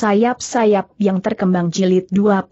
sayap-sayap yang terkembang jilid 28.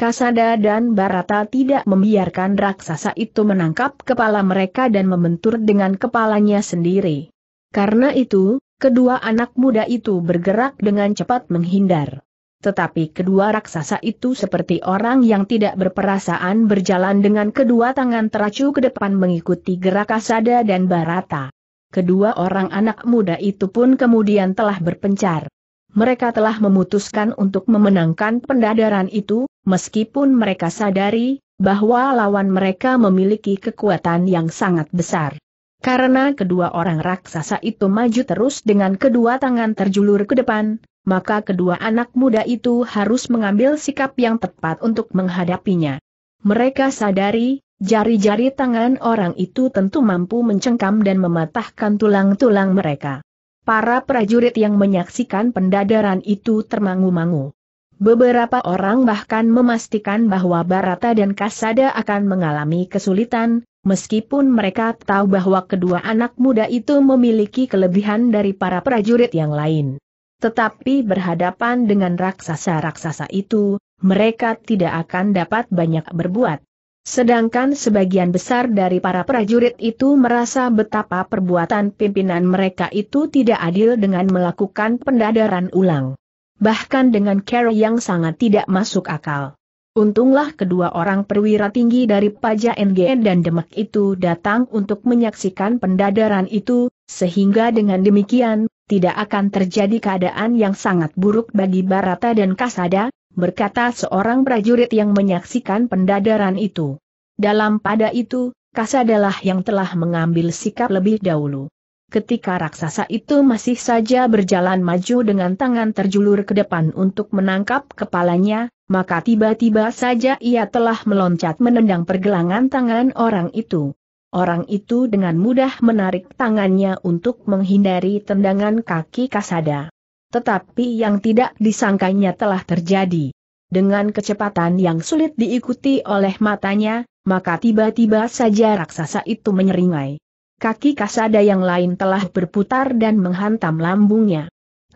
Kasada dan Barata tidak membiarkan raksasa itu menangkap kepala mereka dan membentur dengan kepalanya sendiri. Karena itu, kedua anak muda itu bergerak dengan cepat menghindar. Tetapi kedua raksasa itu seperti orang yang tidak berperasaan berjalan dengan kedua tangan teracu ke depan mengikuti gerak Kasada dan Barata. Kedua orang anak muda itu pun kemudian telah berpencar mereka telah memutuskan untuk memenangkan pendadaran itu, meskipun mereka sadari bahwa lawan mereka memiliki kekuatan yang sangat besar. Karena kedua orang raksasa itu maju terus dengan kedua tangan terjulur ke depan, maka kedua anak muda itu harus mengambil sikap yang tepat untuk menghadapinya. Mereka sadari, jari-jari tangan orang itu tentu mampu mencengkam dan mematahkan tulang-tulang mereka. Para prajurit yang menyaksikan pendadaran itu termangu-mangu. Beberapa orang bahkan memastikan bahwa Barata dan Kasada akan mengalami kesulitan, meskipun mereka tahu bahwa kedua anak muda itu memiliki kelebihan dari para prajurit yang lain. Tetapi berhadapan dengan raksasa-raksasa itu, mereka tidak akan dapat banyak berbuat. Sedangkan sebagian besar dari para prajurit itu merasa betapa perbuatan pimpinan mereka itu tidak adil dengan melakukan pendadaran ulang. Bahkan dengan cara yang sangat tidak masuk akal. Untunglah kedua orang perwira tinggi dari Paja NG dan Demak itu datang untuk menyaksikan pendadaran itu, sehingga dengan demikian, tidak akan terjadi keadaan yang sangat buruk bagi Barata dan Kasada, berkata seorang prajurit yang menyaksikan pendadaran itu. Dalam pada itu, Kasadalah yang telah mengambil sikap lebih dahulu. Ketika raksasa itu masih saja berjalan maju dengan tangan terjulur ke depan untuk menangkap kepalanya, maka tiba-tiba saja ia telah meloncat menendang pergelangan tangan orang itu. Orang itu dengan mudah menarik tangannya untuk menghindari tendangan kaki Kasada tetapi yang tidak disangkanya telah terjadi. Dengan kecepatan yang sulit diikuti oleh matanya, maka tiba-tiba saja raksasa itu menyeringai. Kaki kasada yang lain telah berputar dan menghantam lambungnya.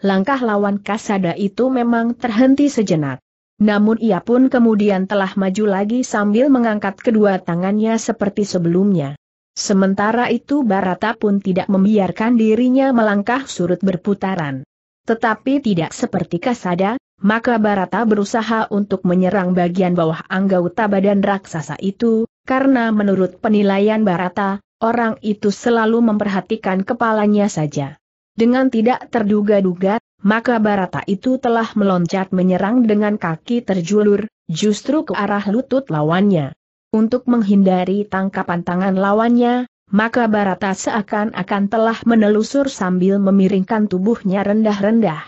Langkah lawan kasada itu memang terhenti sejenak. Namun ia pun kemudian telah maju lagi sambil mengangkat kedua tangannya seperti sebelumnya. Sementara itu Barata pun tidak membiarkan dirinya melangkah surut berputaran. Tetapi tidak seperti Kasada, maka Barata berusaha untuk menyerang bagian bawah anggota badan raksasa itu, karena menurut penilaian Barata, orang itu selalu memperhatikan kepalanya saja. Dengan tidak terduga-duga, maka Barata itu telah meloncat menyerang dengan kaki terjulur, justru ke arah lutut lawannya. Untuk menghindari tangkapan tangan lawannya, maka Barata seakan-akan telah menelusur sambil memiringkan tubuhnya rendah-rendah.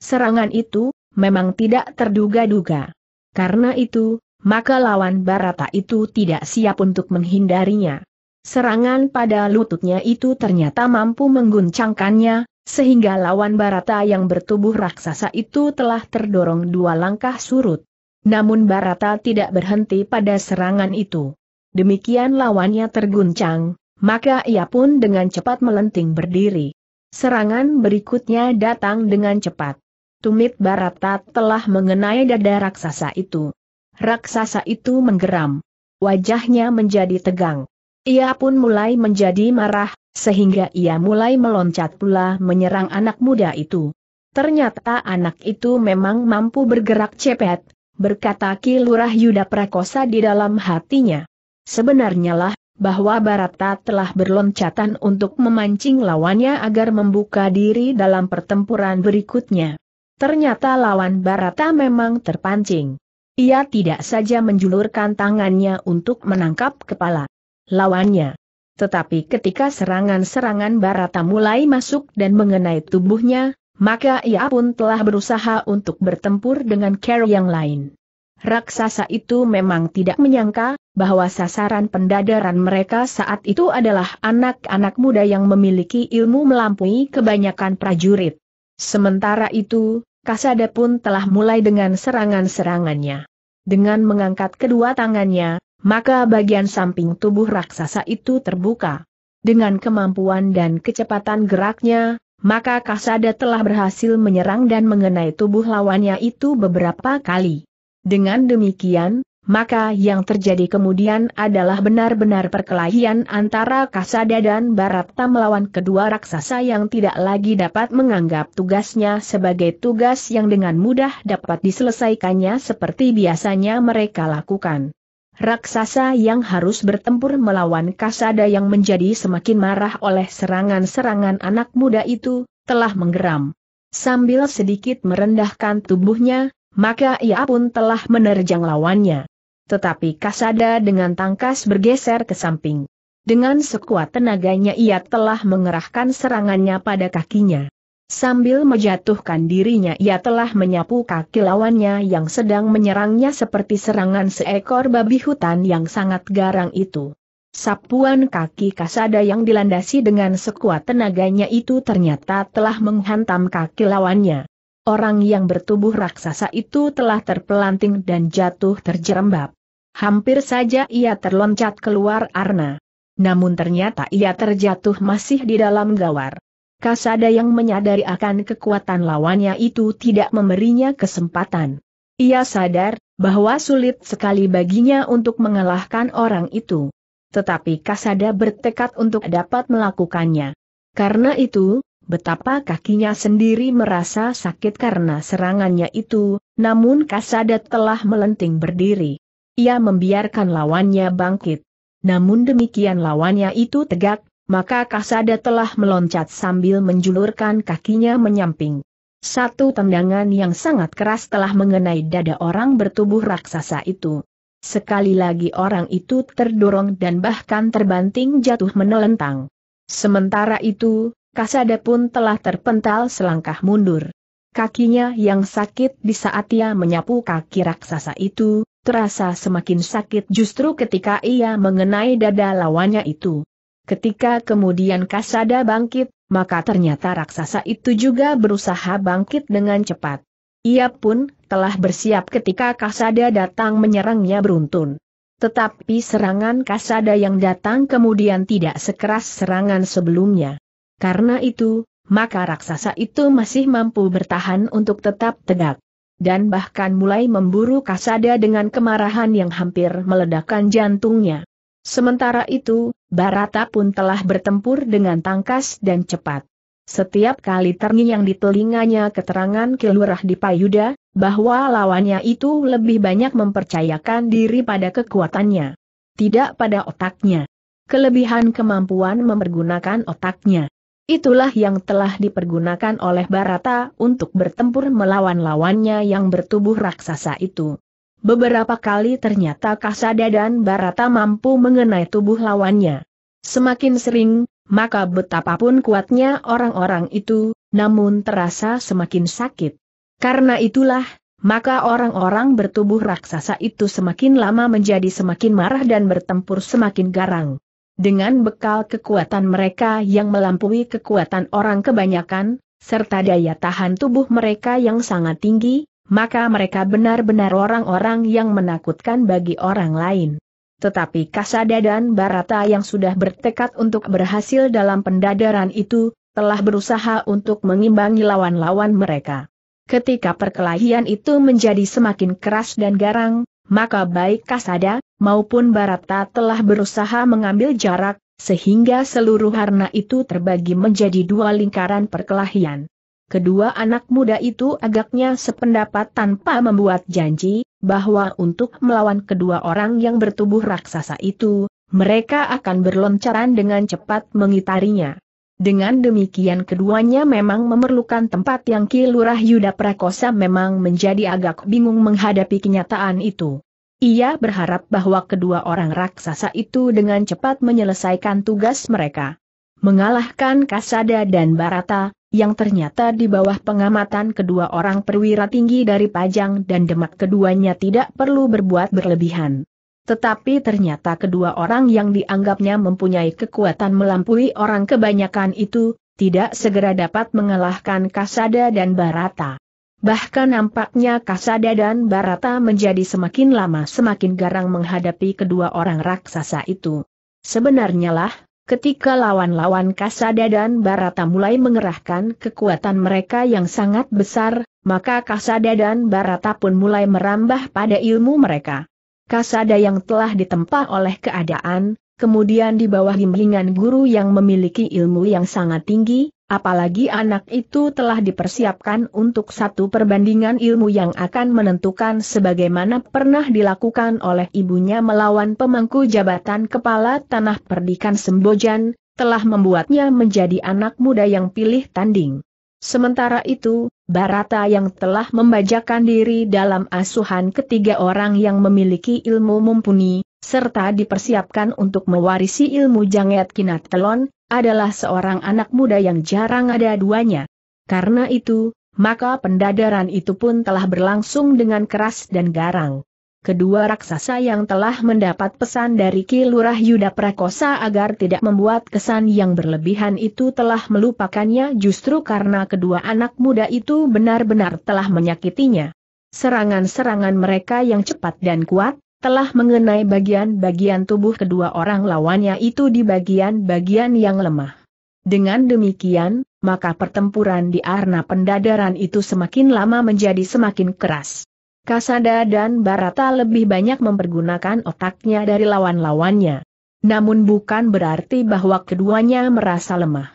Serangan itu, memang tidak terduga-duga. Karena itu, maka lawan Barata itu tidak siap untuk menghindarinya. Serangan pada lututnya itu ternyata mampu mengguncangkannya, sehingga lawan Barata yang bertubuh raksasa itu telah terdorong dua langkah surut. Namun Barata tidak berhenti pada serangan itu. Demikian lawannya terguncang, maka ia pun dengan cepat melenting berdiri. Serangan berikutnya datang dengan cepat. Tumit Barata telah mengenai dada raksasa itu. Raksasa itu menggeram. Wajahnya menjadi tegang. Ia pun mulai menjadi marah, sehingga ia mulai meloncat pula menyerang anak muda itu. Ternyata anak itu memang mampu bergerak cepat, berkata Ki Lurah Yuda Prakosa di dalam hatinya. Sebenarnya lah, bahwa Barata telah berloncatan untuk memancing lawannya agar membuka diri dalam pertempuran berikutnya. Ternyata lawan Barata memang terpancing. Ia tidak saja menjulurkan tangannya untuk menangkap kepala lawannya. Tetapi ketika serangan-serangan Barata mulai masuk dan mengenai tubuhnya, maka ia pun telah berusaha untuk bertempur dengan Carol yang lain. Raksasa itu memang tidak menyangka bahwa sasaran pendadaran mereka saat itu adalah anak-anak muda yang memiliki ilmu melampaui kebanyakan prajurit. Sementara itu, Kasada pun telah mulai dengan serangan-serangannya. Dengan mengangkat kedua tangannya, maka bagian samping tubuh raksasa itu terbuka. Dengan kemampuan dan kecepatan geraknya, maka Kasada telah berhasil menyerang dan mengenai tubuh lawannya itu beberapa kali. Dengan demikian, maka yang terjadi kemudian adalah benar-benar perkelahian antara Kasada dan Barata melawan kedua raksasa yang tidak lagi dapat menganggap tugasnya sebagai tugas yang dengan mudah dapat diselesaikannya seperti biasanya mereka lakukan. Raksasa yang harus bertempur melawan Kasada yang menjadi semakin marah oleh serangan-serangan anak muda itu, telah menggeram. Sambil sedikit merendahkan tubuhnya, maka ia pun telah menerjang lawannya. Tetapi Kasada dengan tangkas bergeser ke samping. Dengan sekuat tenaganya ia telah mengerahkan serangannya pada kakinya. Sambil menjatuhkan dirinya ia telah menyapu kaki lawannya yang sedang menyerangnya seperti serangan seekor babi hutan yang sangat garang itu. Sapuan kaki kasada yang dilandasi dengan sekuat tenaganya itu ternyata telah menghantam kaki lawannya. Orang yang bertubuh raksasa itu telah terpelanting dan jatuh terjerembab. Hampir saja ia terloncat keluar arna. Namun ternyata ia terjatuh masih di dalam gawar. Kasada yang menyadari akan kekuatan lawannya itu tidak memberinya kesempatan. Ia sadar bahwa sulit sekali baginya untuk mengalahkan orang itu. Tetapi Kasada bertekad untuk dapat melakukannya. Karena itu, Betapa kakinya sendiri merasa sakit karena serangannya itu, namun Kasadat telah melenting berdiri. Ia membiarkan lawannya bangkit. Namun demikian lawannya itu tegak, maka Kasadat telah meloncat sambil menjulurkan kakinya menyamping. Satu tendangan yang sangat keras telah mengenai dada orang bertubuh raksasa itu. Sekali lagi orang itu terdorong dan bahkan terbanting jatuh menelentang. Sementara itu, Kasada pun telah terpental selangkah mundur. Kakinya yang sakit di saat ia menyapu kaki raksasa itu, terasa semakin sakit justru ketika ia mengenai dada lawannya itu. Ketika kemudian Kasada bangkit, maka ternyata raksasa itu juga berusaha bangkit dengan cepat. Ia pun telah bersiap ketika Kasada datang menyerangnya beruntun. Tetapi serangan Kasada yang datang kemudian tidak sekeras serangan sebelumnya. Karena itu, maka raksasa itu masih mampu bertahan untuk tetap tegak. Dan bahkan mulai memburu kasada dengan kemarahan yang hampir meledakkan jantungnya. Sementara itu, Barata pun telah bertempur dengan tangkas dan cepat. Setiap kali terngiang di telinganya keterangan kilurah di Payuda, bahwa lawannya itu lebih banyak mempercayakan diri pada kekuatannya. Tidak pada otaknya. Kelebihan kemampuan mempergunakan otaknya. Itulah yang telah dipergunakan oleh Barata untuk bertempur melawan lawannya yang bertubuh raksasa itu. Beberapa kali ternyata Kasada dan Barata mampu mengenai tubuh lawannya. Semakin sering, maka betapapun kuatnya orang-orang itu, namun terasa semakin sakit. Karena itulah, maka orang-orang bertubuh raksasa itu semakin lama menjadi semakin marah dan bertempur semakin garang. Dengan bekal kekuatan mereka yang melampaui kekuatan orang kebanyakan, serta daya tahan tubuh mereka yang sangat tinggi, maka mereka benar-benar orang-orang yang menakutkan bagi orang lain. Tetapi Kasada dan Barata yang sudah bertekad untuk berhasil dalam pendadaran itu, telah berusaha untuk mengimbangi lawan-lawan mereka. Ketika perkelahian itu menjadi semakin keras dan garang, maka baik Kasada, maupun Barata telah berusaha mengambil jarak, sehingga seluruh harna itu terbagi menjadi dua lingkaran perkelahian. Kedua anak muda itu agaknya sependapat tanpa membuat janji, bahwa untuk melawan kedua orang yang bertubuh raksasa itu, mereka akan berloncaran dengan cepat mengitarinya. Dengan demikian keduanya memang memerlukan tempat yang kilurah Lurah Yuda Prakosa memang menjadi agak bingung menghadapi kenyataan itu. Ia berharap bahwa kedua orang raksasa itu dengan cepat menyelesaikan tugas mereka. Mengalahkan Kasada dan Barata, yang ternyata di bawah pengamatan kedua orang perwira tinggi dari Pajang dan Demak keduanya tidak perlu berbuat berlebihan. Tetapi ternyata kedua orang yang dianggapnya mempunyai kekuatan melampaui orang kebanyakan itu, tidak segera dapat mengalahkan Kasada dan Barata. Bahkan nampaknya Kasada dan Barata menjadi semakin lama semakin garang menghadapi kedua orang raksasa itu. Sebenarnya lah, ketika lawan-lawan Kasada dan Barata mulai mengerahkan kekuatan mereka yang sangat besar, maka Kasada dan Barata pun mulai merambah pada ilmu mereka kasada yang telah ditempa oleh keadaan, kemudian di bawah bimbingan guru yang memiliki ilmu yang sangat tinggi, apalagi anak itu telah dipersiapkan untuk satu perbandingan ilmu yang akan menentukan sebagaimana pernah dilakukan oleh ibunya melawan pemangku jabatan kepala tanah perdikan Sembojan, telah membuatnya menjadi anak muda yang pilih tanding. Sementara itu, Barata yang telah membajakan diri dalam asuhan ketiga orang yang memiliki ilmu mumpuni, serta dipersiapkan untuk mewarisi ilmu Janget Kinatelon, adalah seorang anak muda yang jarang ada duanya. Karena itu, maka pendadaran itu pun telah berlangsung dengan keras dan garang kedua raksasa yang telah mendapat pesan dari Ki Lurah Yuda Prakosa agar tidak membuat kesan yang berlebihan itu telah melupakannya justru karena kedua anak muda itu benar-benar telah menyakitinya. Serangan-serangan mereka yang cepat dan kuat, telah mengenai bagian-bagian tubuh kedua orang lawannya itu di bagian-bagian yang lemah. Dengan demikian, maka pertempuran di arena pendadaran itu semakin lama menjadi semakin keras. Kasada dan Barata lebih banyak mempergunakan otaknya dari lawan-lawannya. Namun bukan berarti bahwa keduanya merasa lemah.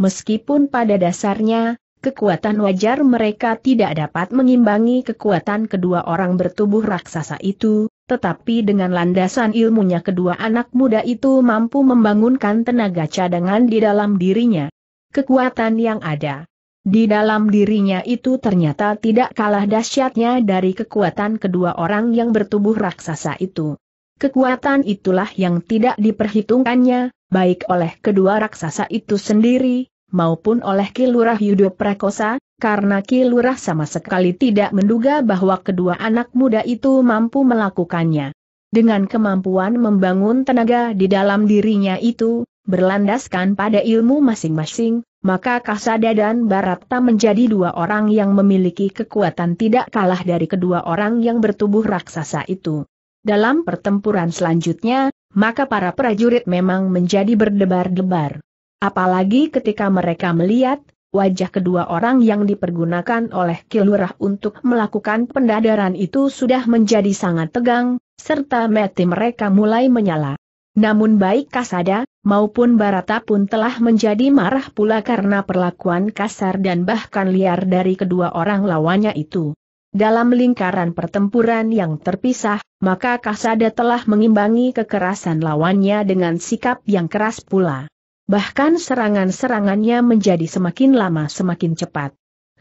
Meskipun pada dasarnya, kekuatan wajar mereka tidak dapat mengimbangi kekuatan kedua orang bertubuh raksasa itu, tetapi dengan landasan ilmunya kedua anak muda itu mampu membangunkan tenaga cadangan di dalam dirinya. Kekuatan yang ada di dalam dirinya itu ternyata tidak kalah dahsyatnya dari kekuatan kedua orang yang bertubuh raksasa itu. Kekuatan itulah yang tidak diperhitungkannya, baik oleh kedua raksasa itu sendiri, maupun oleh Kilurah Yudho Prakosa, karena Kilurah sama sekali tidak menduga bahwa kedua anak muda itu mampu melakukannya. Dengan kemampuan membangun tenaga di dalam dirinya itu, berlandaskan pada ilmu masing-masing, maka Kasada dan Baratta menjadi dua orang yang memiliki kekuatan tidak kalah dari kedua orang yang bertubuh raksasa itu. Dalam pertempuran selanjutnya, maka para prajurit memang menjadi berdebar-debar. Apalagi ketika mereka melihat, wajah kedua orang yang dipergunakan oleh Kilurah untuk melakukan pendadaran itu sudah menjadi sangat tegang, serta mati mereka mulai menyala. Namun baik Kasada, maupun Barata pun telah menjadi marah pula karena perlakuan kasar dan bahkan liar dari kedua orang lawannya itu. Dalam lingkaran pertempuran yang terpisah, maka Kasada telah mengimbangi kekerasan lawannya dengan sikap yang keras pula. Bahkan serangan-serangannya menjadi semakin lama semakin cepat.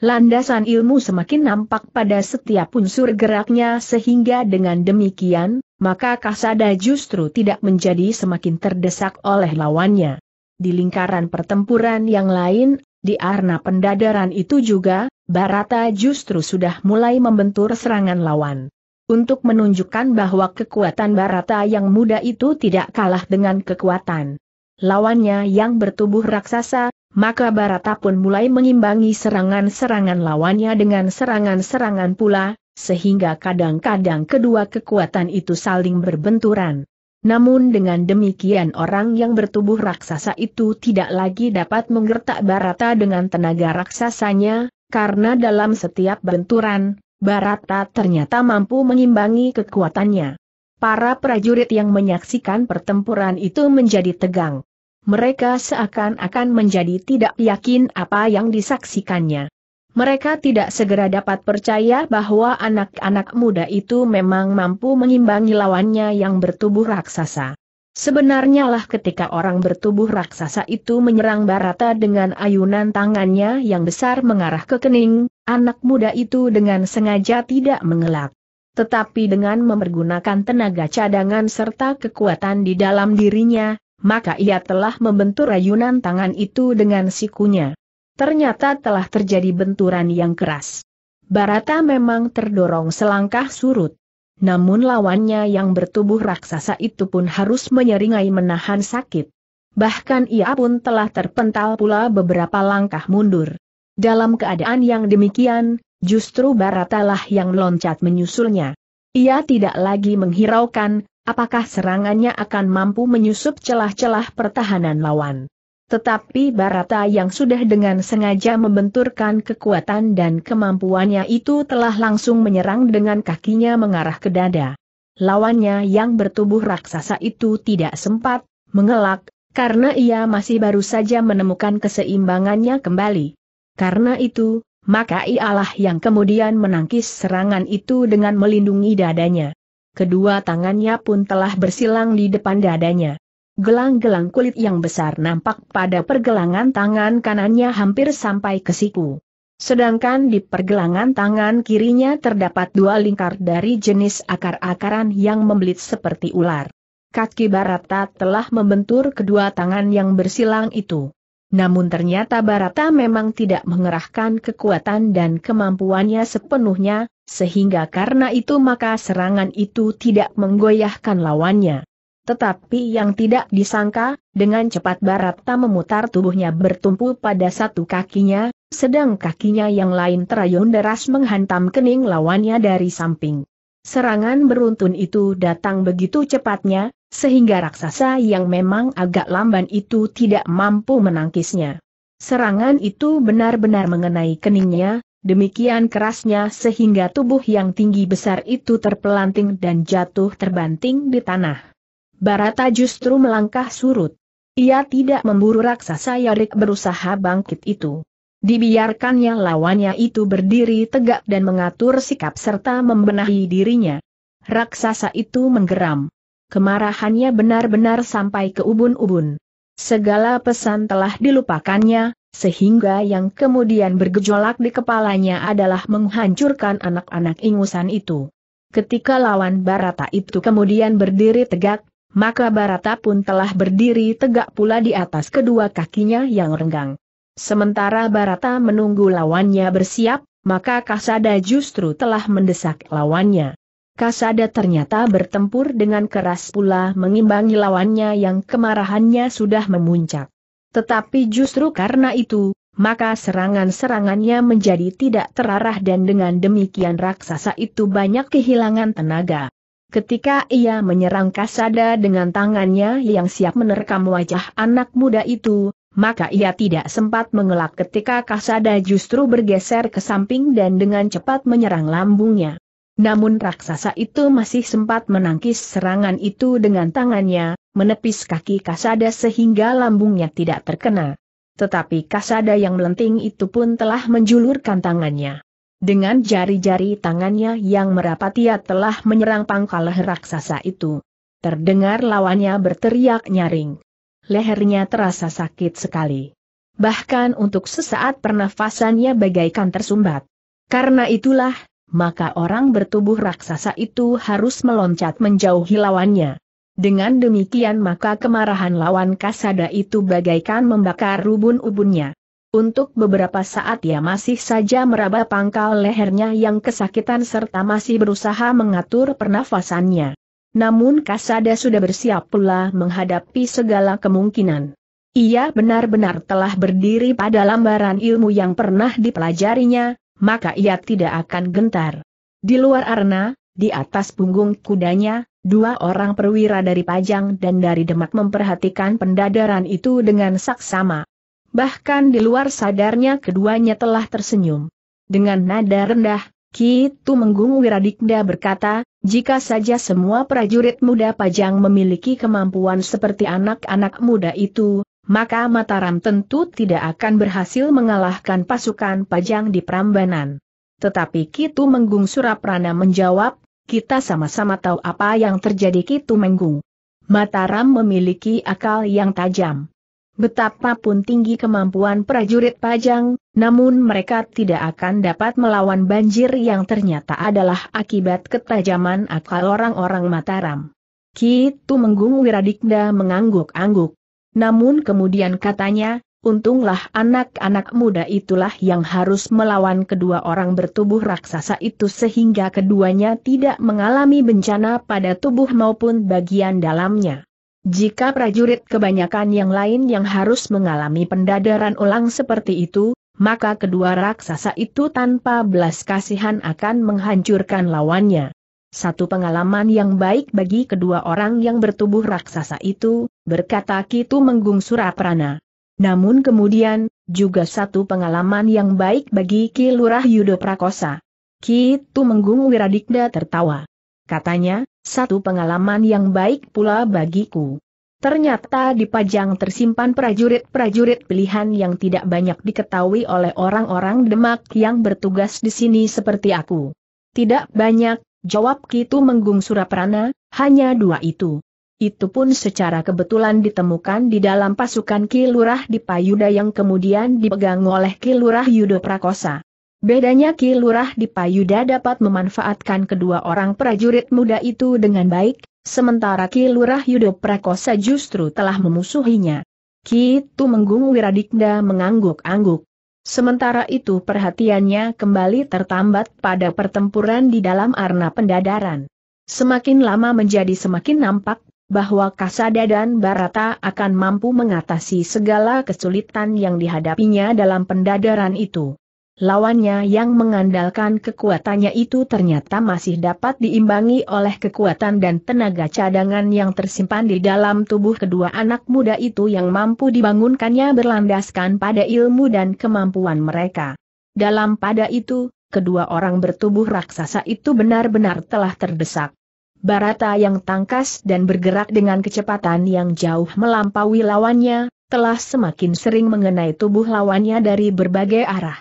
Landasan ilmu semakin nampak pada setiap unsur geraknya sehingga dengan demikian, maka Kasada justru tidak menjadi semakin terdesak oleh lawannya. Di lingkaran pertempuran yang lain, di arna pendadaran itu juga, Barata justru sudah mulai membentur serangan lawan. Untuk menunjukkan bahwa kekuatan Barata yang muda itu tidak kalah dengan kekuatan lawannya yang bertubuh raksasa, maka Barata pun mulai mengimbangi serangan-serangan lawannya dengan serangan-serangan pula, sehingga kadang-kadang kedua kekuatan itu saling berbenturan. Namun dengan demikian orang yang bertubuh raksasa itu tidak lagi dapat menggertak Barata dengan tenaga raksasanya, karena dalam setiap benturan, Barata ternyata mampu mengimbangi kekuatannya. Para prajurit yang menyaksikan pertempuran itu menjadi tegang mereka seakan-akan menjadi tidak yakin apa yang disaksikannya. Mereka tidak segera dapat percaya bahwa anak-anak muda itu memang mampu mengimbangi lawannya yang bertubuh raksasa. Sebenarnya lah ketika orang bertubuh raksasa itu menyerang Barata dengan ayunan tangannya yang besar mengarah ke kening, anak muda itu dengan sengaja tidak mengelak. Tetapi dengan memergunakan tenaga cadangan serta kekuatan di dalam dirinya, maka ia telah membentur rayunan tangan itu dengan sikunya. Ternyata telah terjadi benturan yang keras. Barata memang terdorong selangkah surut. Namun lawannya yang bertubuh raksasa itu pun harus menyeringai menahan sakit. Bahkan ia pun telah terpental pula beberapa langkah mundur. Dalam keadaan yang demikian, justru Baratalah yang loncat menyusulnya. Ia tidak lagi menghiraukan, apakah serangannya akan mampu menyusup celah-celah pertahanan lawan. Tetapi Barata yang sudah dengan sengaja membenturkan kekuatan dan kemampuannya itu telah langsung menyerang dengan kakinya mengarah ke dada. Lawannya yang bertubuh raksasa itu tidak sempat mengelak, karena ia masih baru saja menemukan keseimbangannya kembali. Karena itu, maka ialah yang kemudian menangkis serangan itu dengan melindungi dadanya kedua tangannya pun telah bersilang di depan dadanya. Gelang-gelang kulit yang besar nampak pada pergelangan tangan kanannya hampir sampai ke siku. Sedangkan di pergelangan tangan kirinya terdapat dua lingkar dari jenis akar-akaran yang membelit seperti ular. Kaki Barata telah membentur kedua tangan yang bersilang itu. Namun ternyata Barata memang tidak mengerahkan kekuatan dan kemampuannya sepenuhnya, sehingga karena itu maka serangan itu tidak menggoyahkan lawannya. Tetapi yang tidak disangka, dengan cepat Barata memutar tubuhnya bertumpu pada satu kakinya, sedang kakinya yang lain terayun deras menghantam kening lawannya dari samping. Serangan beruntun itu datang begitu cepatnya, sehingga raksasa yang memang agak lamban itu tidak mampu menangkisnya. Serangan itu benar-benar mengenai keningnya, demikian kerasnya sehingga tubuh yang tinggi besar itu terpelanting dan jatuh terbanting di tanah. Barata justru melangkah surut. Ia tidak memburu raksasa Yarik berusaha bangkit itu. Dibiarkannya lawannya itu berdiri tegak dan mengatur sikap serta membenahi dirinya. Raksasa itu menggeram. Kemarahannya benar-benar sampai ke ubun-ubun. Segala pesan telah dilupakannya, sehingga yang kemudian bergejolak di kepalanya adalah menghancurkan anak-anak ingusan itu. Ketika lawan Barata itu kemudian berdiri tegak, maka Barata pun telah berdiri tegak pula di atas kedua kakinya yang renggang. Sementara Barata menunggu lawannya bersiap, maka Kasada justru telah mendesak lawannya. Kasada ternyata bertempur dengan keras pula mengimbangi lawannya yang kemarahannya sudah memuncak. Tetapi justru karena itu, maka serangan-serangannya menjadi tidak terarah dan dengan demikian raksasa itu banyak kehilangan tenaga. Ketika ia menyerang Kasada dengan tangannya yang siap menerkam wajah anak muda itu, maka ia tidak sempat mengelak ketika Kasada justru bergeser ke samping dan dengan cepat menyerang lambungnya. Namun raksasa itu masih sempat menangkis serangan itu dengan tangannya, menepis kaki Kasada sehingga lambungnya tidak terkena. Tetapi Kasada yang melenting itu pun telah menjulurkan tangannya. Dengan jari-jari tangannya yang merapat ia telah menyerang pangkal raksasa itu. Terdengar lawannya berteriak nyaring lehernya terasa sakit sekali. Bahkan untuk sesaat pernafasannya bagaikan tersumbat. Karena itulah, maka orang bertubuh raksasa itu harus meloncat menjauhi lawannya. Dengan demikian maka kemarahan lawan kasada itu bagaikan membakar rubun ubunnya. Untuk beberapa saat ia masih saja meraba pangkal lehernya yang kesakitan serta masih berusaha mengatur pernafasannya. Namun Kasada sudah bersiap pula menghadapi segala kemungkinan. Ia benar-benar telah berdiri pada lambaran ilmu yang pernah dipelajarinya, maka ia tidak akan gentar. Di luar arena, di atas punggung kudanya, dua orang perwira dari Pajang dan dari Demak memperhatikan pendadaran itu dengan saksama. Bahkan di luar sadarnya keduanya telah tersenyum. Dengan nada rendah, Kitu Menggung Wiradikda berkata, jika saja semua prajurit muda Pajang memiliki kemampuan seperti anak-anak muda itu, maka Mataram tentu tidak akan berhasil mengalahkan pasukan Pajang di Prambanan. Tetapi Kitu Menggung Suraprana menjawab, kita sama-sama tahu apa yang terjadi Kitu Menggung. Mataram memiliki akal yang tajam. Betapapun tinggi kemampuan prajurit pajang, namun mereka tidak akan dapat melawan banjir yang ternyata adalah akibat ketajaman akal orang-orang Mataram. Kitu Menggung Wiradikda mengangguk-angguk. Namun kemudian katanya, untunglah anak-anak muda itulah yang harus melawan kedua orang bertubuh raksasa itu sehingga keduanya tidak mengalami bencana pada tubuh maupun bagian dalamnya. Jika prajurit kebanyakan yang lain yang harus mengalami pendadaran ulang seperti itu, maka kedua raksasa itu tanpa belas kasihan akan menghancurkan lawannya. Satu pengalaman yang baik bagi kedua orang yang bertubuh raksasa itu, berkata Kitu Menggung Suraprana. Namun kemudian, juga satu pengalaman yang baik bagi Ki Lurah Yudo Prakosa. Kitu Menggung Wiradikda tertawa katanya, satu pengalaman yang baik pula bagiku. Ternyata di Pajang tersimpan prajurit-prajurit pilihan yang tidak banyak diketahui oleh orang-orang Demak yang bertugas di sini seperti aku. Tidak banyak, jawab Kitu Menggung Suraprana, hanya dua itu. Itu pun secara kebetulan ditemukan di dalam pasukan Kilurah di Payuda yang kemudian dipegang oleh Kilurah Yudo Prakosa. Bedanya Ki Lurah di Payuda dapat memanfaatkan kedua orang prajurit muda itu dengan baik, sementara Ki Lurah Yudo Prakosa justru telah memusuhinya. Ki Menggung Wiradikda mengangguk-angguk. Sementara itu perhatiannya kembali tertambat pada pertempuran di dalam arna pendadaran. Semakin lama menjadi semakin nampak bahwa Kasada dan Barata akan mampu mengatasi segala kesulitan yang dihadapinya dalam pendadaran itu. Lawannya yang mengandalkan kekuatannya itu ternyata masih dapat diimbangi oleh kekuatan dan tenaga cadangan yang tersimpan di dalam tubuh kedua anak muda itu yang mampu dibangunkannya berlandaskan pada ilmu dan kemampuan mereka. Dalam pada itu, kedua orang bertubuh raksasa itu benar-benar telah terdesak. Barata yang tangkas dan bergerak dengan kecepatan yang jauh melampaui lawannya, telah semakin sering mengenai tubuh lawannya dari berbagai arah.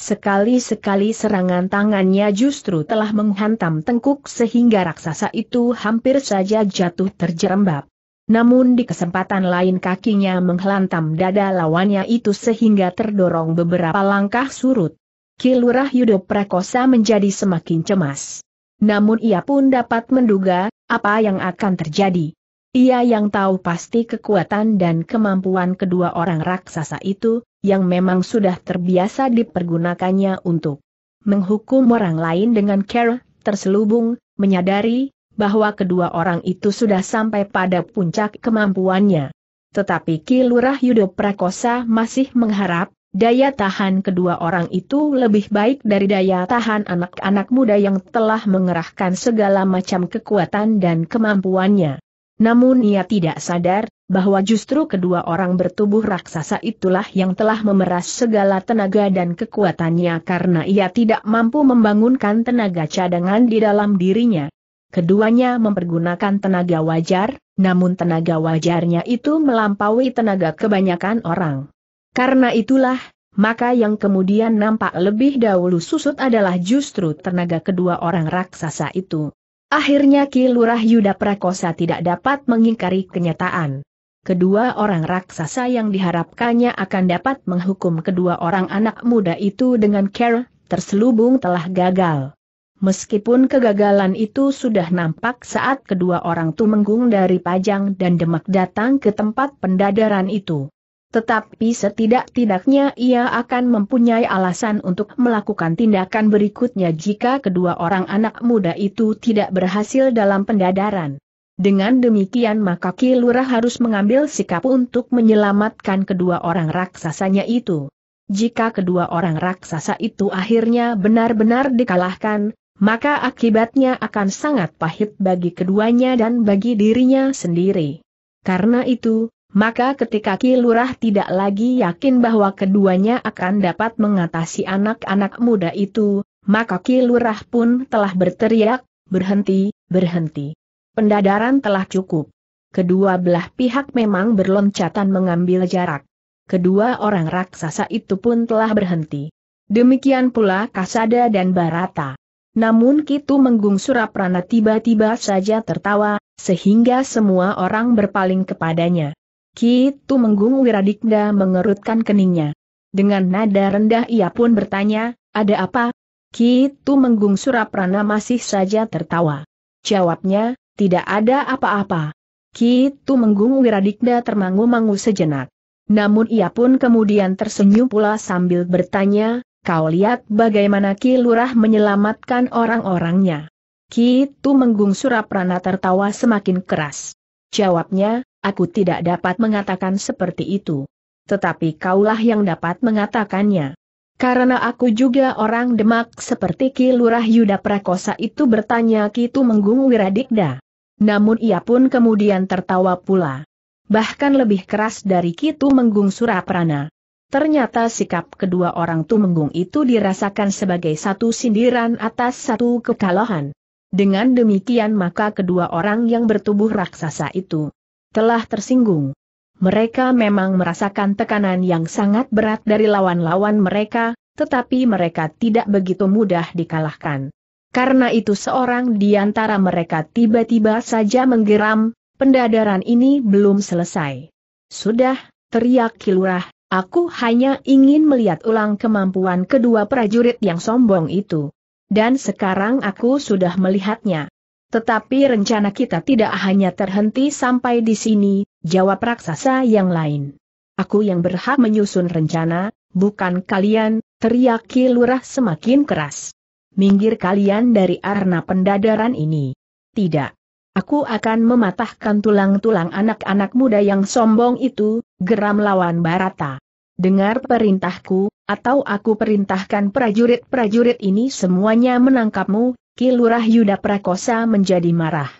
Sekali-sekali serangan tangannya justru telah menghantam tengkuk sehingga raksasa itu hampir saja jatuh terjerembab. Namun di kesempatan lain kakinya menghantam dada lawannya itu sehingga terdorong beberapa langkah surut. Kilurah Yudo Prakosa menjadi semakin cemas. Namun ia pun dapat menduga, apa yang akan terjadi. Ia yang tahu pasti kekuatan dan kemampuan kedua orang raksasa itu, yang memang sudah terbiasa dipergunakannya untuk menghukum orang lain dengan care, terselubung, menyadari bahwa kedua orang itu sudah sampai pada puncak kemampuannya. Tetapi Kilurah Yudo Prakosa masih mengharap, daya tahan kedua orang itu lebih baik dari daya tahan anak-anak muda yang telah mengerahkan segala macam kekuatan dan kemampuannya. Namun ia tidak sadar, bahwa justru kedua orang bertubuh raksasa itulah yang telah memeras segala tenaga dan kekuatannya karena ia tidak mampu membangunkan tenaga cadangan di dalam dirinya. Keduanya mempergunakan tenaga wajar, namun tenaga wajarnya itu melampaui tenaga kebanyakan orang. Karena itulah, maka yang kemudian nampak lebih dahulu susut adalah justru tenaga kedua orang raksasa itu. Akhirnya Ki Lurah Yuda Prakosa tidak dapat mengingkari kenyataan. Kedua orang raksasa yang diharapkannya akan dapat menghukum kedua orang anak muda itu dengan care, terselubung telah gagal. Meskipun kegagalan itu sudah nampak saat kedua orang menggung dari Pajang dan Demak datang ke tempat pendadaran itu. Tetapi setidak-tidaknya ia akan mempunyai alasan untuk melakukan tindakan berikutnya jika kedua orang anak muda itu tidak berhasil dalam pendadaran. Dengan demikian maka Ki harus mengambil sikap untuk menyelamatkan kedua orang raksasanya itu. Jika kedua orang raksasa itu akhirnya benar-benar dikalahkan, maka akibatnya akan sangat pahit bagi keduanya dan bagi dirinya sendiri. Karena itu, maka ketika Ki Lurah tidak lagi yakin bahwa keduanya akan dapat mengatasi anak-anak muda itu, maka Ki Lurah pun telah berteriak, berhenti, berhenti. Pendadaran telah cukup. Kedua belah pihak memang berloncatan mengambil jarak. Kedua orang raksasa itu pun telah berhenti. Demikian pula Kasada dan Barata. Namun Kitu Menggung Suraprana tiba-tiba saja tertawa, sehingga semua orang berpaling kepadanya. Kitu Menggung Wiradikda mengerutkan keningnya. Dengan nada rendah ia pun bertanya, ada apa? Kitu Menggung Suraprana masih saja tertawa. Jawabnya, tidak ada apa-apa. Kitu Menggung Wiradikda termangu-mangu sejenak. Namun ia pun kemudian tersenyum pula sambil bertanya, kau lihat bagaimana Ki Lurah menyelamatkan orang-orangnya. Kitu Menggung Suraprana tertawa semakin keras. Jawabnya, aku tidak dapat mengatakan seperti itu. Tetapi kaulah yang dapat mengatakannya. Karena aku juga orang demak seperti Ki Lurah Yuda Prakosa itu bertanya Kitu Menggung Wiradikda. Namun ia pun kemudian tertawa pula. Bahkan lebih keras dari Kitu Menggung Suraprana. Ternyata sikap kedua orang Tumenggung itu dirasakan sebagai satu sindiran atas satu kekalahan. Dengan demikian maka kedua orang yang bertubuh raksasa itu telah tersinggung. Mereka memang merasakan tekanan yang sangat berat dari lawan-lawan mereka, tetapi mereka tidak begitu mudah dikalahkan. Karena itu seorang di antara mereka tiba-tiba saja menggeram, pendadaran ini belum selesai. Sudah, teriak Kilurah, aku hanya ingin melihat ulang kemampuan kedua prajurit yang sombong itu. Dan sekarang aku sudah melihatnya. Tetapi rencana kita tidak hanya terhenti sampai di sini, jawab raksasa yang lain. Aku yang berhak menyusun rencana, bukan kalian, teriak kilurah Lurah semakin keras. Minggir kalian dari arna pendadaran ini. Tidak. Aku akan mematahkan tulang-tulang anak-anak muda yang sombong itu, geram lawan Barata. Dengar perintahku, atau aku perintahkan prajurit-prajurit ini semuanya menangkapmu, Kilurah Yuda Prakosa menjadi marah.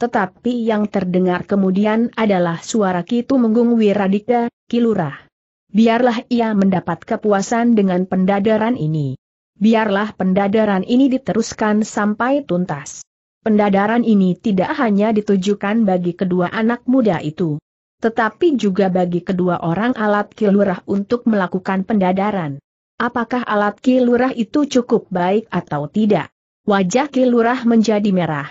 Tetapi yang terdengar kemudian adalah suara Kitu Menggung Wiradika, Kilurah. Biarlah ia mendapat kepuasan dengan pendadaran ini. Biarlah pendadaran ini diteruskan sampai tuntas. Pendadaran ini tidak hanya ditujukan bagi kedua anak muda itu. Tetapi juga bagi kedua orang alat kilurah untuk melakukan pendadaran. Apakah alat kilurah itu cukup baik atau tidak? Wajah kilurah menjadi merah.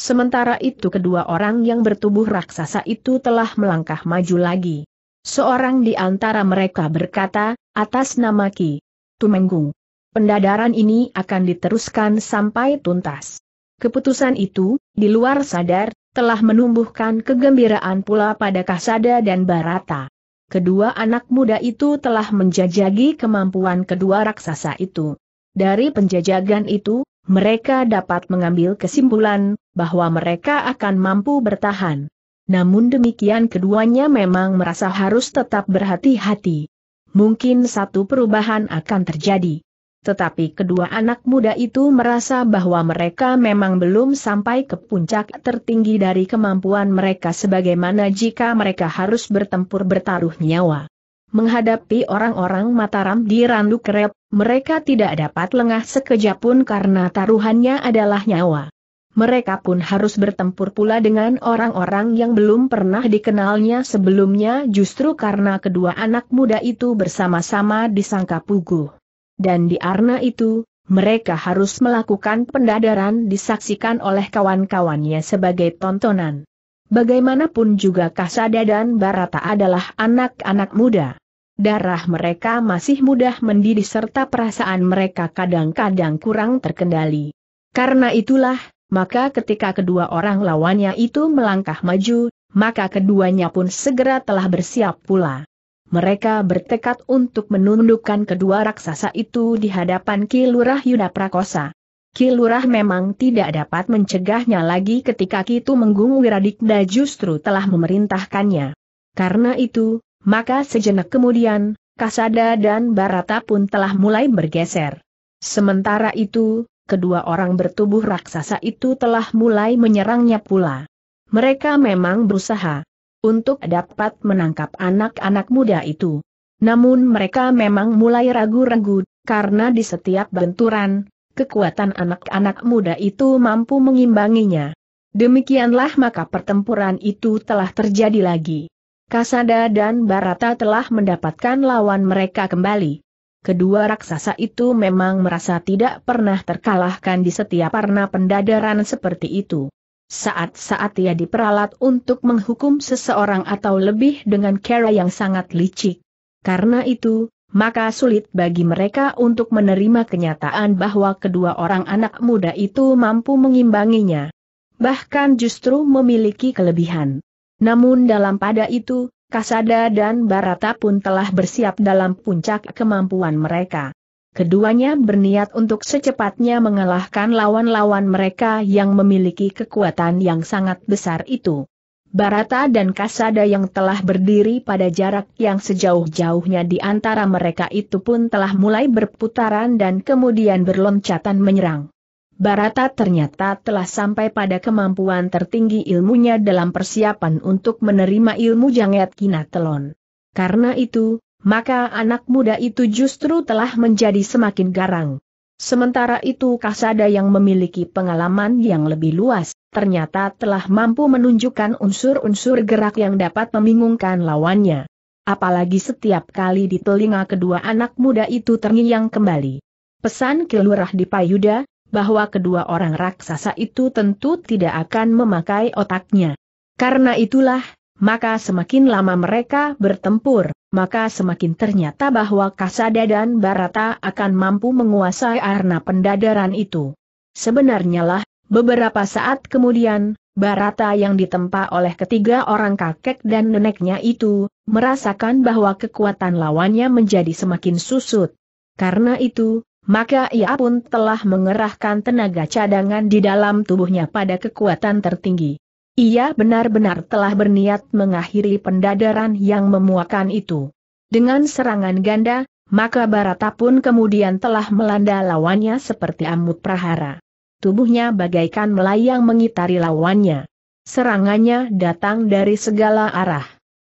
Sementara itu kedua orang yang bertubuh raksasa itu telah melangkah maju lagi. Seorang di antara mereka berkata, atas nama Ki Tumenggung. Pendadaran ini akan diteruskan sampai tuntas. Keputusan itu, di luar sadar, telah menumbuhkan kegembiraan pula pada Kasada dan Barata. Kedua anak muda itu telah menjajagi kemampuan kedua raksasa itu. Dari penjajagan itu, mereka dapat mengambil kesimpulan bahwa mereka akan mampu bertahan. Namun demikian keduanya memang merasa harus tetap berhati-hati. Mungkin satu perubahan akan terjadi. Tetapi kedua anak muda itu merasa bahwa mereka memang belum sampai ke puncak tertinggi dari kemampuan mereka sebagaimana jika mereka harus bertempur bertaruh nyawa. Menghadapi orang-orang Mataram di Randu Kerep, mereka tidak dapat lengah sekejap pun karena taruhannya adalah nyawa. Mereka pun harus bertempur pula dengan orang-orang yang belum pernah dikenalnya sebelumnya justru karena kedua anak muda itu bersama-sama disangka puguh. Dan di arna itu, mereka harus melakukan pendadaran disaksikan oleh kawan-kawannya sebagai tontonan. Bagaimanapun juga Kasada dan Barata adalah anak-anak muda. Darah mereka masih mudah mendidih serta perasaan mereka kadang-kadang kurang terkendali. Karena itulah, maka ketika kedua orang lawannya itu melangkah maju, maka keduanya pun segera telah bersiap pula mereka bertekad untuk menundukkan kedua raksasa itu di hadapan Kilurah Yuda Prakosa. Kilurah memang tidak dapat mencegahnya lagi ketika Kitu Menggung Wiradikda justru telah memerintahkannya. Karena itu, maka sejenak kemudian, Kasada dan Barata pun telah mulai bergeser. Sementara itu, kedua orang bertubuh raksasa itu telah mulai menyerangnya pula. Mereka memang berusaha, untuk dapat menangkap anak-anak muda itu. Namun mereka memang mulai ragu-ragu, karena di setiap benturan, kekuatan anak-anak muda itu mampu mengimbanginya. Demikianlah maka pertempuran itu telah terjadi lagi. Kasada dan Barata telah mendapatkan lawan mereka kembali. Kedua raksasa itu memang merasa tidak pernah terkalahkan di setiap arna pendadaran seperti itu. Saat-saat ia diperalat untuk menghukum seseorang atau lebih dengan cara yang sangat licik. Karena itu, maka sulit bagi mereka untuk menerima kenyataan bahwa kedua orang anak muda itu mampu mengimbanginya. Bahkan justru memiliki kelebihan. Namun dalam pada itu, Kasada dan Barata pun telah bersiap dalam puncak kemampuan mereka keduanya berniat untuk secepatnya mengalahkan lawan-lawan mereka yang memiliki kekuatan yang sangat besar itu. Barata dan Kasada yang telah berdiri pada jarak yang sejauh-jauhnya di antara mereka itu pun telah mulai berputaran dan kemudian berloncatan menyerang. Barata ternyata telah sampai pada kemampuan tertinggi ilmunya dalam persiapan untuk menerima ilmu jangat kinatelon. Karena itu, maka anak muda itu justru telah menjadi semakin garang. Sementara itu Kasada yang memiliki pengalaman yang lebih luas, ternyata telah mampu menunjukkan unsur-unsur gerak yang dapat membingungkan lawannya. Apalagi setiap kali di telinga kedua anak muda itu terngiang kembali. Pesan kelurah di Payuda, bahwa kedua orang raksasa itu tentu tidak akan memakai otaknya. Karena itulah, maka semakin lama mereka bertempur, maka semakin ternyata bahwa Kasada dan Barata akan mampu menguasai arna pendadaran itu. Sebenarnya lah, beberapa saat kemudian, Barata yang ditempa oleh ketiga orang kakek dan neneknya itu, merasakan bahwa kekuatan lawannya menjadi semakin susut. Karena itu, maka ia pun telah mengerahkan tenaga cadangan di dalam tubuhnya pada kekuatan tertinggi. Ia benar-benar telah berniat mengakhiri pendadaran yang memuakan itu. Dengan serangan ganda, maka Barata pun kemudian telah melanda lawannya seperti amuk prahara. Tubuhnya bagaikan melayang mengitari lawannya. Serangannya datang dari segala arah.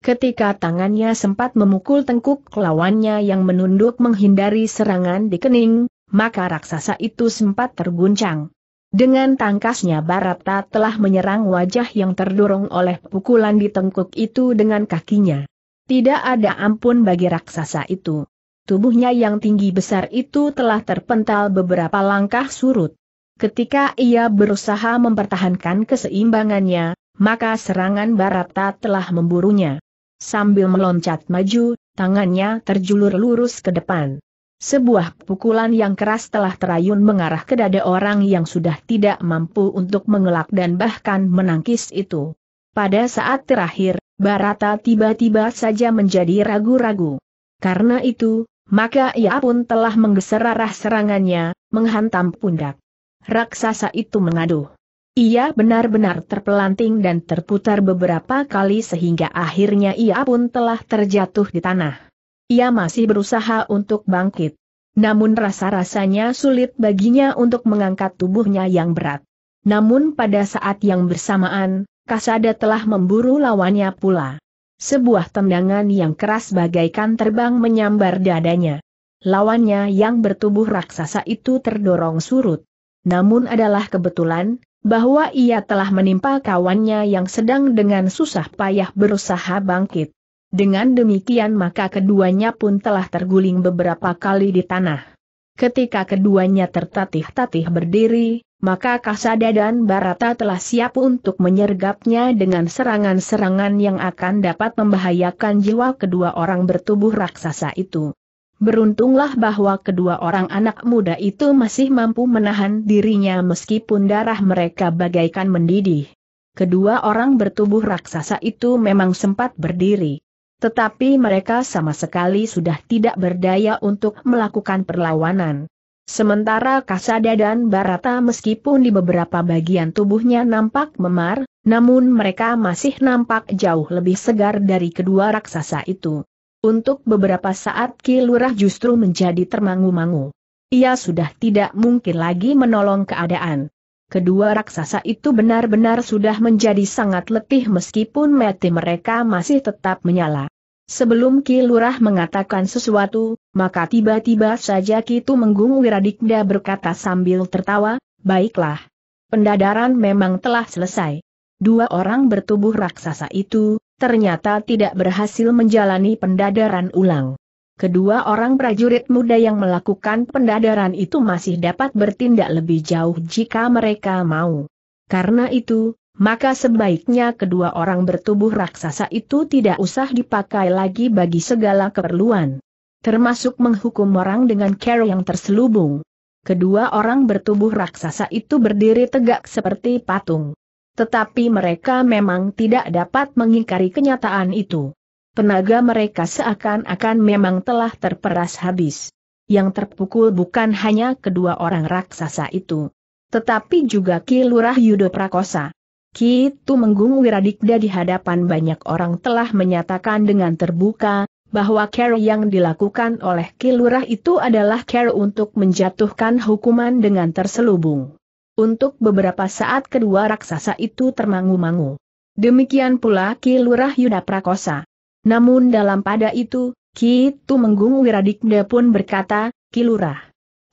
Ketika tangannya sempat memukul tengkuk lawannya yang menunduk menghindari serangan di kening, maka raksasa itu sempat terguncang. Dengan tangkasnya Barata telah menyerang wajah yang terdorong oleh pukulan di tengkuk itu dengan kakinya. Tidak ada ampun bagi raksasa itu. Tubuhnya yang tinggi besar itu telah terpental beberapa langkah surut. Ketika ia berusaha mempertahankan keseimbangannya, maka serangan Barata telah memburunya. Sambil meloncat maju, tangannya terjulur lurus ke depan. Sebuah pukulan yang keras telah terayun mengarah ke dada orang yang sudah tidak mampu untuk mengelak dan bahkan menangkis itu. Pada saat terakhir, Barata tiba-tiba saja menjadi ragu-ragu. Karena itu, maka ia pun telah menggeser arah serangannya, menghantam pundak. Raksasa itu mengaduh. Ia benar-benar terpelanting dan terputar beberapa kali sehingga akhirnya ia pun telah terjatuh di tanah ia masih berusaha untuk bangkit. Namun rasa-rasanya sulit baginya untuk mengangkat tubuhnya yang berat. Namun pada saat yang bersamaan, Kasada telah memburu lawannya pula. Sebuah tendangan yang keras bagaikan terbang menyambar dadanya. Lawannya yang bertubuh raksasa itu terdorong surut. Namun adalah kebetulan, bahwa ia telah menimpa kawannya yang sedang dengan susah payah berusaha bangkit. Dengan demikian maka keduanya pun telah terguling beberapa kali di tanah. Ketika keduanya tertatih-tatih berdiri, maka Kasada dan Barata telah siap untuk menyergapnya dengan serangan-serangan yang akan dapat membahayakan jiwa kedua orang bertubuh raksasa itu. Beruntunglah bahwa kedua orang anak muda itu masih mampu menahan dirinya meskipun darah mereka bagaikan mendidih. Kedua orang bertubuh raksasa itu memang sempat berdiri. Tetapi mereka sama sekali sudah tidak berdaya untuk melakukan perlawanan. Sementara Kasada dan Barata meskipun di beberapa bagian tubuhnya nampak memar, namun mereka masih nampak jauh lebih segar dari kedua raksasa itu. Untuk beberapa saat Kilurah justru menjadi termangu-mangu. Ia sudah tidak mungkin lagi menolong keadaan. Kedua raksasa itu benar-benar sudah menjadi sangat letih meskipun mati mereka masih tetap menyala. Sebelum Ki Lurah mengatakan sesuatu, maka tiba-tiba saja Kitu Menggung Wiradikda berkata sambil tertawa, baiklah. Pendadaran memang telah selesai. Dua orang bertubuh raksasa itu, ternyata tidak berhasil menjalani pendadaran ulang. Kedua orang prajurit muda yang melakukan pendadaran itu masih dapat bertindak lebih jauh jika mereka mau. Karena itu, maka sebaiknya kedua orang bertubuh raksasa itu tidak usah dipakai lagi bagi segala keperluan. Termasuk menghukum orang dengan cara yang terselubung. Kedua orang bertubuh raksasa itu berdiri tegak seperti patung. Tetapi mereka memang tidak dapat mengingkari kenyataan itu. Tenaga mereka seakan-akan memang telah terperas habis. Yang terpukul bukan hanya kedua orang raksasa itu, tetapi juga Ki Lurah Yudo Prakosa. Ki Tu Menggung Wiradikda di hadapan banyak orang telah menyatakan dengan terbuka, bahwa care yang dilakukan oleh Ki Lurah itu adalah care untuk menjatuhkan hukuman dengan terselubung. Untuk beberapa saat kedua raksasa itu termangu-mangu. Demikian pula Ki Lurah Yuda Prakosa. Namun dalam pada itu, Ki Tumenggung Wiradikda pun berkata, Ki Lurah.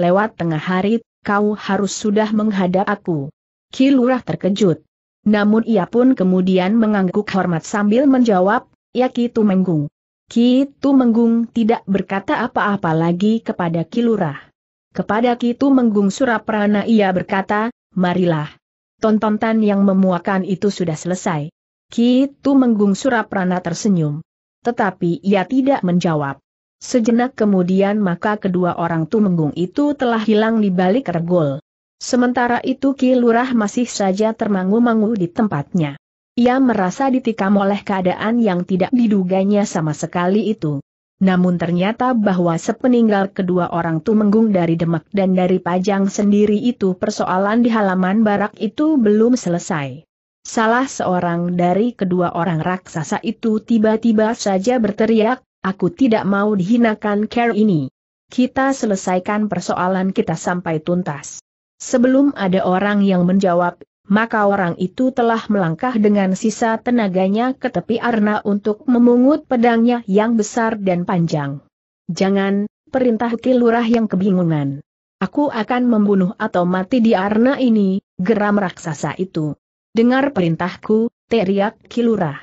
Lewat tengah hari, kau harus sudah menghadap aku. Ki Lurah terkejut. Namun ia pun kemudian mengangguk hormat sambil menjawab, Ya Ki Tumenggung. Ki Tumenggung tidak berkata apa-apa lagi kepada Ki Lurah. Kepada Ki Tumenggung Suraprana ia berkata, Marilah. Tontonan yang memuakan itu sudah selesai. Ki Tumenggung Suraprana tersenyum. Tetapi ia tidak menjawab. Sejenak kemudian maka kedua orang tumenggung itu telah hilang di balik regol. Sementara itu Ki Lurah masih saja termangu-mangu di tempatnya. Ia merasa ditikam oleh keadaan yang tidak diduganya sama sekali itu. Namun ternyata bahwa sepeninggal kedua orang tumenggung dari Demak dan dari Pajang sendiri itu persoalan di halaman barak itu belum selesai. Salah seorang dari kedua orang raksasa itu tiba-tiba saja berteriak, aku tidak mau dihinakan care ini. Kita selesaikan persoalan kita sampai tuntas. Sebelum ada orang yang menjawab, maka orang itu telah melangkah dengan sisa tenaganya ke tepi arna untuk memungut pedangnya yang besar dan panjang. Jangan, perintah kilurah yang kebingungan. Aku akan membunuh atau mati di arna ini, geram raksasa itu. Dengar perintahku, teriak Kilurah.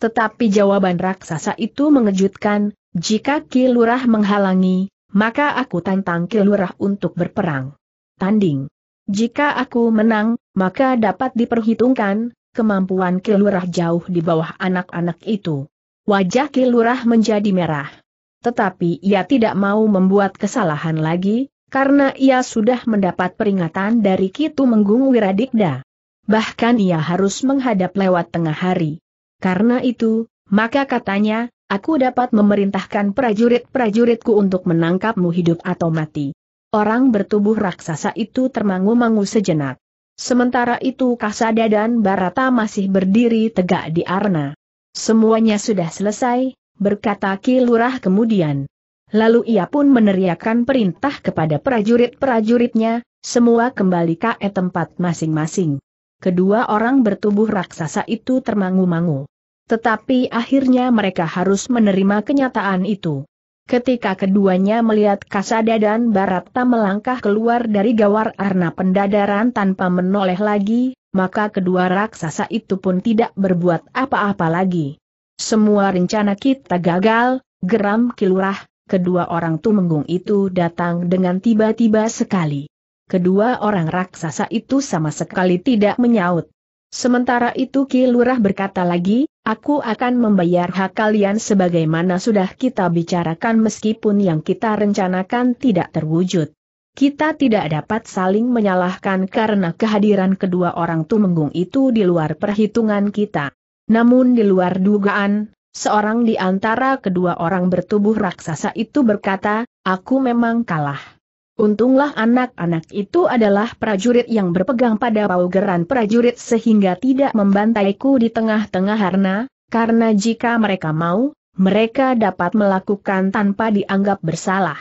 Tetapi jawaban raksasa itu mengejutkan, jika Kilurah menghalangi, maka aku tantang Kilurah untuk berperang. Tanding. Jika aku menang, maka dapat diperhitungkan, kemampuan Kilurah jauh di bawah anak-anak itu. Wajah Kilurah menjadi merah. Tetapi ia tidak mau membuat kesalahan lagi, karena ia sudah mendapat peringatan dari Kitu Menggung Wiradikda bahkan ia harus menghadap lewat tengah hari. Karena itu, maka katanya, aku dapat memerintahkan prajurit-prajuritku untuk menangkapmu hidup atau mati. Orang bertubuh raksasa itu termangu-mangu sejenak. Sementara itu Kasada dan Barata masih berdiri tegak di arna. Semuanya sudah selesai, berkata Ki Lurah kemudian. Lalu ia pun meneriakkan perintah kepada prajurit-prajuritnya, semua kembali ke tempat masing-masing kedua orang bertubuh raksasa itu termangu-mangu. Tetapi akhirnya mereka harus menerima kenyataan itu. Ketika keduanya melihat Kasada dan Barata melangkah keluar dari gawar arna pendadaran tanpa menoleh lagi, maka kedua raksasa itu pun tidak berbuat apa-apa lagi. Semua rencana kita gagal, geram kilurah, kedua orang tumenggung itu datang dengan tiba-tiba sekali kedua orang raksasa itu sama sekali tidak menyaut. Sementara itu Ki Lurah berkata lagi, aku akan membayar hak kalian sebagaimana sudah kita bicarakan meskipun yang kita rencanakan tidak terwujud. Kita tidak dapat saling menyalahkan karena kehadiran kedua orang tumenggung itu di luar perhitungan kita. Namun di luar dugaan, seorang di antara kedua orang bertubuh raksasa itu berkata, aku memang kalah. Untunglah anak-anak itu adalah prajurit yang berpegang pada paugeran prajurit sehingga tidak membantaiku di tengah-tengah harna, karena jika mereka mau, mereka dapat melakukan tanpa dianggap bersalah.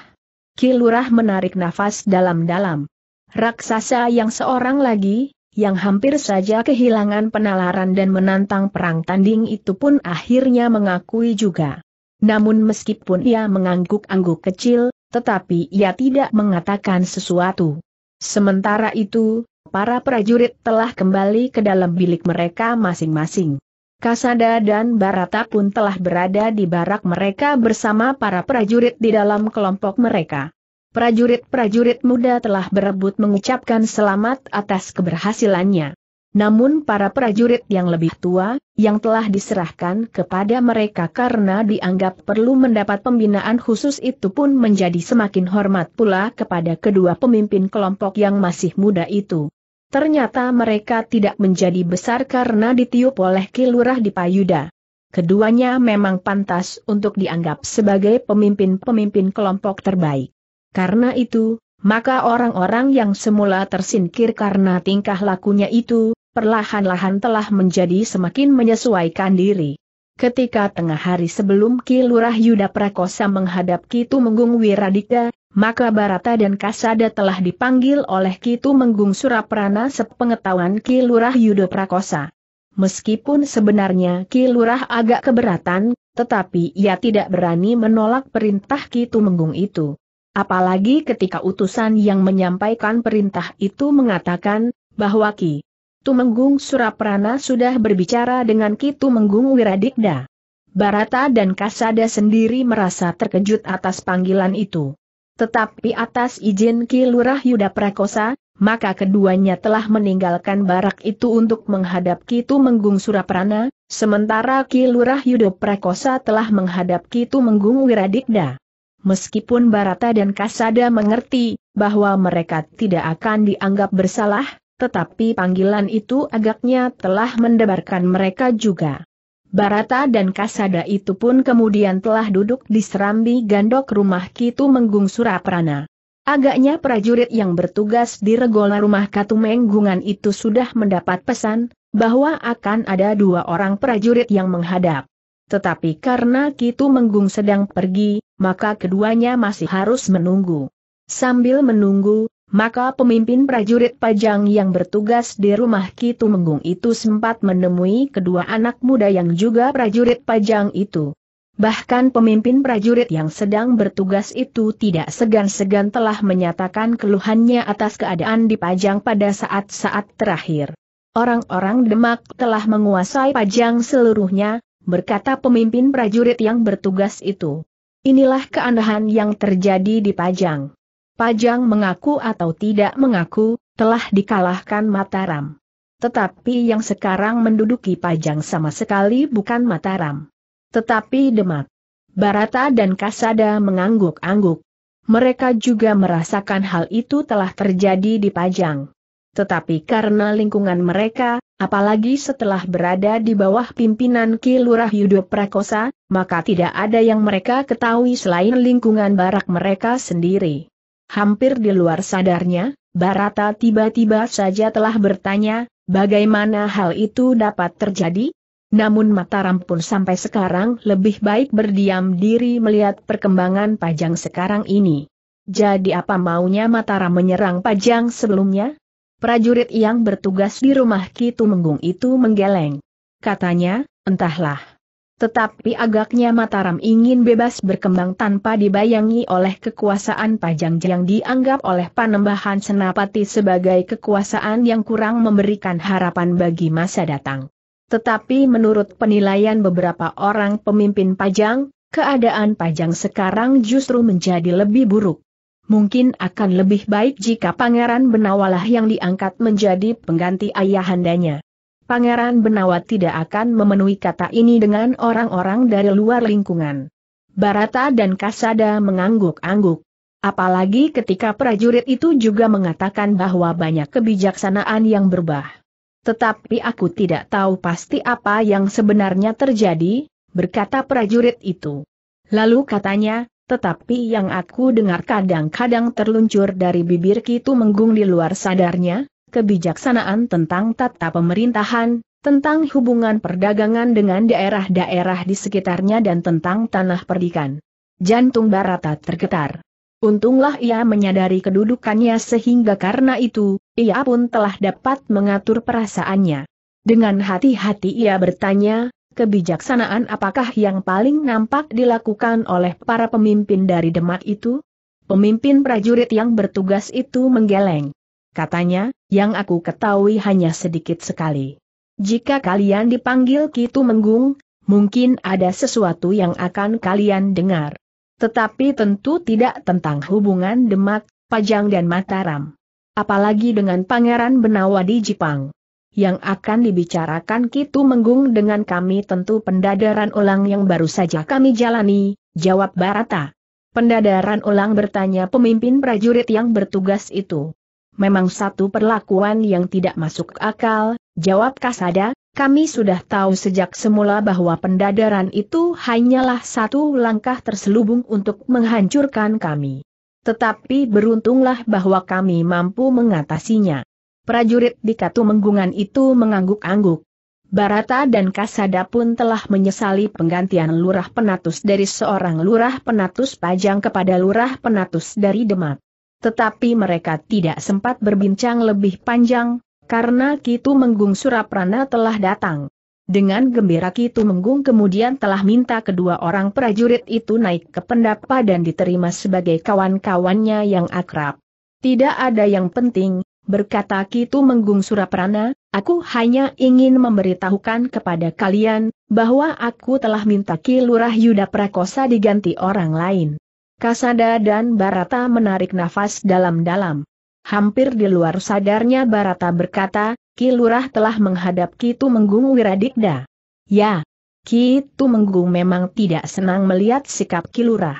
Kilurah menarik nafas dalam-dalam. Raksasa yang seorang lagi, yang hampir saja kehilangan penalaran dan menantang perang tanding itu pun akhirnya mengakui juga. Namun meskipun ia mengangguk-angguk kecil, tetapi ia tidak mengatakan sesuatu. Sementara itu, para prajurit telah kembali ke dalam bilik mereka masing-masing. Kasada dan Barata pun telah berada di barak mereka bersama para prajurit di dalam kelompok mereka. Prajurit-prajurit muda telah berebut mengucapkan selamat atas keberhasilannya. Namun para prajurit yang lebih tua, yang telah diserahkan kepada mereka karena dianggap perlu mendapat pembinaan khusus itu pun menjadi semakin hormat pula kepada kedua pemimpin kelompok yang masih muda itu. Ternyata mereka tidak menjadi besar karena ditiup oleh kilurah di Payuda. Keduanya memang pantas untuk dianggap sebagai pemimpin-pemimpin kelompok terbaik. Karena itu, maka orang-orang yang semula tersingkir karena tingkah lakunya itu, perlahan-lahan telah menjadi semakin menyesuaikan diri. Ketika tengah hari sebelum Kilurah Yuda Prakosa menghadap Kitu Menggung Wiradika, maka Barata dan Kasada telah dipanggil oleh Kitu Menggung Suraprana sepengetahuan Kilurah Yuda Prakosa. Meskipun sebenarnya Kilurah agak keberatan, tetapi ia tidak berani menolak perintah Kitu Menggung itu. Apalagi ketika utusan yang menyampaikan perintah itu mengatakan, bahwa Ki Menggung Suraprana sudah berbicara dengan Kitu Menggung Wiradikda. Barata dan Kasada sendiri merasa terkejut atas panggilan itu. Tetapi atas izin Ki Lurah Yuda Prakosa, maka keduanya telah meninggalkan barak itu untuk menghadap Kitu Menggung Suraprana, sementara Ki Lurah Yuda Prakosa telah menghadap Kitu Menggung Wiradikda. Meskipun Barata dan Kasada mengerti bahwa mereka tidak akan dianggap bersalah, tetapi panggilan itu agaknya telah mendebarkan mereka juga. Barata dan Kasada itu pun kemudian telah duduk di serambi gandok rumah Kitu Menggung Suraprana. Agaknya prajurit yang bertugas di regola rumah Katumenggungan itu sudah mendapat pesan, bahwa akan ada dua orang prajurit yang menghadap. Tetapi karena Kitu Menggung sedang pergi, maka keduanya masih harus menunggu. Sambil menunggu, maka pemimpin prajurit pajang yang bertugas di rumah Kitu Menggung itu sempat menemui kedua anak muda yang juga prajurit pajang itu. Bahkan pemimpin prajurit yang sedang bertugas itu tidak segan-segan telah menyatakan keluhannya atas keadaan di Pajang pada saat-saat terakhir. Orang-orang Demak telah menguasai Pajang seluruhnya, berkata pemimpin prajurit yang bertugas itu. Inilah keanehan yang terjadi di Pajang. Pajang mengaku atau tidak mengaku, telah dikalahkan Mataram. Tetapi yang sekarang menduduki Pajang sama sekali bukan Mataram. Tetapi Demak. Barata dan Kasada mengangguk-angguk. Mereka juga merasakan hal itu telah terjadi di Pajang. Tetapi karena lingkungan mereka, apalagi setelah berada di bawah pimpinan Ki Lurah Yudo Prakosa, maka tidak ada yang mereka ketahui selain lingkungan barak mereka sendiri. Hampir di luar sadarnya, Barata tiba-tiba saja telah bertanya, bagaimana hal itu dapat terjadi? Namun Mataram pun sampai sekarang lebih baik berdiam diri melihat perkembangan Pajang sekarang ini. Jadi apa maunya Mataram menyerang Pajang sebelumnya? Prajurit yang bertugas di rumah Kitu Menggung itu menggeleng. Katanya, entahlah. Tetapi agaknya Mataram ingin bebas berkembang tanpa dibayangi oleh kekuasaan Pajang yang dianggap oleh Panembahan Senapati sebagai kekuasaan yang kurang memberikan harapan bagi masa datang. Tetapi menurut penilaian beberapa orang pemimpin Pajang, keadaan Pajang sekarang justru menjadi lebih buruk. Mungkin akan lebih baik jika Pangeran Benawalah yang diangkat menjadi pengganti ayahandanya. Pangeran Benawa tidak akan memenuhi kata ini dengan orang-orang dari luar lingkungan. Barata dan Kasada mengangguk-angguk. Apalagi ketika prajurit itu juga mengatakan bahwa banyak kebijaksanaan yang berbah. Tetapi aku tidak tahu pasti apa yang sebenarnya terjadi, berkata prajurit itu. Lalu katanya, tetapi yang aku dengar kadang-kadang terluncur dari bibir Kitu Menggung di luar sadarnya, kebijaksanaan tentang tata pemerintahan, tentang hubungan perdagangan dengan daerah-daerah di sekitarnya dan tentang tanah perdikan. Jantung Barata tergetar. Untunglah ia menyadari kedudukannya sehingga karena itu, ia pun telah dapat mengatur perasaannya. Dengan hati-hati ia bertanya, kebijaksanaan apakah yang paling nampak dilakukan oleh para pemimpin dari Demak itu? Pemimpin prajurit yang bertugas itu menggeleng. Katanya, yang aku ketahui hanya sedikit sekali. Jika kalian dipanggil Kitu Menggung, mungkin ada sesuatu yang akan kalian dengar. Tetapi tentu tidak tentang hubungan Demak, Pajang dan Mataram. Apalagi dengan Pangeran Benawa di Jepang. Yang akan dibicarakan Kitu Menggung dengan kami tentu pendadaran ulang yang baru saja kami jalani, jawab Barata. Pendadaran ulang bertanya pemimpin prajurit yang bertugas itu memang satu perlakuan yang tidak masuk akal, jawab Kasada, kami sudah tahu sejak semula bahwa pendadaran itu hanyalah satu langkah terselubung untuk menghancurkan kami. Tetapi beruntunglah bahwa kami mampu mengatasinya. Prajurit di Katumenggungan itu mengangguk-angguk. Barata dan Kasada pun telah menyesali penggantian lurah penatus dari seorang lurah penatus pajang kepada lurah penatus dari Demak. Tetapi mereka tidak sempat berbincang lebih panjang, karena Kitu Menggung Suraprana telah datang. Dengan gembira Kitu Menggung kemudian telah minta kedua orang prajurit itu naik ke pendapa dan diterima sebagai kawan-kawannya yang akrab. Tidak ada yang penting, berkata Kitu Menggung Suraprana, aku hanya ingin memberitahukan kepada kalian, bahwa aku telah minta Ki Yuda Prakosa diganti orang lain. Kasada dan Barata menarik nafas dalam-dalam. Hampir di luar sadarnya Barata berkata, Ki Lurah telah menghadap Ki Tumenggung Wiradikda. Ya, Ki Tumenggung memang tidak senang melihat sikap Ki Lurah.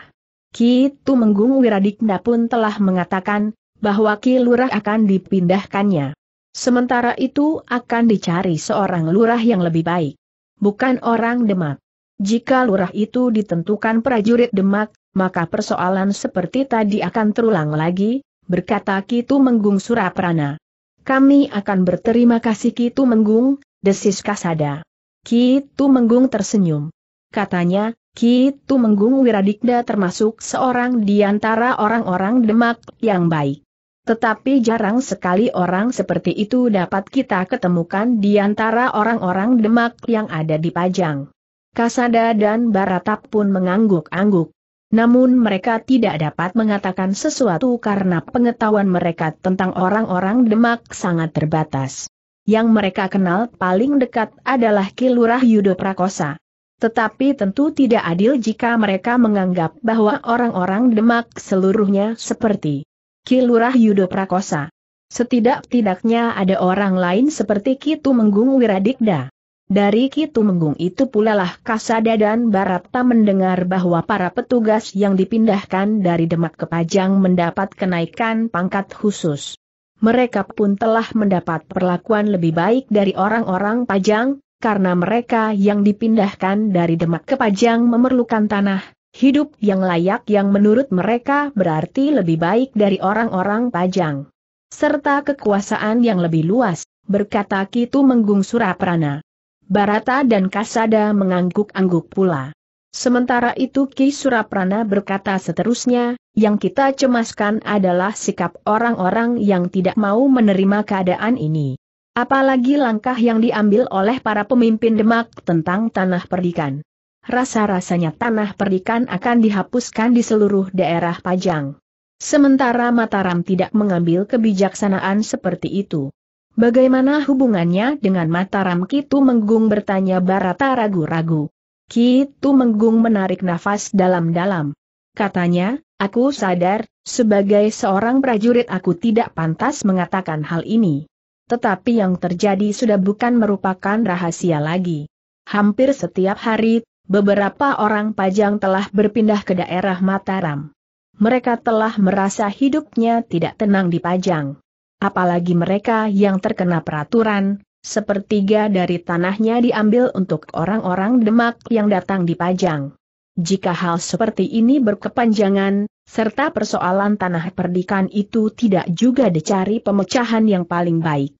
Ki Tumenggung Wiradikda pun telah mengatakan, bahwa Ki Lurah akan dipindahkannya. Sementara itu akan dicari seorang lurah yang lebih baik. Bukan orang Demak. Jika lurah itu ditentukan prajurit Demak, maka persoalan seperti tadi akan terulang lagi, berkata Kitu Menggung Suraprana. Kami akan berterima kasih Kitu Menggung, desis Kasada. Kitu Menggung tersenyum. Katanya, Kitu Menggung Wiradikda termasuk seorang di antara orang-orang Demak yang baik. Tetapi jarang sekali orang seperti itu dapat kita ketemukan di antara orang-orang Demak yang ada di Pajang. Kasada dan Baratap pun mengangguk-angguk. Namun mereka tidak dapat mengatakan sesuatu karena pengetahuan mereka tentang orang-orang Demak sangat terbatas. Yang mereka kenal paling dekat adalah Kilurah Yudo Prakosa. Tetapi tentu tidak adil jika mereka menganggap bahwa orang-orang Demak seluruhnya seperti Kilurah Yudo Prakosa. Setidak-tidaknya ada orang lain seperti Kitu Menggung Wiradikda. Dari Kitu Menggung itu pula lah Kasada dan Barapta mendengar bahwa para petugas yang dipindahkan dari Demak ke Pajang mendapat kenaikan pangkat khusus. Mereka pun telah mendapat perlakuan lebih baik dari orang-orang Pajang, karena mereka yang dipindahkan dari Demak ke Pajang memerlukan tanah, hidup yang layak yang menurut mereka berarti lebih baik dari orang-orang Pajang. Serta kekuasaan yang lebih luas, berkata Kitu Menggung Suraprana. Barata dan Kasada mengangguk-angguk pula. Sementara itu Ki Suraprana berkata seterusnya, yang kita cemaskan adalah sikap orang-orang yang tidak mau menerima keadaan ini. Apalagi langkah yang diambil oleh para pemimpin Demak tentang tanah perdikan. Rasa-rasanya tanah perdikan akan dihapuskan di seluruh daerah Pajang. Sementara Mataram tidak mengambil kebijaksanaan seperti itu. Bagaimana hubungannya dengan Mataram Kitu Menggung bertanya Barata ragu-ragu. Kitu Menggung menarik nafas dalam-dalam. Katanya, aku sadar, sebagai seorang prajurit aku tidak pantas mengatakan hal ini. Tetapi yang terjadi sudah bukan merupakan rahasia lagi. Hampir setiap hari, beberapa orang pajang telah berpindah ke daerah Mataram. Mereka telah merasa hidupnya tidak tenang di Pajang apalagi mereka yang terkena peraturan, sepertiga dari tanahnya diambil untuk orang-orang Demak yang datang di dipajang. Jika hal seperti ini berkepanjangan, serta persoalan tanah perdikan itu tidak juga dicari pemecahan yang paling baik.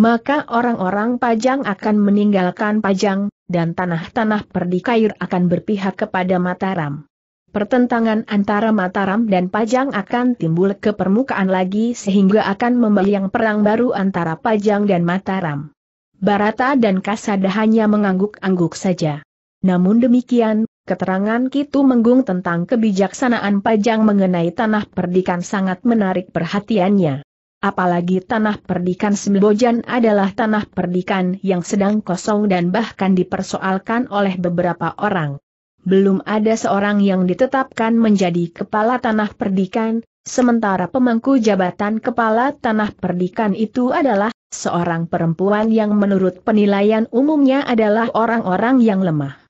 Maka orang-orang pajang akan meninggalkan pajang, dan tanah-tanah perdikair akan berpihak kepada Mataram pertentangan antara Mataram dan Pajang akan timbul ke permukaan lagi sehingga akan membayang perang baru antara Pajang dan Mataram. Barata dan Kasada hanya mengangguk-angguk saja. Namun demikian, keterangan Kitu Menggung tentang kebijaksanaan Pajang mengenai tanah perdikan sangat menarik perhatiannya. Apalagi tanah perdikan Sembojan adalah tanah perdikan yang sedang kosong dan bahkan dipersoalkan oleh beberapa orang belum ada seorang yang ditetapkan menjadi kepala tanah perdikan, sementara pemangku jabatan kepala tanah perdikan itu adalah seorang perempuan yang menurut penilaian umumnya adalah orang-orang yang lemah.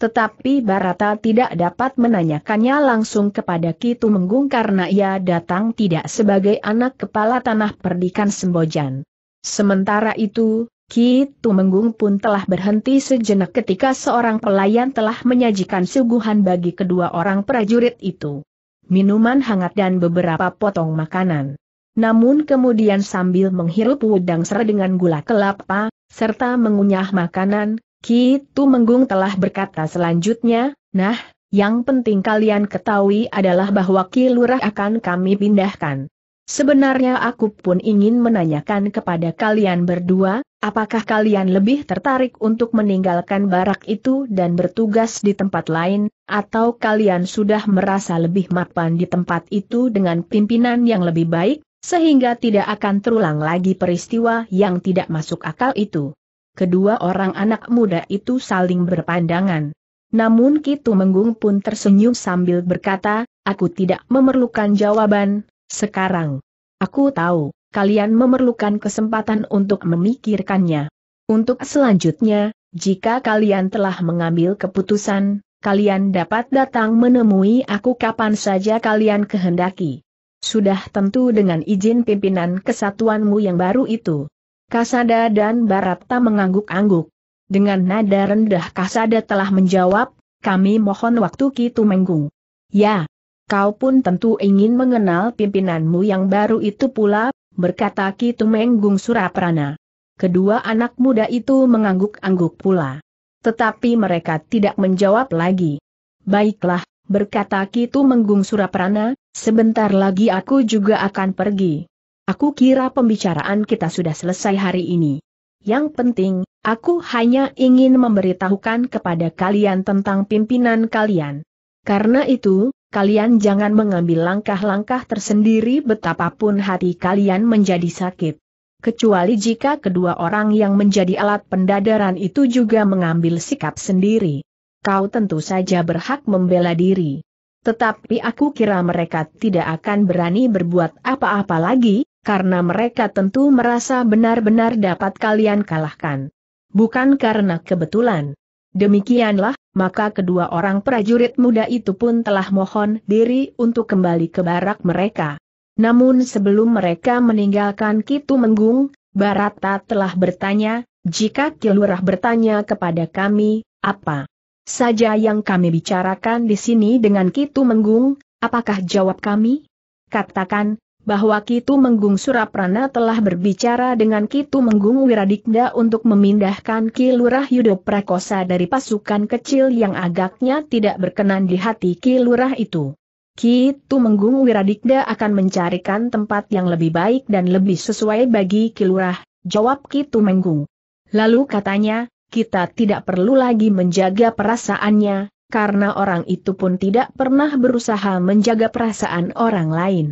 Tetapi Barata tidak dapat menanyakannya langsung kepada Kitu Menggung karena ia datang tidak sebagai anak kepala tanah perdikan Sembojan. Sementara itu, Ki Tumenggung pun telah berhenti sejenak ketika seorang pelayan telah menyajikan suguhan bagi kedua orang prajurit itu. Minuman hangat dan beberapa potong makanan. Namun kemudian sambil menghirup udang ser dengan gula kelapa, serta mengunyah makanan, Ki Tumenggung telah berkata selanjutnya, Nah, yang penting kalian ketahui adalah bahwa Ki Lurah akan kami pindahkan. Sebenarnya aku pun ingin menanyakan kepada kalian berdua, apakah kalian lebih tertarik untuk meninggalkan barak itu dan bertugas di tempat lain, atau kalian sudah merasa lebih mapan di tempat itu dengan pimpinan yang lebih baik, sehingga tidak akan terulang lagi peristiwa yang tidak masuk akal itu. Kedua orang anak muda itu saling berpandangan. Namun Kitu Menggung pun tersenyum sambil berkata, aku tidak memerlukan jawaban, sekarang, aku tahu, kalian memerlukan kesempatan untuk memikirkannya. Untuk selanjutnya, jika kalian telah mengambil keputusan, kalian dapat datang menemui aku kapan saja kalian kehendaki. Sudah tentu dengan izin pimpinan kesatuanmu yang baru itu. Kasada dan Baratta mengangguk-angguk. Dengan nada rendah Kasada telah menjawab, kami mohon waktu kita Menggung. Ya, Kau pun tentu ingin mengenal pimpinanmu yang baru itu pula, berkata Ki Tumenggung Suraprana. Kedua anak muda itu mengangguk-angguk pula. Tetapi mereka tidak menjawab lagi. Baiklah, berkata Ki Tumenggung Suraprana, sebentar lagi aku juga akan pergi. Aku kira pembicaraan kita sudah selesai hari ini. Yang penting, aku hanya ingin memberitahukan kepada kalian tentang pimpinan kalian. Karena itu, kalian jangan mengambil langkah-langkah tersendiri betapapun hati kalian menjadi sakit. Kecuali jika kedua orang yang menjadi alat pendadaran itu juga mengambil sikap sendiri. Kau tentu saja berhak membela diri. Tetapi aku kira mereka tidak akan berani berbuat apa-apa lagi, karena mereka tentu merasa benar-benar dapat kalian kalahkan. Bukan karena kebetulan. Demikianlah, maka kedua orang prajurit muda itu pun telah mohon diri untuk kembali ke barak mereka. Namun sebelum mereka meninggalkan Kitu Menggung, Barata telah bertanya, jika Kilurah bertanya kepada kami, apa saja yang kami bicarakan di sini dengan Kitu Menggung, apakah jawab kami? Katakan, bahwa Kitu Menggung Suraprana telah berbicara dengan Kitu Menggung Wiradikda untuk memindahkan Ki Lurah Yudo Prakosa dari pasukan kecil yang agaknya tidak berkenan di hati Ki Lurah itu. Kitu Menggung Wiradikda akan mencarikan tempat yang lebih baik dan lebih sesuai bagi Ki Lurah, jawab Kitu Menggung. Lalu katanya, kita tidak perlu lagi menjaga perasaannya, karena orang itu pun tidak pernah berusaha menjaga perasaan orang lain.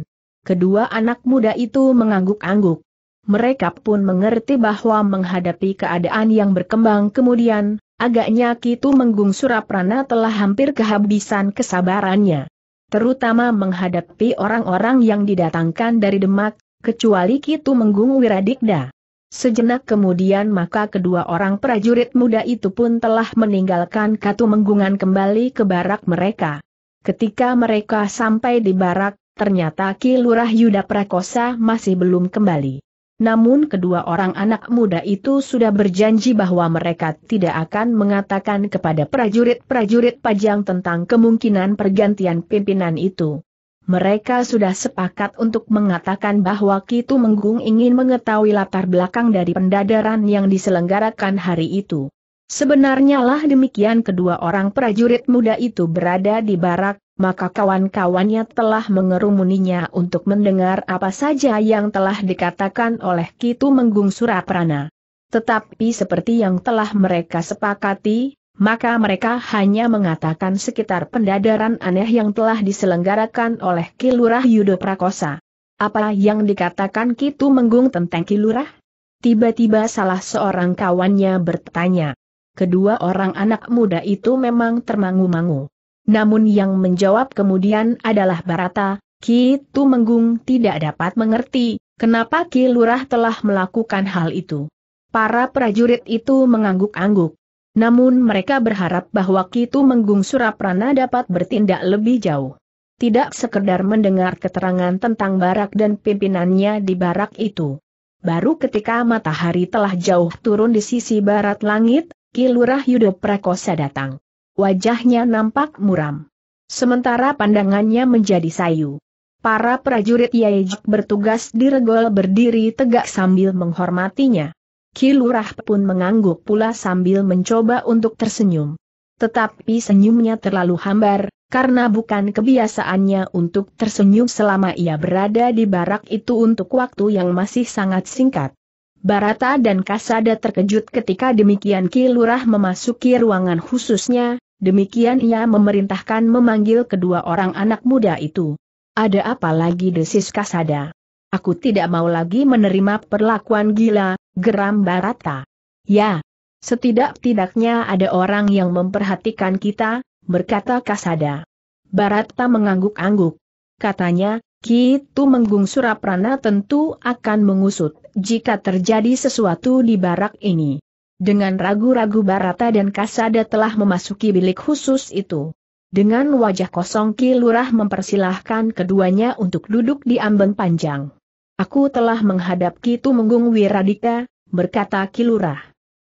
Kedua anak muda itu mengangguk-angguk. Mereka pun mengerti bahwa menghadapi keadaan yang berkembang kemudian, agaknya Kitu Menggung Suraprana telah hampir kehabisan kesabarannya. Terutama menghadapi orang-orang yang didatangkan dari Demak, kecuali Kitu Menggung Wiradikda. Sejenak kemudian maka kedua orang prajurit muda itu pun telah meninggalkan katu menggungan kembali ke barak mereka. Ketika mereka sampai di barak, ternyata Ki Lurah Yuda Prakosa masih belum kembali. Namun kedua orang anak muda itu sudah berjanji bahwa mereka tidak akan mengatakan kepada prajurit-prajurit pajang tentang kemungkinan pergantian pimpinan itu. Mereka sudah sepakat untuk mengatakan bahwa Kitu Menggung ingin mengetahui latar belakang dari pendadaran yang diselenggarakan hari itu. Sebenarnya lah demikian kedua orang prajurit muda itu berada di barak, maka kawan-kawannya telah mengerumuninya untuk mendengar apa saja yang telah dikatakan oleh Kitu Menggung Suraprana. Tetapi seperti yang telah mereka sepakati, maka mereka hanya mengatakan sekitar pendadaran aneh yang telah diselenggarakan oleh Kilurah Yudo Prakosa. Apa yang dikatakan Kitu Menggung tentang Kilurah? Tiba-tiba salah seorang kawannya bertanya. Kedua orang anak muda itu memang termangu-mangu. Namun yang menjawab kemudian adalah Barata, Ki Tu Menggung tidak dapat mengerti, kenapa Ki Lurah telah melakukan hal itu. Para prajurit itu mengangguk-angguk. Namun mereka berharap bahwa Ki Tu Menggung Suraprana dapat bertindak lebih jauh. Tidak sekedar mendengar keterangan tentang barak dan pimpinannya di barak itu. Baru ketika matahari telah jauh turun di sisi barat langit, Ki Lurah Yudo Prakosa datang. Wajahnya nampak muram. Sementara pandangannya menjadi sayu. Para prajurit Yaejik bertugas di regol berdiri tegak sambil menghormatinya. Kilurah pun mengangguk pula sambil mencoba untuk tersenyum. Tetapi senyumnya terlalu hambar, karena bukan kebiasaannya untuk tersenyum selama ia berada di barak itu untuk waktu yang masih sangat singkat. Barata dan Kasada terkejut ketika demikian Kilurah memasuki ruangan khususnya, Demikian ia memerintahkan memanggil kedua orang anak muda itu. Ada apa lagi desis Kasada? Aku tidak mau lagi menerima perlakuan gila, geram Barata. Ya, setidak-tidaknya ada orang yang memperhatikan kita, berkata Kasada. Barata mengangguk-angguk. Katanya, Kitu Menggung Suraprana tentu akan mengusut jika terjadi sesuatu di barak ini. Dengan ragu-ragu Barata dan Kasada telah memasuki bilik khusus itu. Dengan wajah kosong Ki Lurah mempersilahkan keduanya untuk duduk di ambang panjang. Aku telah menghadap Ki Tumenggung Wiradika, berkata Ki Lurah.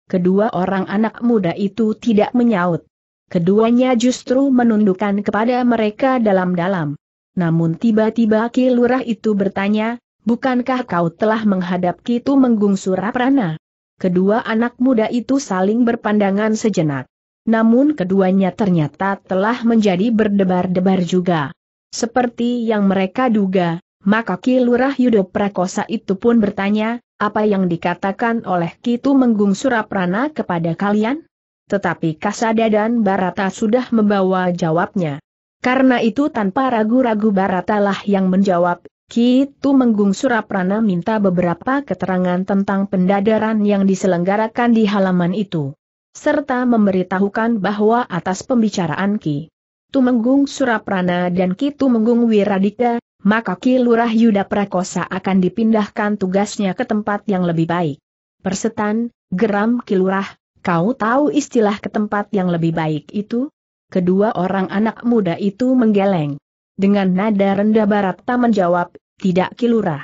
Kedua orang anak muda itu tidak menyaut. Keduanya justru menundukkan kepada mereka dalam-dalam. Namun tiba-tiba Ki Lurah itu bertanya, bukankah kau telah menghadap Ki Tumenggung Suraprana? kedua anak muda itu saling berpandangan sejenak. Namun keduanya ternyata telah menjadi berdebar-debar juga. Seperti yang mereka duga, maka Ki Lurah Yudo Prakosa itu pun bertanya, apa yang dikatakan oleh Kitu Menggung Suraprana kepada kalian? Tetapi Kasada dan Barata sudah membawa jawabnya. Karena itu tanpa ragu-ragu Baratalah yang menjawab, Kitu Menggung Suraprana minta beberapa keterangan tentang pendadaran yang diselenggarakan di halaman itu. Serta memberitahukan bahwa atas pembicaraan Ki Tumenggung Suraprana dan Ki Tumenggung Wiradika, maka Ki Lurah Yuda Prakosa akan dipindahkan tugasnya ke tempat yang lebih baik. Persetan, geram Ki Lurah, kau tahu istilah ke tempat yang lebih baik itu? Kedua orang anak muda itu menggeleng. Dengan nada rendah barata menjawab, tidak kilurah.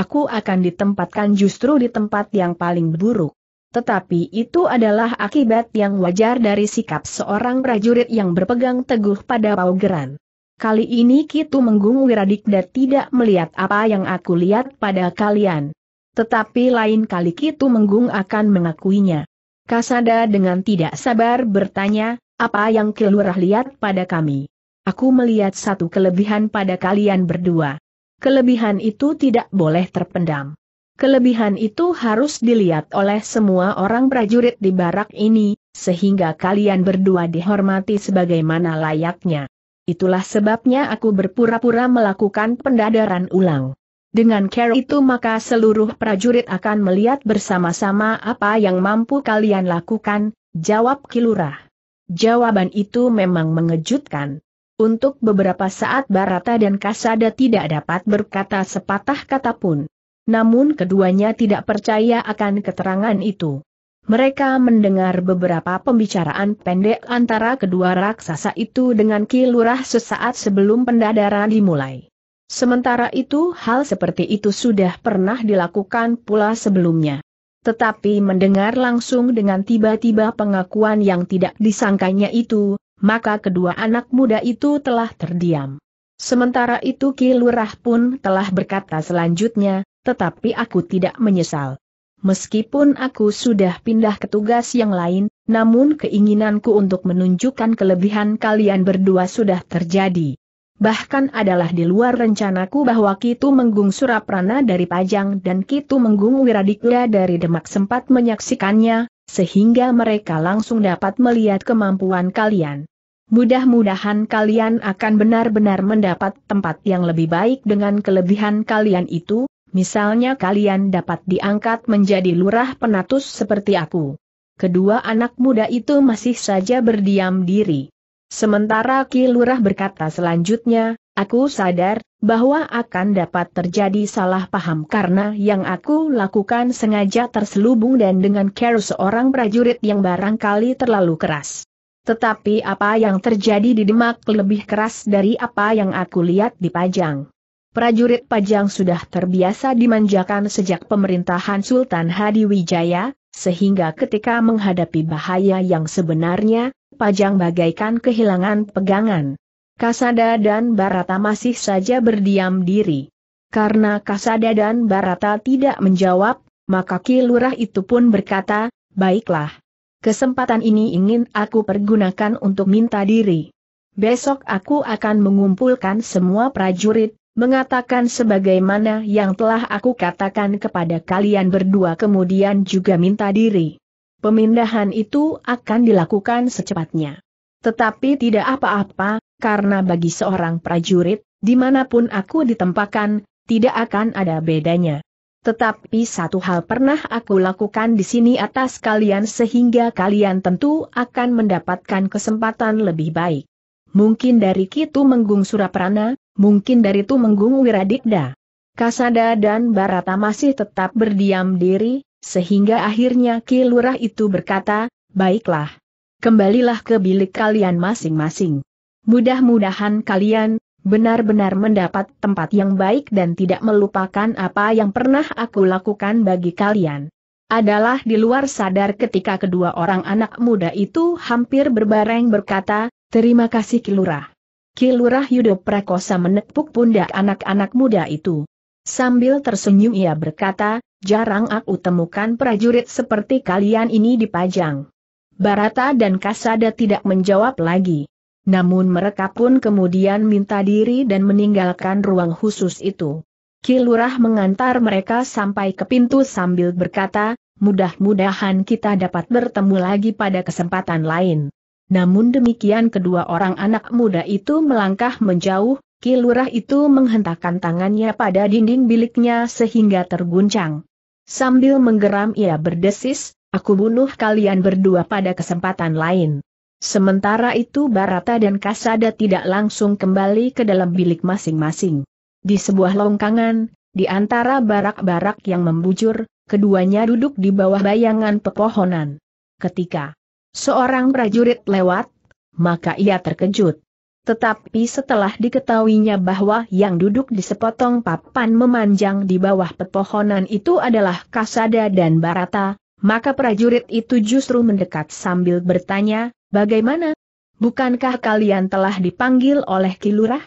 Aku akan ditempatkan justru di tempat yang paling buruk. Tetapi itu adalah akibat yang wajar dari sikap seorang prajurit yang berpegang teguh pada paugeran. Kali ini Kitu Menggung dan tidak melihat apa yang aku lihat pada kalian. Tetapi lain kali Kitu Menggung akan mengakuinya. Kasada dengan tidak sabar bertanya, apa yang Kilurah lihat pada kami? Aku melihat satu kelebihan pada kalian berdua. Kelebihan itu tidak boleh terpendam. Kelebihan itu harus dilihat oleh semua orang prajurit di barak ini, sehingga kalian berdua dihormati sebagaimana layaknya. Itulah sebabnya aku berpura-pura melakukan pendadaran ulang. Dengan care itu maka seluruh prajurit akan melihat bersama-sama apa yang mampu kalian lakukan, jawab Kilurah. Jawaban itu memang mengejutkan. Untuk beberapa saat Barata dan Kasada tidak dapat berkata sepatah kata pun. Namun keduanya tidak percaya akan keterangan itu. Mereka mendengar beberapa pembicaraan pendek antara kedua raksasa itu dengan Ki sesaat sebelum pendadaran dimulai. Sementara itu hal seperti itu sudah pernah dilakukan pula sebelumnya. Tetapi mendengar langsung dengan tiba-tiba pengakuan yang tidak disangkanya itu, maka kedua anak muda itu telah terdiam. Sementara itu Ki Lurah pun telah berkata selanjutnya, tetapi aku tidak menyesal. Meskipun aku sudah pindah ke tugas yang lain, namun keinginanku untuk menunjukkan kelebihan kalian berdua sudah terjadi. Bahkan adalah di luar rencanaku bahwa Kitu Menggung Suraprana dari Pajang dan Kitu Menggung Wiradikla dari Demak sempat menyaksikannya, sehingga mereka langsung dapat melihat kemampuan kalian. Mudah-mudahan kalian akan benar-benar mendapat tempat yang lebih baik dengan kelebihan kalian itu, misalnya kalian dapat diangkat menjadi lurah penatus seperti aku. Kedua anak muda itu masih saja berdiam diri. Sementara Ki Lurah berkata selanjutnya, aku sadar bahwa akan dapat terjadi salah paham karena yang aku lakukan sengaja terselubung dan dengan care seorang prajurit yang barangkali terlalu keras. Tetapi apa yang terjadi di Demak lebih keras dari apa yang aku lihat di Pajang. Prajurit Pajang sudah terbiasa dimanjakan sejak pemerintahan Sultan Hadi Wijaya, sehingga ketika menghadapi bahaya yang sebenarnya, Pajang bagaikan kehilangan pegangan. Kasada dan Barata masih saja berdiam diri. Karena Kasada dan Barata tidak menjawab, maka Kilurah itu pun berkata, baiklah. Kesempatan ini ingin aku pergunakan untuk minta diri. Besok aku akan mengumpulkan semua prajurit, mengatakan sebagaimana yang telah aku katakan kepada kalian berdua kemudian juga minta diri. Pemindahan itu akan dilakukan secepatnya. Tetapi tidak apa-apa, karena bagi seorang prajurit, dimanapun aku ditempakan, tidak akan ada bedanya. Tetapi satu hal pernah aku lakukan di sini atas kalian sehingga kalian tentu akan mendapatkan kesempatan lebih baik. Mungkin dari Kitu Menggung Suraprana, mungkin dari Tu Menggung Wiradikda. Kasada dan Barata masih tetap berdiam diri, sehingga akhirnya Ki Lurah itu berkata, baiklah. Kembalilah ke bilik kalian masing-masing. Mudah-mudahan kalian, benar-benar mendapat tempat yang baik dan tidak melupakan apa yang pernah aku lakukan bagi kalian. Adalah di luar sadar ketika kedua orang anak muda itu hampir berbareng berkata, terima kasih Kilurah. Kilurah Yudo Prakosa menepuk pundak anak-anak muda itu. Sambil tersenyum ia berkata, jarang aku temukan prajurit seperti kalian ini di Pajang. Barata dan Kasada tidak menjawab lagi. Namun mereka pun kemudian minta diri dan meninggalkan ruang khusus itu. Kilurah mengantar mereka sampai ke pintu sambil berkata, mudah-mudahan kita dapat bertemu lagi pada kesempatan lain. Namun demikian kedua orang anak muda itu melangkah menjauh, Kilurah itu menghentakkan tangannya pada dinding biliknya sehingga terguncang. Sambil menggeram ia berdesis, aku bunuh kalian berdua pada kesempatan lain. Sementara itu Barata dan Kasada tidak langsung kembali ke dalam bilik masing-masing. Di sebuah longkangan, di antara barak-barak yang membujur, keduanya duduk di bawah bayangan pepohonan. Ketika seorang prajurit lewat, maka ia terkejut. Tetapi setelah diketahuinya bahwa yang duduk di sepotong papan memanjang di bawah pepohonan itu adalah Kasada dan Barata, maka prajurit itu justru mendekat sambil bertanya, Bagaimana? Bukankah kalian telah dipanggil oleh Kilurah?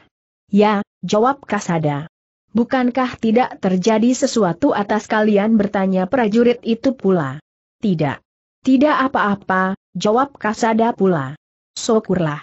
Ya, jawab Kasada. Bukankah tidak terjadi sesuatu atas kalian bertanya prajurit itu pula? Tidak. Tidak apa-apa, jawab Kasada pula. Syukurlah.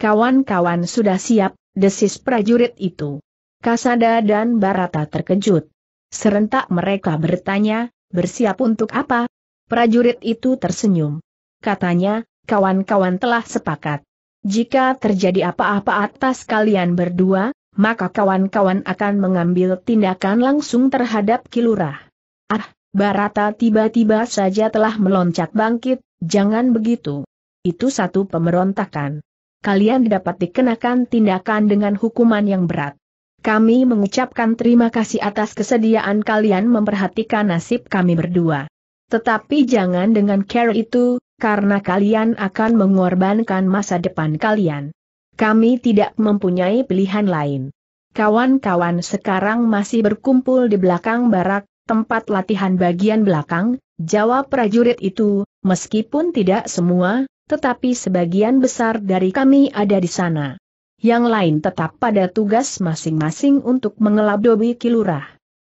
Kawan-kawan sudah siap, desis prajurit itu. Kasada dan Barata terkejut. Serentak mereka bertanya, bersiap untuk apa? Prajurit itu tersenyum. Katanya, kawan-kawan telah sepakat. Jika terjadi apa-apa atas kalian berdua, maka kawan-kawan akan mengambil tindakan langsung terhadap Kilurah. Ah, Barata tiba-tiba saja telah meloncat bangkit, jangan begitu. Itu satu pemberontakan. Kalian dapat dikenakan tindakan dengan hukuman yang berat. Kami mengucapkan terima kasih atas kesediaan kalian memperhatikan nasib kami berdua. Tetapi jangan dengan care itu, karena kalian akan mengorbankan masa depan kalian. Kami tidak mempunyai pilihan lain. Kawan-kawan sekarang masih berkumpul di belakang barak, tempat latihan bagian belakang, jawab prajurit itu, meskipun tidak semua, tetapi sebagian besar dari kami ada di sana. Yang lain tetap pada tugas masing-masing untuk mengelabdobi kilurah.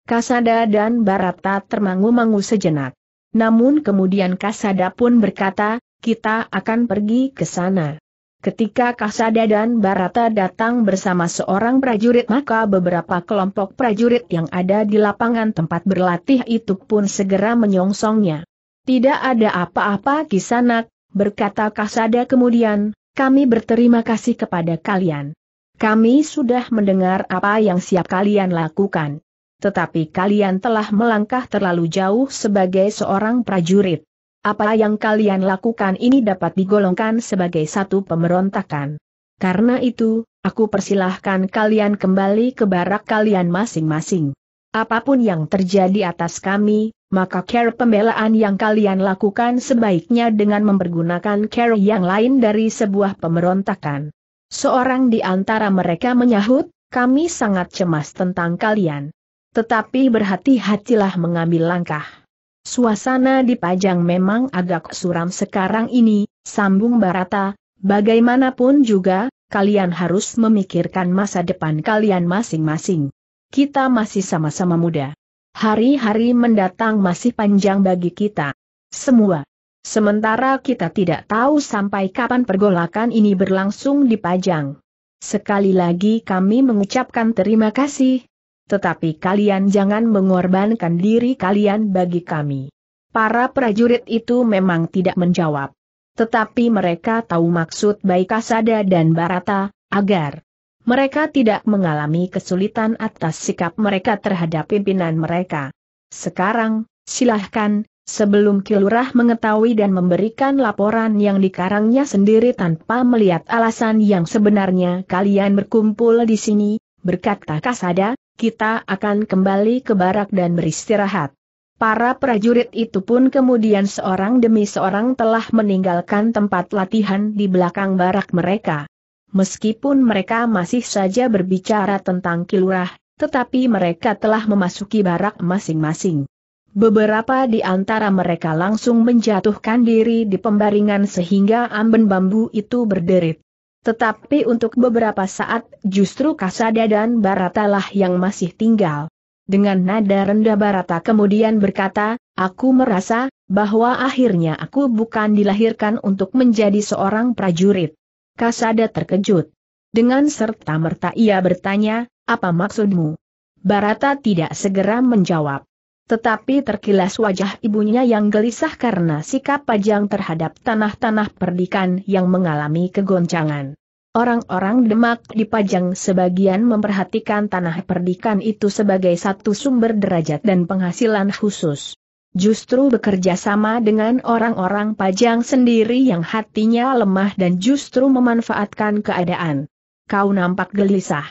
Kasada dan Barata termangu-mangu sejenak. Namun kemudian Kasada pun berkata, kita akan pergi ke sana. Ketika Kasada dan Barata datang bersama seorang prajurit maka beberapa kelompok prajurit yang ada di lapangan tempat berlatih itu pun segera menyongsongnya. Tidak ada apa-apa kisanak, berkata Kasada kemudian, kami berterima kasih kepada kalian. Kami sudah mendengar apa yang siap kalian lakukan tetapi kalian telah melangkah terlalu jauh sebagai seorang prajurit. Apa yang kalian lakukan ini dapat digolongkan sebagai satu pemberontakan. Karena itu, aku persilahkan kalian kembali ke barak kalian masing-masing. Apapun yang terjadi atas kami, maka care pembelaan yang kalian lakukan sebaiknya dengan mempergunakan care yang lain dari sebuah pemberontakan. Seorang di antara mereka menyahut, kami sangat cemas tentang kalian. Tetapi berhati-hatilah mengambil langkah. Suasana di Pajang memang agak suram sekarang ini, sambung Barata, bagaimanapun juga, kalian harus memikirkan masa depan kalian masing-masing. Kita masih sama-sama muda. Hari-hari mendatang masih panjang bagi kita. Semua. Sementara kita tidak tahu sampai kapan pergolakan ini berlangsung di Pajang. Sekali lagi kami mengucapkan terima kasih, tetapi kalian jangan mengorbankan diri kalian bagi kami. Para prajurit itu memang tidak menjawab. Tetapi mereka tahu maksud baik Kasada dan Barata, agar mereka tidak mengalami kesulitan atas sikap mereka terhadap pimpinan mereka. Sekarang, silahkan, sebelum Kilurah mengetahui dan memberikan laporan yang dikarangnya sendiri tanpa melihat alasan yang sebenarnya kalian berkumpul di sini, berkata Kasada, kita akan kembali ke barak dan beristirahat. Para prajurit itu pun kemudian seorang demi seorang telah meninggalkan tempat latihan di belakang barak mereka. Meskipun mereka masih saja berbicara tentang kilurah, tetapi mereka telah memasuki barak masing-masing. Beberapa di antara mereka langsung menjatuhkan diri di pembaringan sehingga amben bambu itu berderit. Tetapi untuk beberapa saat justru Kasada dan Baratalah yang masih tinggal. Dengan nada rendah Barata kemudian berkata, aku merasa, bahwa akhirnya aku bukan dilahirkan untuk menjadi seorang prajurit. Kasada terkejut. Dengan serta merta ia bertanya, apa maksudmu? Barata tidak segera menjawab. Tetapi terkilas wajah ibunya yang gelisah karena sikap pajang terhadap tanah-tanah perdikan yang mengalami kegoncangan. Orang-orang Demak di Pajang sebagian memperhatikan tanah perdikan itu sebagai satu sumber derajat dan penghasilan khusus. Justru bekerja sama dengan orang-orang Pajang sendiri yang hatinya lemah dan justru memanfaatkan keadaan. Kau nampak gelisah.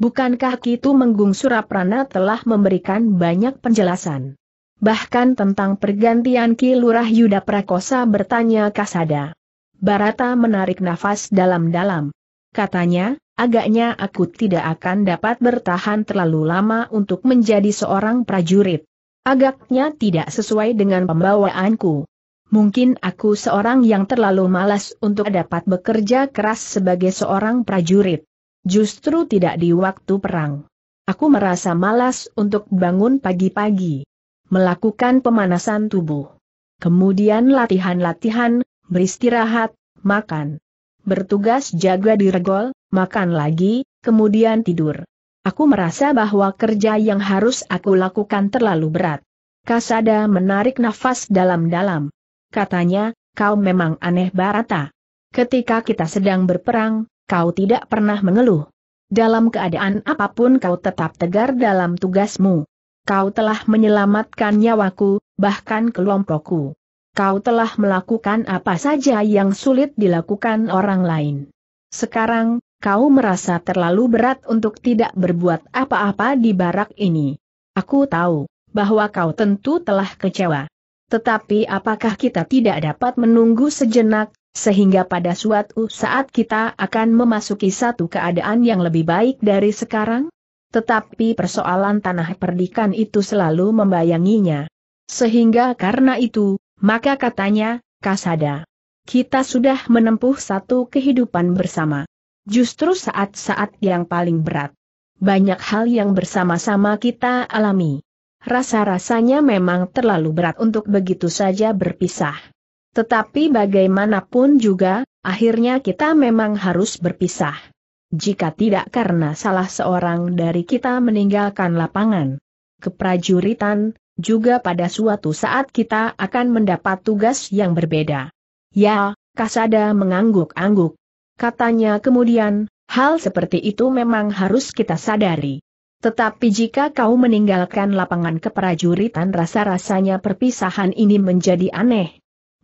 Bukankah Kitu Menggung Suraprana telah memberikan banyak penjelasan? Bahkan tentang pergantian Ki Lurah Yuda Prakosa bertanya Kasada. Barata menarik nafas dalam-dalam. Katanya, agaknya aku tidak akan dapat bertahan terlalu lama untuk menjadi seorang prajurit. Agaknya tidak sesuai dengan pembawaanku. Mungkin aku seorang yang terlalu malas untuk dapat bekerja keras sebagai seorang prajurit. Justru tidak di waktu perang. Aku merasa malas untuk bangun pagi-pagi. Melakukan pemanasan tubuh. Kemudian latihan-latihan, beristirahat, makan. Bertugas jaga di regol, makan lagi, kemudian tidur. Aku merasa bahwa kerja yang harus aku lakukan terlalu berat. Kasada menarik nafas dalam-dalam. Katanya, kau memang aneh Barata. Ketika kita sedang berperang, kau tidak pernah mengeluh. Dalam keadaan apapun kau tetap tegar dalam tugasmu. Kau telah menyelamatkan nyawaku, bahkan kelompokku. Kau telah melakukan apa saja yang sulit dilakukan orang lain. Sekarang, kau merasa terlalu berat untuk tidak berbuat apa-apa di barak ini. Aku tahu, bahwa kau tentu telah kecewa. Tetapi apakah kita tidak dapat menunggu sejenak, sehingga pada suatu saat kita akan memasuki satu keadaan yang lebih baik dari sekarang? Tetapi persoalan tanah perdikan itu selalu membayanginya. Sehingga karena itu, maka katanya, Kasada. Kita sudah menempuh satu kehidupan bersama. Justru saat-saat yang paling berat. Banyak hal yang bersama-sama kita alami. Rasa-rasanya memang terlalu berat untuk begitu saja berpisah. Tetapi bagaimanapun juga, akhirnya kita memang harus berpisah. Jika tidak karena salah seorang dari kita meninggalkan lapangan keprajuritan, juga pada suatu saat kita akan mendapat tugas yang berbeda. Ya, Kasada mengangguk-angguk. Katanya kemudian, hal seperti itu memang harus kita sadari. Tetapi jika kau meninggalkan lapangan keprajuritan rasa-rasanya perpisahan ini menjadi aneh,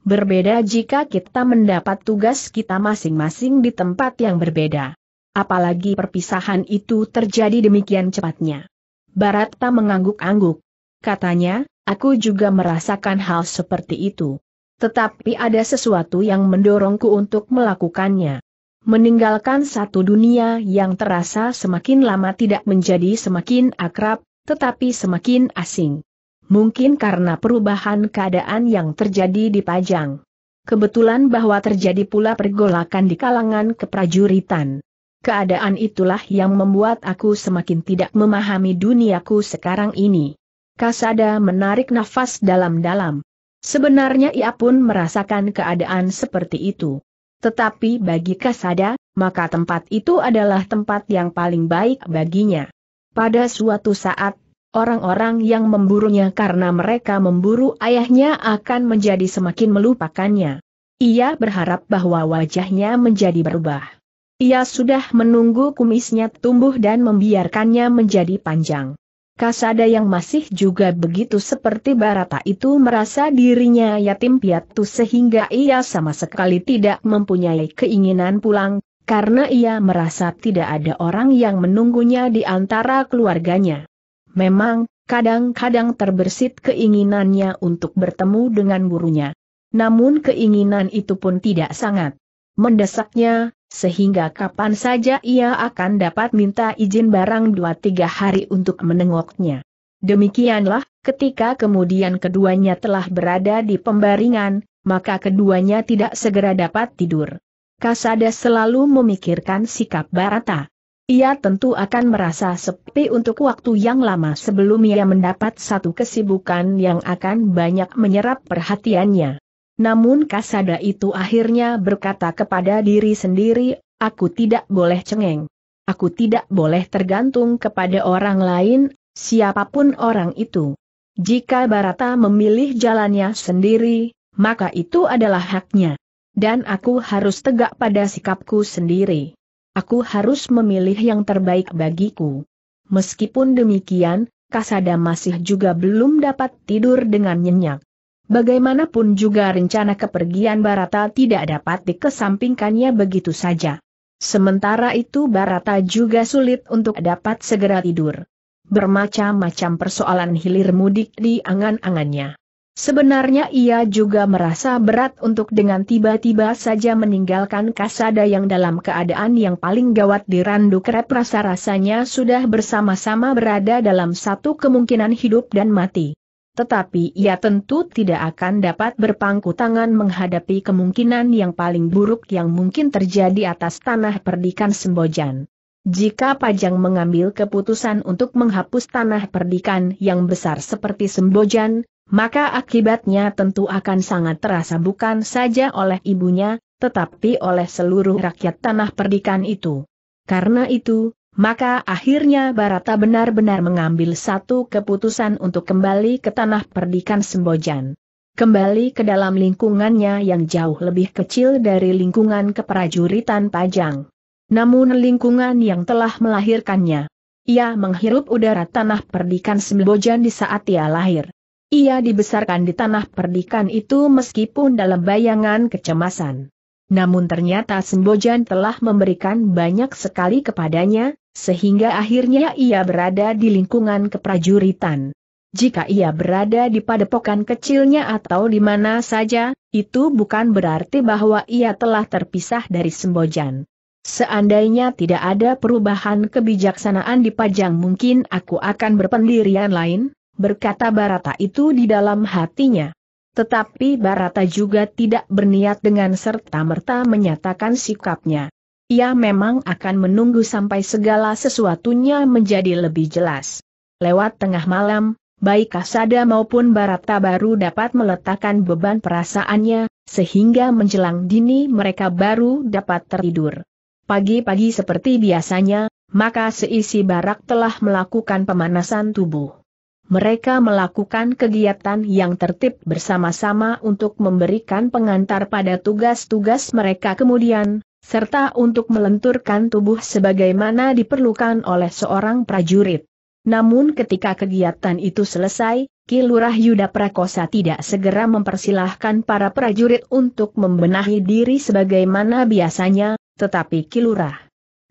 Berbeda jika kita mendapat tugas kita masing-masing di tempat yang berbeda. Apalagi perpisahan itu terjadi demikian cepatnya. Baratta mengangguk-angguk. Katanya, aku juga merasakan hal seperti itu. Tetapi ada sesuatu yang mendorongku untuk melakukannya. Meninggalkan satu dunia yang terasa semakin lama tidak menjadi semakin akrab, tetapi semakin asing mungkin karena perubahan keadaan yang terjadi di Pajang. Kebetulan bahwa terjadi pula pergolakan di kalangan keprajuritan. Keadaan itulah yang membuat aku semakin tidak memahami duniaku sekarang ini. Kasada menarik nafas dalam-dalam. Sebenarnya ia pun merasakan keadaan seperti itu. Tetapi bagi Kasada, maka tempat itu adalah tempat yang paling baik baginya. Pada suatu saat, Orang-orang yang memburunya karena mereka memburu ayahnya akan menjadi semakin melupakannya. Ia berharap bahwa wajahnya menjadi berubah. Ia sudah menunggu kumisnya tumbuh dan membiarkannya menjadi panjang. Kasada yang masih juga begitu seperti Barata itu merasa dirinya yatim piatu sehingga ia sama sekali tidak mempunyai keinginan pulang, karena ia merasa tidak ada orang yang menunggunya di antara keluarganya. Memang, kadang-kadang terbersit keinginannya untuk bertemu dengan gurunya. Namun keinginan itu pun tidak sangat mendesaknya, sehingga kapan saja ia akan dapat minta izin barang dua tiga hari untuk menengoknya. Demikianlah, ketika kemudian keduanya telah berada di pembaringan, maka keduanya tidak segera dapat tidur. Kasada selalu memikirkan sikap Barata. Ia tentu akan merasa sepi untuk waktu yang lama sebelum ia mendapat satu kesibukan yang akan banyak menyerap perhatiannya. Namun kasada itu akhirnya berkata kepada diri sendiri, aku tidak boleh cengeng. Aku tidak boleh tergantung kepada orang lain, siapapun orang itu. Jika Barata memilih jalannya sendiri, maka itu adalah haknya. Dan aku harus tegak pada sikapku sendiri. Aku harus memilih yang terbaik bagiku. Meskipun demikian, Kasada masih juga belum dapat tidur dengan nyenyak. Bagaimanapun juga rencana kepergian Barata tidak dapat dikesampingkannya begitu saja. Sementara itu Barata juga sulit untuk dapat segera tidur. Bermacam-macam persoalan hilir mudik di angan-angannya. Sebenarnya ia juga merasa berat untuk dengan tiba-tiba saja meninggalkan Kasada yang dalam keadaan yang paling gawat di Randu Krep rasa-rasanya sudah bersama-sama berada dalam satu kemungkinan hidup dan mati. Tetapi ia tentu tidak akan dapat berpangku tangan menghadapi kemungkinan yang paling buruk yang mungkin terjadi atas tanah perdikan Sembojan. Jika Pajang mengambil keputusan untuk menghapus tanah perdikan yang besar seperti Sembojan, maka akibatnya tentu akan sangat terasa bukan saja oleh ibunya, tetapi oleh seluruh rakyat tanah perdikan itu. Karena itu, maka akhirnya Barata benar-benar mengambil satu keputusan untuk kembali ke tanah perdikan Sembojan. Kembali ke dalam lingkungannya yang jauh lebih kecil dari lingkungan keprajuritan Pajang. Namun lingkungan yang telah melahirkannya. Ia menghirup udara tanah perdikan Sembojan di saat ia lahir. Ia dibesarkan di tanah perdikan itu meskipun dalam bayangan kecemasan. Namun ternyata Sembojan telah memberikan banyak sekali kepadanya, sehingga akhirnya ia berada di lingkungan keprajuritan. Jika ia berada di padepokan kecilnya atau di mana saja, itu bukan berarti bahwa ia telah terpisah dari Sembojan. Seandainya tidak ada perubahan kebijaksanaan di Pajang mungkin aku akan berpendirian lain, berkata Barata itu di dalam hatinya. Tetapi Barata juga tidak berniat dengan serta-merta menyatakan sikapnya. Ia memang akan menunggu sampai segala sesuatunya menjadi lebih jelas. Lewat tengah malam, baik Kasada maupun Barata baru dapat meletakkan beban perasaannya, sehingga menjelang dini mereka baru dapat tertidur. Pagi-pagi seperti biasanya, maka seisi barak telah melakukan pemanasan tubuh mereka melakukan kegiatan yang tertib bersama-sama untuk memberikan pengantar pada tugas-tugas mereka kemudian, serta untuk melenturkan tubuh sebagaimana diperlukan oleh seorang prajurit. Namun ketika kegiatan itu selesai, Kilurah Yuda Prakosa tidak segera mempersilahkan para prajurit untuk membenahi diri sebagaimana biasanya, tetapi Kilurah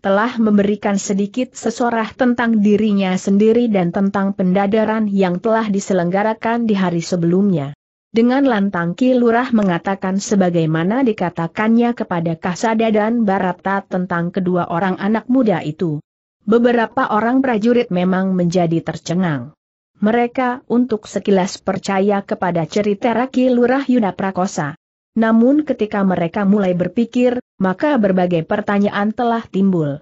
telah memberikan sedikit sesorah tentang dirinya sendiri dan tentang pendadaran yang telah diselenggarakan di hari sebelumnya. Dengan lantang Ki Lurah mengatakan sebagaimana dikatakannya kepada Kasada dan Barata tentang kedua orang anak muda itu. Beberapa orang prajurit memang menjadi tercengang. Mereka untuk sekilas percaya kepada cerita Raki Lurah Yuna Prakosa. Namun ketika mereka mulai berpikir, maka berbagai pertanyaan telah timbul.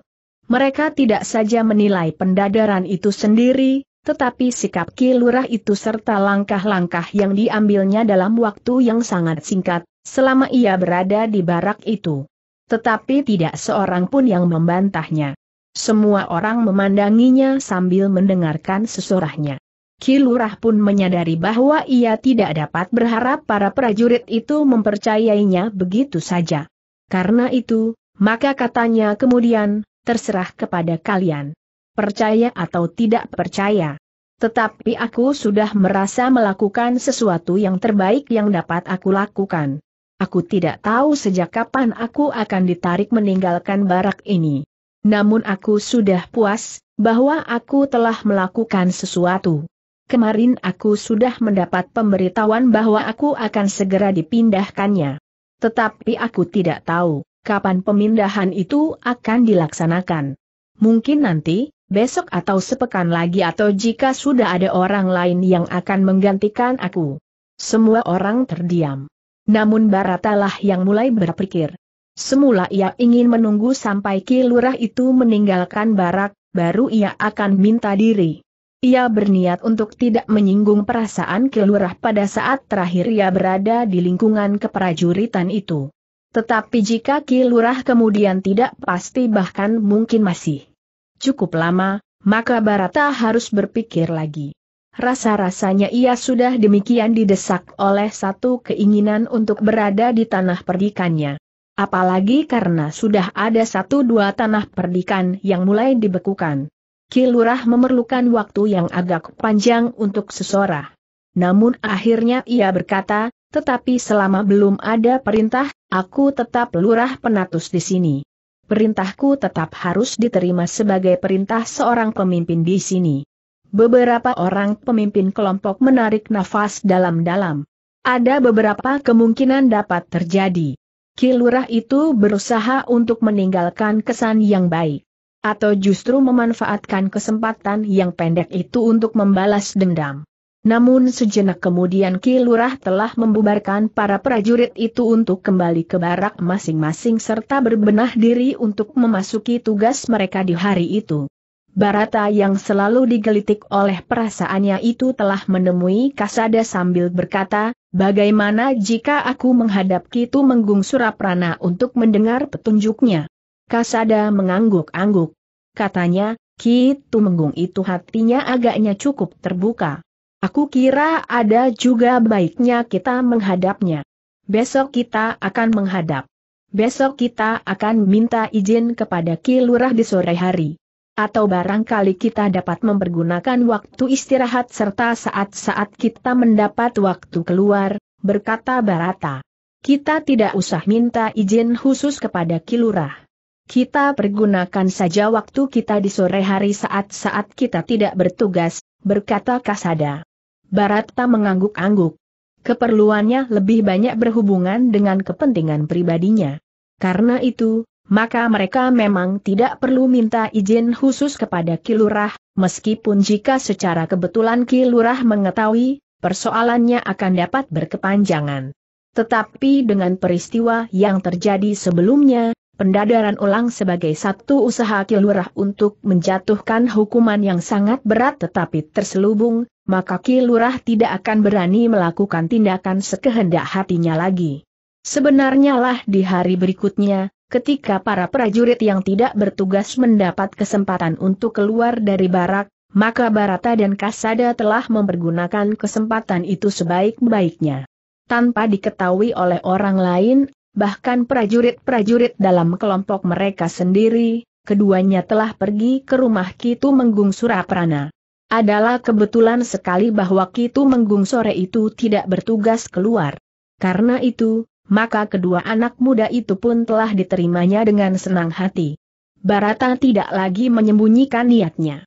Mereka tidak saja menilai pendadaran itu sendiri, tetapi sikap Ki Lurah itu serta langkah-langkah yang diambilnya dalam waktu yang sangat singkat, selama ia berada di barak itu. Tetapi tidak seorang pun yang membantahnya. Semua orang memandanginya sambil mendengarkan sesorahnya. Ki Lurah pun menyadari bahwa ia tidak dapat berharap para prajurit itu mempercayainya begitu saja. Karena itu, maka katanya kemudian, terserah kepada kalian. Percaya atau tidak percaya. Tetapi aku sudah merasa melakukan sesuatu yang terbaik yang dapat aku lakukan. Aku tidak tahu sejak kapan aku akan ditarik meninggalkan barak ini. Namun aku sudah puas, bahwa aku telah melakukan sesuatu. Kemarin aku sudah mendapat pemberitahuan bahwa aku akan segera dipindahkannya. Tetapi aku tidak tahu, kapan pemindahan itu akan dilaksanakan. Mungkin nanti, besok atau sepekan lagi atau jika sudah ada orang lain yang akan menggantikan aku. Semua orang terdiam. Namun Baratalah yang mulai berpikir. Semula ia ingin menunggu sampai Kilurah itu meninggalkan barak, baru ia akan minta diri. Ia berniat untuk tidak menyinggung perasaan kelurah pada saat terakhir ia berada di lingkungan keprajuritan itu. Tetapi jika kelurah kemudian tidak pasti bahkan mungkin masih cukup lama, maka Barata harus berpikir lagi. Rasa-rasanya ia sudah demikian didesak oleh satu keinginan untuk berada di tanah perdikannya. Apalagi karena sudah ada satu dua tanah perdikan yang mulai dibekukan. Kilurah memerlukan waktu yang agak panjang untuk sesorah. Namun akhirnya ia berkata, tetapi selama belum ada perintah, aku tetap lurah penatus di sini. Perintahku tetap harus diterima sebagai perintah seorang pemimpin di sini. Beberapa orang pemimpin kelompok menarik nafas dalam-dalam. Ada beberapa kemungkinan dapat terjadi. Kilurah itu berusaha untuk meninggalkan kesan yang baik atau justru memanfaatkan kesempatan yang pendek itu untuk membalas dendam. Namun sejenak kemudian Ki Lurah telah membubarkan para prajurit itu untuk kembali ke barak masing-masing serta berbenah diri untuk memasuki tugas mereka di hari itu. Barata yang selalu digelitik oleh perasaannya itu telah menemui Kasada sambil berkata, bagaimana jika aku menghadap Kitu Menggung Suraprana untuk mendengar petunjuknya? Kasada mengangguk-angguk. Katanya, Ki Tumenggung itu hatinya agaknya cukup terbuka. Aku kira ada juga baiknya kita menghadapnya. Besok kita akan menghadap. Besok kita akan minta izin kepada Ki Lurah di sore hari. Atau barangkali kita dapat mempergunakan waktu istirahat serta saat-saat kita mendapat waktu keluar, berkata Barata. Kita tidak usah minta izin khusus kepada Ki Lurah. Kita pergunakan saja waktu kita di sore hari saat-saat kita tidak bertugas, berkata Kasada. Baratta mengangguk-angguk. Keperluannya lebih banyak berhubungan dengan kepentingan pribadinya. Karena itu, maka mereka memang tidak perlu minta izin khusus kepada Kilurah, meskipun jika secara kebetulan Kilurah mengetahui, persoalannya akan dapat berkepanjangan. Tetapi dengan peristiwa yang terjadi sebelumnya, pendadaran ulang sebagai satu usaha Kilurah untuk menjatuhkan hukuman yang sangat berat tetapi terselubung, maka Kilurah tidak akan berani melakukan tindakan sekehendak hatinya lagi. Sebenarnya lah di hari berikutnya, ketika para prajurit yang tidak bertugas mendapat kesempatan untuk keluar dari barak, maka Barata dan Kasada telah mempergunakan kesempatan itu sebaik-baiknya. Tanpa diketahui oleh orang lain, bahkan prajurit-prajurit dalam kelompok mereka sendiri, keduanya telah pergi ke rumah Kitu Menggung Suraprana. Adalah kebetulan sekali bahwa Kitu Menggung sore itu tidak bertugas keluar. Karena itu, maka kedua anak muda itu pun telah diterimanya dengan senang hati. Barata tidak lagi menyembunyikan niatnya.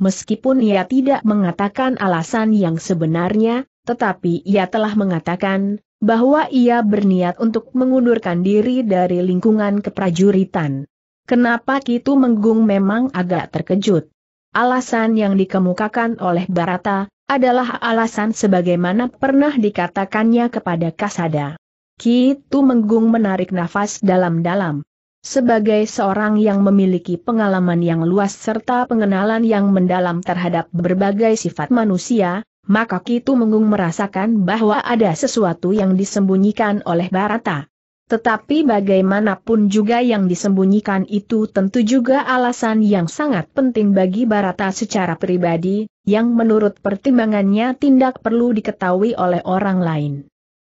Meskipun ia tidak mengatakan alasan yang sebenarnya, tetapi ia telah mengatakan, bahwa ia berniat untuk mengundurkan diri dari lingkungan keprajuritan. Kenapa Kitu Menggung memang agak terkejut? Alasan yang dikemukakan oleh Barata, adalah alasan sebagaimana pernah dikatakannya kepada Kasada. Kitu Menggung menarik nafas dalam-dalam. Sebagai seorang yang memiliki pengalaman yang luas serta pengenalan yang mendalam terhadap berbagai sifat manusia, maka Kitu Mengung merasakan bahwa ada sesuatu yang disembunyikan oleh Barata. Tetapi bagaimanapun juga yang disembunyikan itu tentu juga alasan yang sangat penting bagi Barata secara pribadi, yang menurut pertimbangannya tindak perlu diketahui oleh orang lain.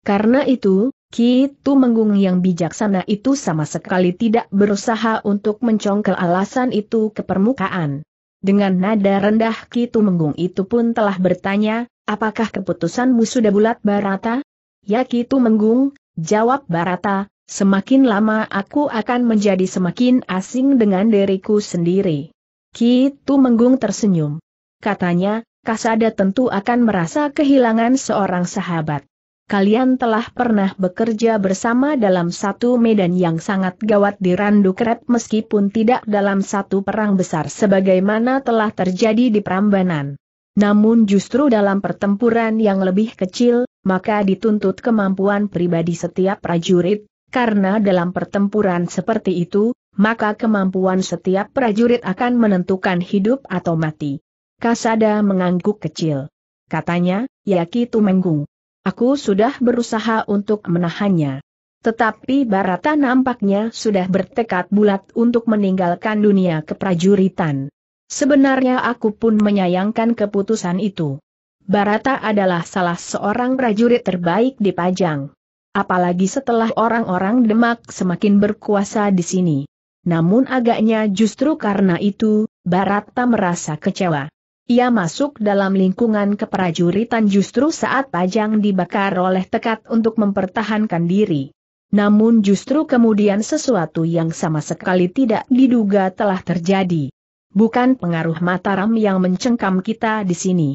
Karena itu, Kitu mengung yang bijaksana itu sama sekali tidak berusaha untuk mencongkel alasan itu ke permukaan. Dengan nada rendah Kitu Menggung itu pun telah bertanya, apakah keputusanmu sudah bulat Barata? Ya Kitu Menggung, jawab Barata, semakin lama aku akan menjadi semakin asing dengan diriku sendiri. Kitu Menggung tersenyum. Katanya, Kasada tentu akan merasa kehilangan seorang sahabat kalian telah pernah bekerja bersama dalam satu medan yang sangat gawat di Randu Kret meskipun tidak dalam satu perang besar sebagaimana telah terjadi di Prambanan. Namun justru dalam pertempuran yang lebih kecil, maka dituntut kemampuan pribadi setiap prajurit, karena dalam pertempuran seperti itu, maka kemampuan setiap prajurit akan menentukan hidup atau mati. Kasada mengangguk kecil. Katanya, Yaki Tumenggung, Aku sudah berusaha untuk menahannya. Tetapi Barata nampaknya sudah bertekad bulat untuk meninggalkan dunia keprajuritan. Sebenarnya aku pun menyayangkan keputusan itu. Barata adalah salah seorang prajurit terbaik di Pajang. Apalagi setelah orang-orang Demak semakin berkuasa di sini. Namun agaknya justru karena itu, Barata merasa kecewa. Ia masuk dalam lingkungan keprajuritan justru saat Pajang dibakar oleh tekad untuk mempertahankan diri. Namun justru kemudian sesuatu yang sama sekali tidak diduga telah terjadi. Bukan pengaruh Mataram yang mencengkam kita di sini.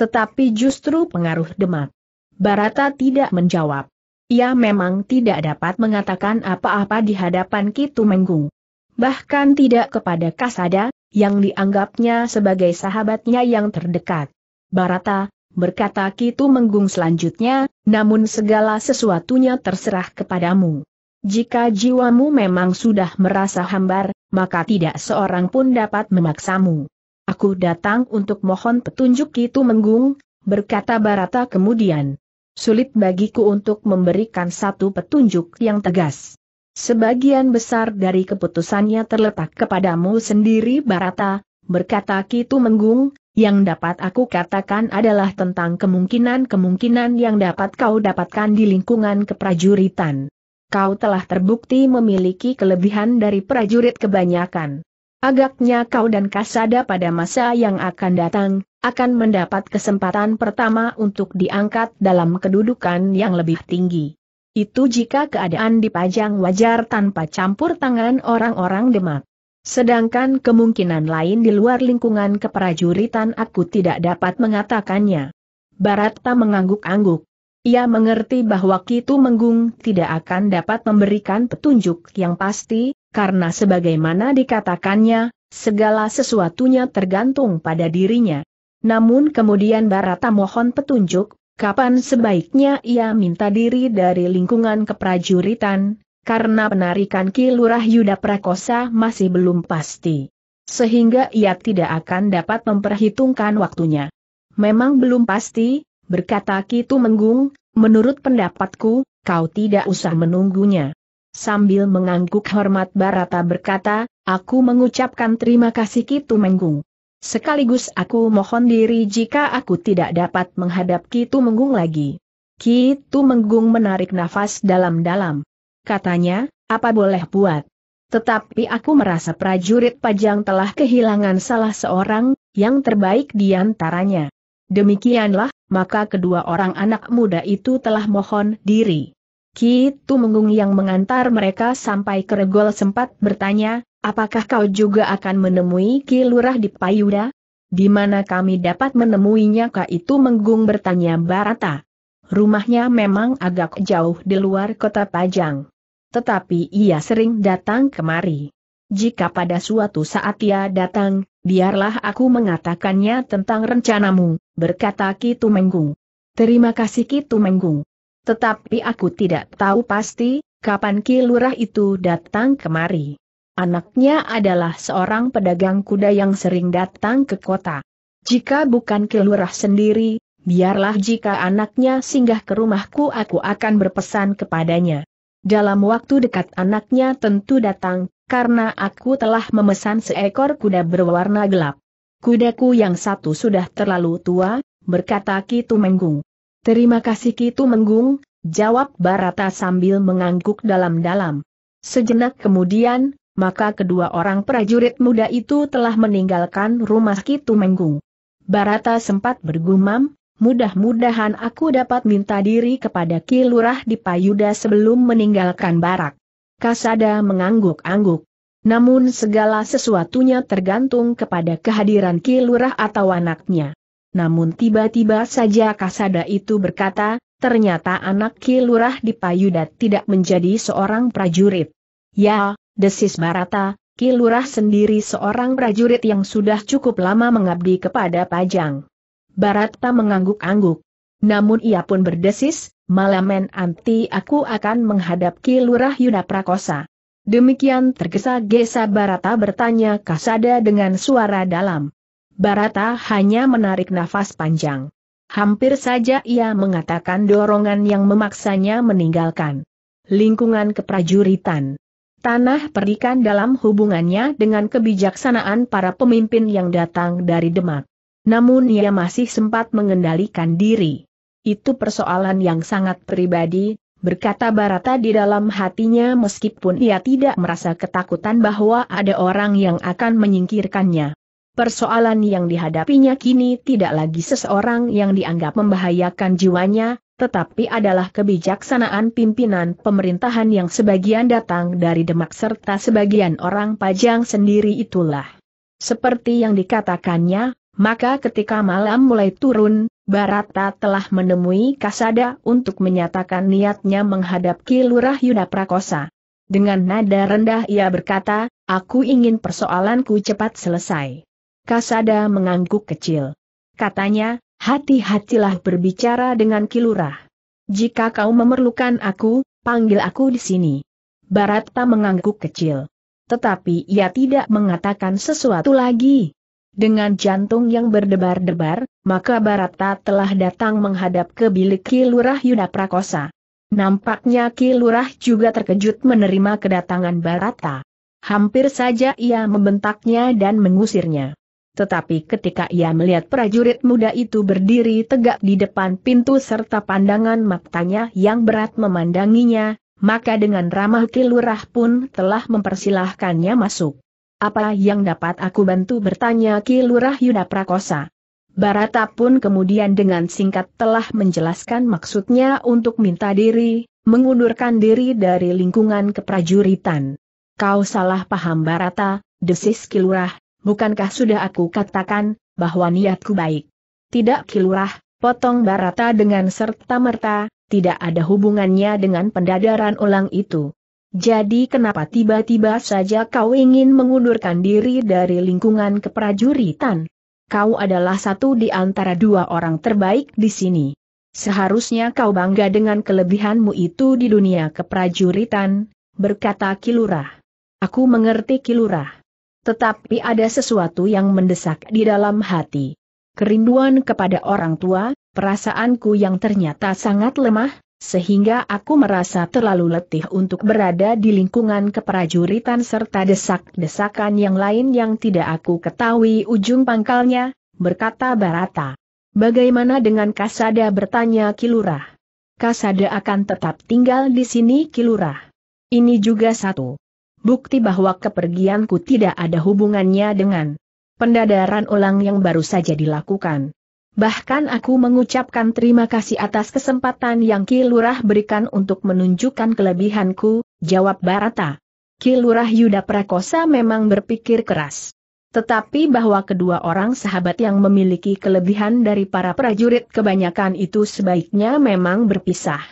Tetapi justru pengaruh Demak. Barata tidak menjawab. Ia memang tidak dapat mengatakan apa-apa di hadapan Kitu Menggung. Bahkan tidak kepada Kasada, yang dianggapnya sebagai sahabatnya yang terdekat. Barata, berkata Kitu Menggung selanjutnya, namun segala sesuatunya terserah kepadamu. Jika jiwamu memang sudah merasa hambar, maka tidak seorang pun dapat memaksamu. Aku datang untuk mohon petunjuk Kitu Menggung, berkata Barata kemudian. Sulit bagiku untuk memberikan satu petunjuk yang tegas. Sebagian besar dari keputusannya terletak kepadamu sendiri Barata, berkata Kitu Menggung, yang dapat aku katakan adalah tentang kemungkinan-kemungkinan yang dapat kau dapatkan di lingkungan keprajuritan. Kau telah terbukti memiliki kelebihan dari prajurit kebanyakan. Agaknya kau dan Kasada pada masa yang akan datang, akan mendapat kesempatan pertama untuk diangkat dalam kedudukan yang lebih tinggi. Itu jika keadaan dipajang wajar tanpa campur tangan orang-orang demak. Sedangkan kemungkinan lain di luar lingkungan keprajuritan aku tidak dapat mengatakannya. Barata mengangguk-angguk. Ia mengerti bahwa Kitu Menggung tidak akan dapat memberikan petunjuk yang pasti, karena sebagaimana dikatakannya, segala sesuatunya tergantung pada dirinya. Namun kemudian Barata mohon petunjuk, kapan sebaiknya ia minta diri dari lingkungan keprajuritan, karena penarikan Ki Lurah Yuda Prakosa masih belum pasti. Sehingga ia tidak akan dapat memperhitungkan waktunya. Memang belum pasti, berkata Ki Tumenggung, menurut pendapatku, kau tidak usah menunggunya. Sambil mengangguk hormat Barata berkata, aku mengucapkan terima kasih Ki Tumenggung. Sekaligus aku mohon diri jika aku tidak dapat menghadap Kitu Menggung lagi. Kitu Menggung menarik nafas dalam-dalam. Katanya, apa boleh buat? Tetapi aku merasa prajurit Pajang telah kehilangan salah seorang, yang terbaik di antaranya. Demikianlah, maka kedua orang anak muda itu telah mohon diri. Kitu Menggung yang mengantar mereka sampai ke Regol sempat bertanya, Apakah kau juga akan menemui Ki Lurah di Payuda? Di mana kami dapat menemuinya? Kak itu menggung bertanya Barata. Rumahnya memang agak jauh di luar kota Pajang. Tetapi ia sering datang kemari. Jika pada suatu saat ia datang, biarlah aku mengatakannya tentang rencanamu, berkata Ki Tumenggung. Terima kasih Ki Tumenggung. Tetapi aku tidak tahu pasti, kapan Ki Lurah itu datang kemari. Anaknya adalah seorang pedagang kuda yang sering datang ke kota. Jika bukan ke sendiri, biarlah jika anaknya singgah ke rumahku aku akan berpesan kepadanya. Dalam waktu dekat anaknya tentu datang, karena aku telah memesan seekor kuda berwarna gelap. Kudaku yang satu sudah terlalu tua, berkata Kitu Menggung. Terima kasih Kitu Menggung, jawab Barata sambil mengangguk dalam-dalam. Sejenak kemudian, maka kedua orang prajurit muda itu telah meninggalkan rumah Kitu Menggung. Barata sempat bergumam, mudah-mudahan aku dapat minta diri kepada Ki di Payuda sebelum meninggalkan barak. Kasada mengangguk-angguk. Namun segala sesuatunya tergantung kepada kehadiran Ki atau anaknya. Namun tiba-tiba saja Kasada itu berkata, ternyata anak Ki di Payuda tidak menjadi seorang prajurit. Ya, desis Barata, Kilurah sendiri seorang prajurit yang sudah cukup lama mengabdi kepada Pajang. Barata mengangguk-angguk. Namun ia pun berdesis, malamen anti aku akan menghadap Kilurah Yuna Prakosa. Demikian tergesa-gesa Barata bertanya Kasada dengan suara dalam. Barata hanya menarik nafas panjang. Hampir saja ia mengatakan dorongan yang memaksanya meninggalkan lingkungan keprajuritan. Tanah perikan dalam hubungannya dengan kebijaksanaan para pemimpin yang datang dari Demak. Namun ia masih sempat mengendalikan diri. Itu persoalan yang sangat pribadi, berkata Barata di dalam hatinya meskipun ia tidak merasa ketakutan bahwa ada orang yang akan menyingkirkannya. Persoalan yang dihadapinya kini tidak lagi seseorang yang dianggap membahayakan jiwanya, tetapi adalah kebijaksanaan pimpinan pemerintahan yang sebagian datang dari Demak serta sebagian orang pajang sendiri itulah. Seperti yang dikatakannya, maka ketika malam mulai turun, Barata telah menemui Kasada untuk menyatakan niatnya menghadap lurah Yuda Prakosa. Dengan nada rendah ia berkata, aku ingin persoalanku cepat selesai. Kasada mengangguk kecil. Katanya, Hati-hatilah berbicara dengan Kilurah. Jika kau memerlukan aku, panggil aku di sini. Baratta mengangguk kecil. Tetapi ia tidak mengatakan sesuatu lagi. Dengan jantung yang berdebar-debar, maka Baratta telah datang menghadap ke bilik Kilurah Yuda Prakosa. Nampaknya Kilurah juga terkejut menerima kedatangan Baratta. Hampir saja ia membentaknya dan mengusirnya. Tetapi ketika ia melihat prajurit muda itu berdiri tegak di depan pintu serta pandangan matanya yang berat memandanginya, maka dengan ramah kilurah pun telah mempersilahkannya masuk. Apa yang dapat aku bantu bertanya kilurah Yuda Prakosa. Barata pun kemudian dengan singkat telah menjelaskan maksudnya untuk minta diri, mengundurkan diri dari lingkungan keprajuritan. Kau salah paham Barata, desis kilurah, Bukankah sudah aku katakan, bahwa niatku baik? Tidak kilurah, potong Barata dengan serta-merta, tidak ada hubungannya dengan pendadaran ulang itu. Jadi kenapa tiba-tiba saja kau ingin mengundurkan diri dari lingkungan keprajuritan? Kau adalah satu di antara dua orang terbaik di sini. Seharusnya kau bangga dengan kelebihanmu itu di dunia keprajuritan, berkata Kilurah. Aku mengerti Kilurah. Tetapi ada sesuatu yang mendesak di dalam hati. Kerinduan kepada orang tua, perasaanku yang ternyata sangat lemah, sehingga aku merasa terlalu letih untuk berada di lingkungan keprajuritan serta desak-desakan yang lain yang tidak aku ketahui ujung pangkalnya, berkata Barata. Bagaimana dengan Kasada bertanya Kilurah? Kasada akan tetap tinggal di sini Kilurah. Ini juga satu bukti bahwa kepergianku tidak ada hubungannya dengan pendadaran ulang yang baru saja dilakukan. Bahkan aku mengucapkan terima kasih atas kesempatan yang kilurah berikan untuk menunjukkan kelebihanku, jawab Barata. Kilurah Lurah Yuda Prakosa memang berpikir keras. Tetapi bahwa kedua orang sahabat yang memiliki kelebihan dari para prajurit kebanyakan itu sebaiknya memang berpisah.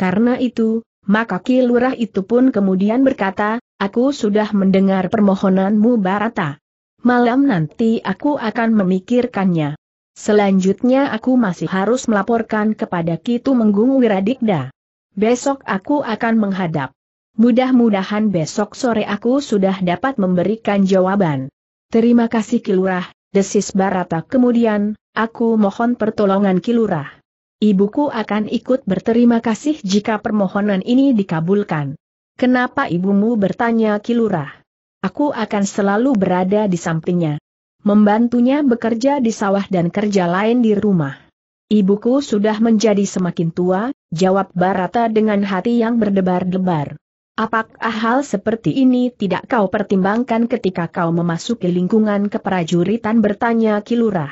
Karena itu, maka kilurah itu pun kemudian berkata, Aku sudah mendengar permohonanmu Barata. Malam nanti aku akan memikirkannya. Selanjutnya aku masih harus melaporkan kepada Kitu Menggung Wiradikda. Besok aku akan menghadap. Mudah-mudahan besok sore aku sudah dapat memberikan jawaban. Terima kasih Kilurah, desis Barata kemudian, aku mohon pertolongan Kilurah. Ibuku akan ikut berterima kasih jika permohonan ini dikabulkan. Kenapa ibumu bertanya Kilurah? Aku akan selalu berada di sampingnya. Membantunya bekerja di sawah dan kerja lain di rumah. Ibuku sudah menjadi semakin tua, jawab Barata dengan hati yang berdebar-debar. Apakah hal seperti ini tidak kau pertimbangkan ketika kau memasuki lingkungan keprajuritan bertanya Kilurah?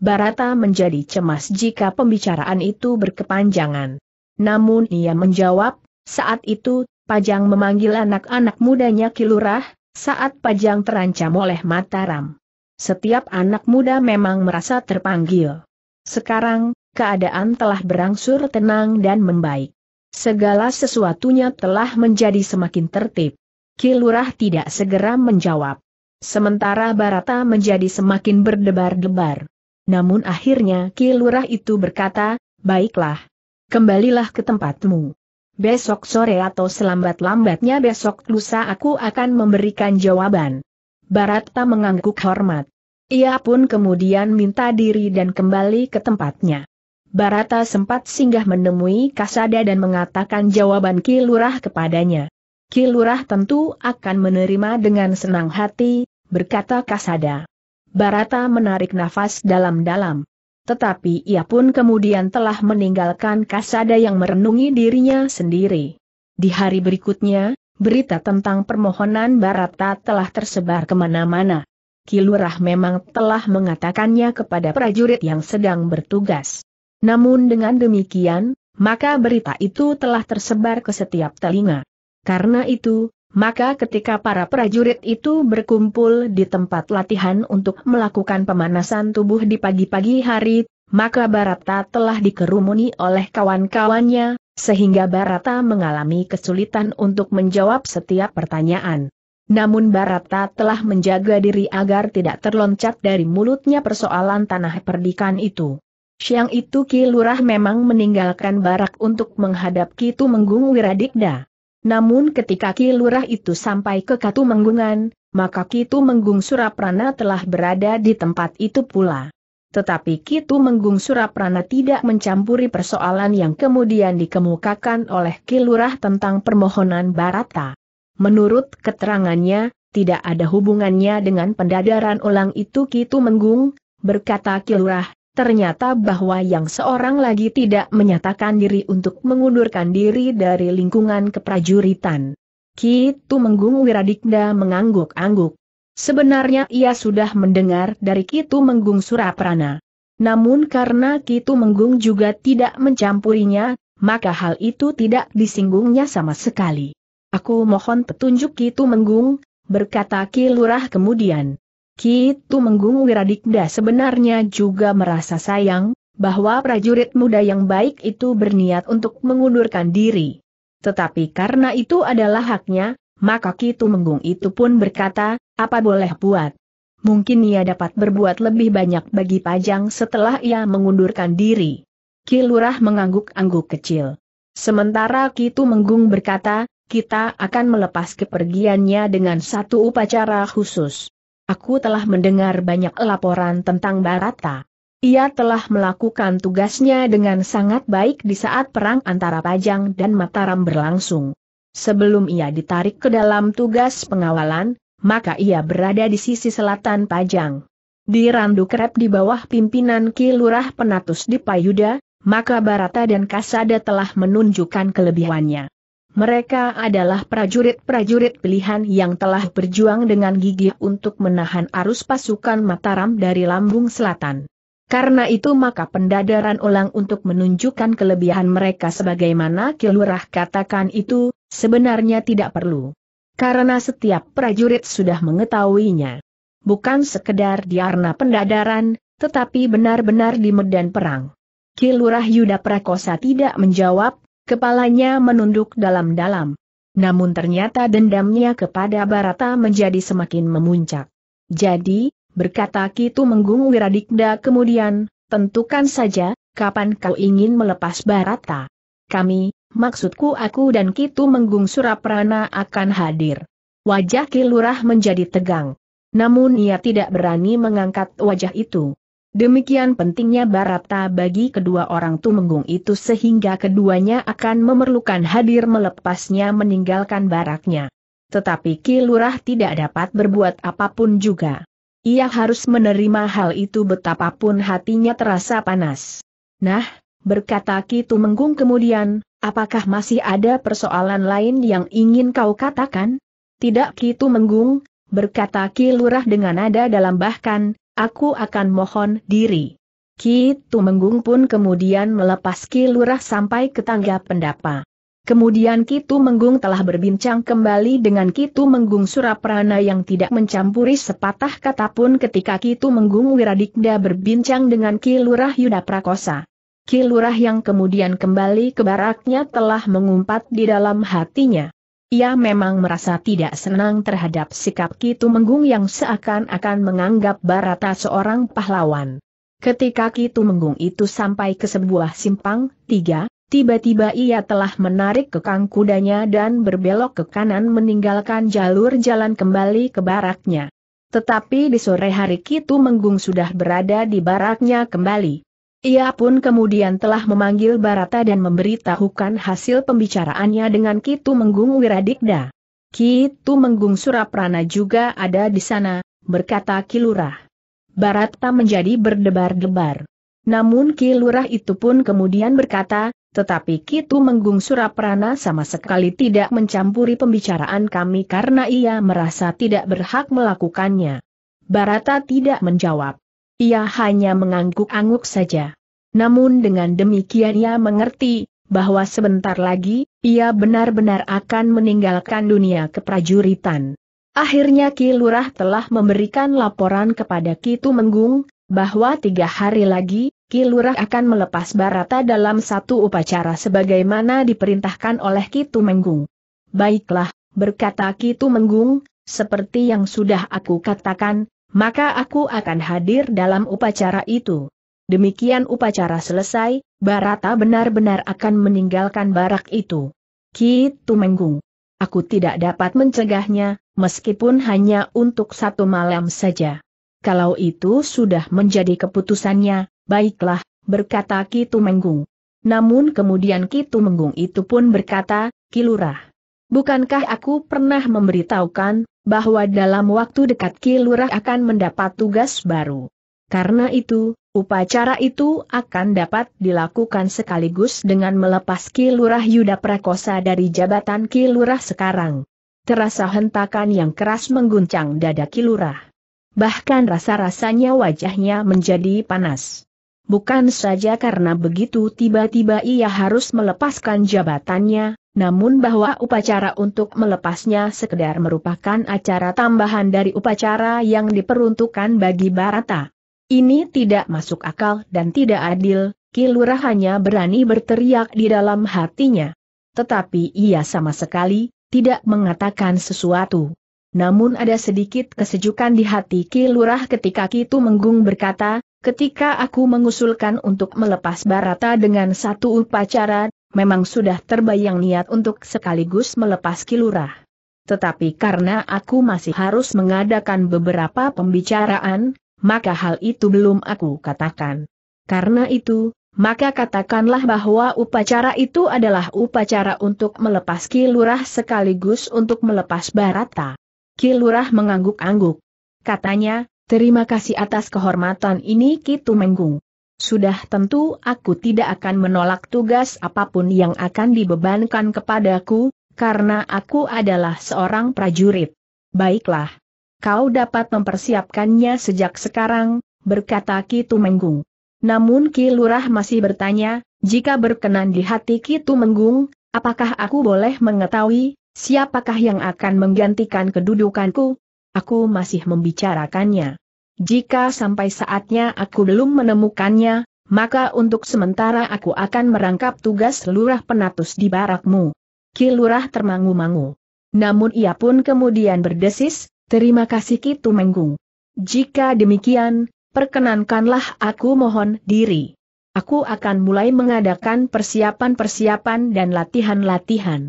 Barata menjadi cemas jika pembicaraan itu berkepanjangan. Namun ia menjawab, saat itu Pajang memanggil anak-anak mudanya Kilurah, saat Pajang terancam oleh Mataram. Setiap anak muda memang merasa terpanggil. Sekarang, keadaan telah berangsur tenang dan membaik. Segala sesuatunya telah menjadi semakin tertib. Kilurah tidak segera menjawab. Sementara Barata menjadi semakin berdebar-debar. Namun akhirnya Kilurah itu berkata, baiklah, kembalilah ke tempatmu. Besok sore atau selambat-lambatnya besok lusa aku akan memberikan jawaban. Baratta mengangguk hormat. Ia pun kemudian minta diri dan kembali ke tempatnya. Barata sempat singgah menemui Kasada dan mengatakan jawaban Kilurah kepadanya. Kilurah tentu akan menerima dengan senang hati, berkata Kasada. Barata menarik nafas dalam-dalam tetapi ia pun kemudian telah meninggalkan kasada yang merenungi dirinya sendiri. Di hari berikutnya, berita tentang permohonan Barata telah tersebar kemana-mana. Kilurah memang telah mengatakannya kepada prajurit yang sedang bertugas. Namun dengan demikian, maka berita itu telah tersebar ke setiap telinga. Karena itu, maka ketika para prajurit itu berkumpul di tempat latihan untuk melakukan pemanasan tubuh di pagi-pagi hari, maka Barata telah dikerumuni oleh kawan-kawannya, sehingga Barata mengalami kesulitan untuk menjawab setiap pertanyaan. Namun Barata telah menjaga diri agar tidak terloncat dari mulutnya persoalan tanah perdikan itu. Siang itu Ki Lurah memang meninggalkan barak untuk menghadap Ki Tumenggung Wiradikda. Namun ketika Ki Lurah itu sampai ke Katu Menggungan, maka Kitu Menggung Suraprana telah berada di tempat itu pula. Tetapi Kitu Menggung Suraprana tidak mencampuri persoalan yang kemudian dikemukakan oleh Ki Lurah tentang permohonan Barata. Menurut keterangannya, tidak ada hubungannya dengan pendadaran ulang itu Kitu Menggung, berkata Ki Lurah, Ternyata bahwa yang seorang lagi tidak menyatakan diri untuk mengundurkan diri dari lingkungan keprajuritan. Kitu Menggung Wiradikda mengangguk-angguk. Sebenarnya ia sudah mendengar dari Kitu Menggung Suraprana. Namun karena Kitu Menggung juga tidak mencampurinya, maka hal itu tidak disinggungnya sama sekali. Aku mohon petunjuk Kitu Menggung, berkata Ki kemudian. Ki Menggung Wiradikda sebenarnya juga merasa sayang, bahwa prajurit muda yang baik itu berniat untuk mengundurkan diri. Tetapi karena itu adalah haknya, maka Ki Menggung itu pun berkata, apa boleh buat. Mungkin ia dapat berbuat lebih banyak bagi Pajang setelah ia mengundurkan diri. Ki mengangguk-angguk kecil. Sementara Ki Menggung berkata, kita akan melepas kepergiannya dengan satu upacara khusus. Aku telah mendengar banyak laporan tentang Barata. Ia telah melakukan tugasnya dengan sangat baik di saat perang antara Pajang dan Mataram berlangsung. Sebelum ia ditarik ke dalam tugas pengawalan, maka ia berada di sisi selatan Pajang. Di Randu Krep di bawah pimpinan Ki Lurah Penatus di Payuda, maka Barata dan Kasada telah menunjukkan kelebihannya. Mereka adalah prajurit-prajurit pilihan yang telah berjuang dengan gigih untuk menahan arus pasukan Mataram dari lambung selatan. Karena itu maka pendadaran ulang untuk menunjukkan kelebihan mereka sebagaimana Kilurah katakan itu, sebenarnya tidak perlu. Karena setiap prajurit sudah mengetahuinya. Bukan sekedar diarna pendadaran, tetapi benar-benar di medan perang. Kilurah Yuda Prakosa tidak menjawab, Kepalanya menunduk dalam-dalam. Namun ternyata dendamnya kepada Barata menjadi semakin memuncak. Jadi, berkata Kitu Menggung Wiradikda kemudian, tentukan saja, kapan kau ingin melepas Barata. Kami, maksudku aku dan Kitu Menggung Suraprana akan hadir. Wajah Kilurah menjadi tegang. Namun ia tidak berani mengangkat wajah itu. Demikian pentingnya Barata bagi kedua orang Tumenggung itu sehingga keduanya akan memerlukan hadir melepasnya meninggalkan baraknya. Tetapi kilurah tidak dapat berbuat apapun juga. Ia harus menerima hal itu betapapun hatinya terasa panas. Nah, berkata Ki Tumenggung kemudian, apakah masih ada persoalan lain yang ingin kau katakan? Tidak Ki Tumenggung, berkata kilurah dengan nada dalam bahkan, aku akan mohon diri. Ki Tumenggung pun kemudian melepas Ki Lurah sampai ke tangga pendapa. Kemudian Ki Tumenggung telah berbincang kembali dengan Ki Tumenggung Suraprana yang tidak mencampuri sepatah kata pun ketika Ki Tumenggung Wiradikda berbincang dengan Ki Lurah Yuda Prakosa. Ki Lurah yang kemudian kembali ke baraknya telah mengumpat di dalam hatinya. Ia memang merasa tidak senang terhadap sikap Kitu Menggung yang seakan-akan menganggap Barata seorang pahlawan. Ketika Kitu Menggung itu sampai ke sebuah simpang, tiga, tiba-tiba ia telah menarik kekang kudanya dan berbelok ke kanan meninggalkan jalur jalan kembali ke baraknya. Tetapi di sore hari Kitu Menggung sudah berada di baraknya kembali. Ia pun kemudian telah memanggil Barata dan memberitahukan hasil pembicaraannya dengan Kitu Menggung Wiradikda. Kitu Menggung Suraprana juga ada di sana, berkata Kilurah. Barata menjadi berdebar-debar. Namun Kilurah itu pun kemudian berkata, tetapi Kitu Menggung Suraprana sama sekali tidak mencampuri pembicaraan kami karena ia merasa tidak berhak melakukannya. Barata tidak menjawab ia hanya mengangguk-angguk saja. Namun dengan demikian ia mengerti, bahwa sebentar lagi, ia benar-benar akan meninggalkan dunia keprajuritan. Akhirnya Ki Lurah telah memberikan laporan kepada Ki Tumenggung, bahwa tiga hari lagi, Ki Lurah akan melepas Barata dalam satu upacara sebagaimana diperintahkan oleh Ki Tumenggung. Baiklah, berkata Ki Tumenggung, seperti yang sudah aku katakan, maka aku akan hadir dalam upacara itu. Demikian upacara selesai, Barata benar-benar akan meninggalkan barak itu. Kitu Tumenggung. Aku tidak dapat mencegahnya, meskipun hanya untuk satu malam saja. Kalau itu sudah menjadi keputusannya, baiklah, berkata Kitu Tumenggung. Namun kemudian Kitu Tumenggung itu pun berkata, Kilurah. Bukankah aku pernah memberitahukan bahwa dalam waktu dekat Kilurah akan mendapat tugas baru. Karena itu, upacara itu akan dapat dilakukan sekaligus dengan melepas Kilurah Yuda Prakosa dari jabatan Kilurah sekarang. Terasa hentakan yang keras mengguncang dada Kilurah. Bahkan rasa-rasanya wajahnya menjadi panas. Bukan saja karena begitu tiba-tiba ia harus melepaskan jabatannya, namun bahwa upacara untuk melepasnya sekedar merupakan acara tambahan dari upacara yang diperuntukkan bagi Barata. Ini tidak masuk akal dan tidak adil, Kilurah hanya berani berteriak di dalam hatinya. Tetapi ia sama sekali, tidak mengatakan sesuatu. Namun ada sedikit kesejukan di hati Kilurah ketika Kitu Menggung berkata, ketika aku mengusulkan untuk melepas Barata dengan satu upacara, memang sudah terbayang niat untuk sekaligus melepas kilurah. Tetapi karena aku masih harus mengadakan beberapa pembicaraan, maka hal itu belum aku katakan. Karena itu, maka katakanlah bahwa upacara itu adalah upacara untuk melepas kilurah sekaligus untuk melepas barata. Kilurah mengangguk-angguk. Katanya, terima kasih atas kehormatan ini Kitu Menggung. Sudah tentu aku tidak akan menolak tugas apapun yang akan dibebankan kepadaku, karena aku adalah seorang prajurit. Baiklah. Kau dapat mempersiapkannya sejak sekarang, berkata Ki Tumenggung. Namun Ki Lurah masih bertanya, jika berkenan di hati Ki Tumenggung, apakah aku boleh mengetahui, siapakah yang akan menggantikan kedudukanku? Aku masih membicarakannya. Jika sampai saatnya aku belum menemukannya, maka untuk sementara aku akan merangkap tugas lurah penatus di barakmu. Ki termangu-mangu. Namun ia pun kemudian berdesis, terima kasih Ki Tumenggung. Jika demikian, perkenankanlah aku mohon diri. Aku akan mulai mengadakan persiapan-persiapan dan latihan-latihan.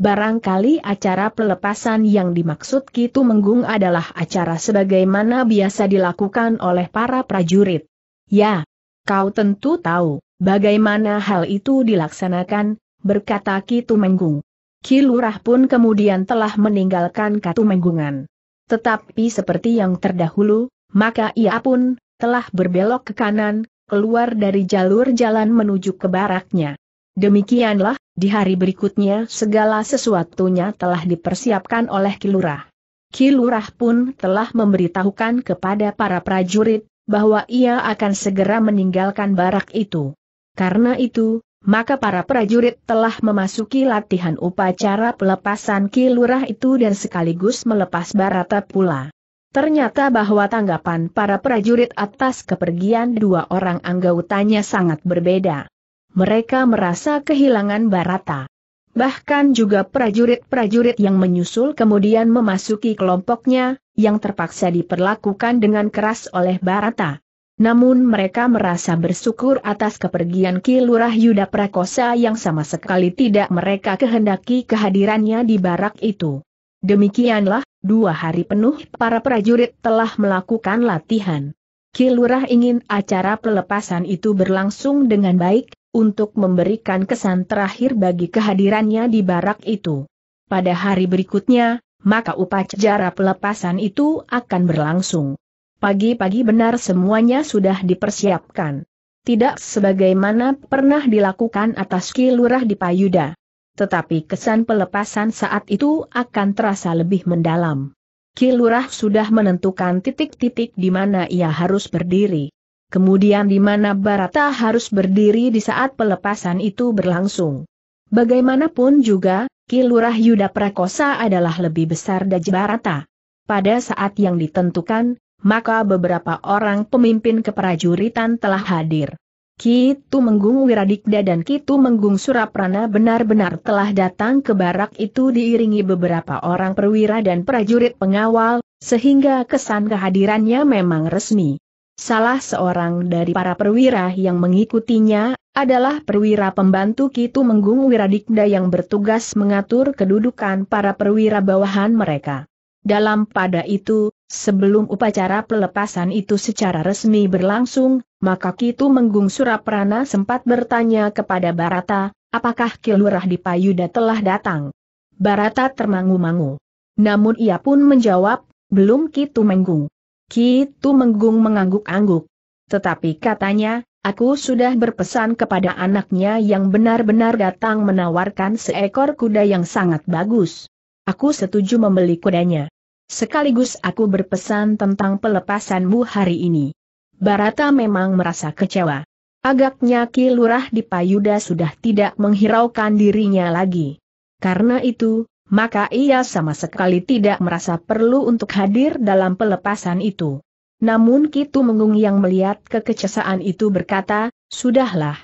Barangkali acara pelepasan yang dimaksud Kitu Menggung adalah acara sebagaimana biasa dilakukan oleh para prajurit. Ya, kau tentu tahu bagaimana hal itu dilaksanakan, berkata Kitu Menggung. Ki Lurah pun kemudian telah meninggalkan menggungan. Tetapi seperti yang terdahulu, maka ia pun telah berbelok ke kanan, keluar dari jalur jalan menuju ke baraknya. Demikianlah di hari berikutnya segala sesuatunya telah dipersiapkan oleh Kilurah. Kilurah pun telah memberitahukan kepada para prajurit, bahwa ia akan segera meninggalkan barak itu. Karena itu, maka para prajurit telah memasuki latihan upacara pelepasan kilurah itu dan sekaligus melepas barata pula. Ternyata bahwa tanggapan para prajurit atas kepergian dua orang anggotanya sangat berbeda mereka merasa kehilangan Barata. Bahkan juga prajurit-prajurit yang menyusul kemudian memasuki kelompoknya, yang terpaksa diperlakukan dengan keras oleh Barata. Namun mereka merasa bersyukur atas kepergian Ki Lurah Yuda Prakosa yang sama sekali tidak mereka kehendaki kehadirannya di barak itu. Demikianlah, dua hari penuh para prajurit telah melakukan latihan. Ki Lurah ingin acara pelepasan itu berlangsung dengan baik, untuk memberikan kesan terakhir bagi kehadirannya di barak itu. Pada hari berikutnya, maka upacara pelepasan itu akan berlangsung. Pagi-pagi benar semuanya sudah dipersiapkan. Tidak sebagaimana pernah dilakukan atas kilurah di Payuda. Tetapi kesan pelepasan saat itu akan terasa lebih mendalam. Kilurah sudah menentukan titik-titik di mana ia harus berdiri kemudian di mana Barata harus berdiri di saat pelepasan itu berlangsung. Bagaimanapun juga, Kilurah Yuda Prakosa adalah lebih besar dari Barata. Pada saat yang ditentukan, maka beberapa orang pemimpin keprajuritan telah hadir. Kitu Menggung Wiradikda dan Kitu Menggung Suraprana benar-benar telah datang ke barak itu diiringi beberapa orang perwira dan prajurit pengawal, sehingga kesan kehadirannya memang resmi. Salah seorang dari para perwira yang mengikutinya adalah perwira pembantu Kitu Menggung Wiradikda yang bertugas mengatur kedudukan para perwira bawahan mereka. Dalam pada itu, sebelum upacara pelepasan itu secara resmi berlangsung, maka Kitu Menggung Suraprana sempat bertanya kepada Barata, apakah Kilurah di Payuda telah datang? Barata termangu-mangu. Namun ia pun menjawab, belum Kitu Menggung. Ki menggung mengangguk-angguk. Tetapi katanya, aku sudah berpesan kepada anaknya yang benar-benar datang menawarkan seekor kuda yang sangat bagus. Aku setuju membeli kudanya. Sekaligus aku berpesan tentang pelepasanmu hari ini. Barata memang merasa kecewa. Agaknya Ki Lurah di Payuda sudah tidak menghiraukan dirinya lagi. Karena itu, maka ia sama sekali tidak merasa perlu untuk hadir dalam pelepasan itu. Namun Kitu Mengung yang melihat kekecesaan itu berkata, Sudahlah.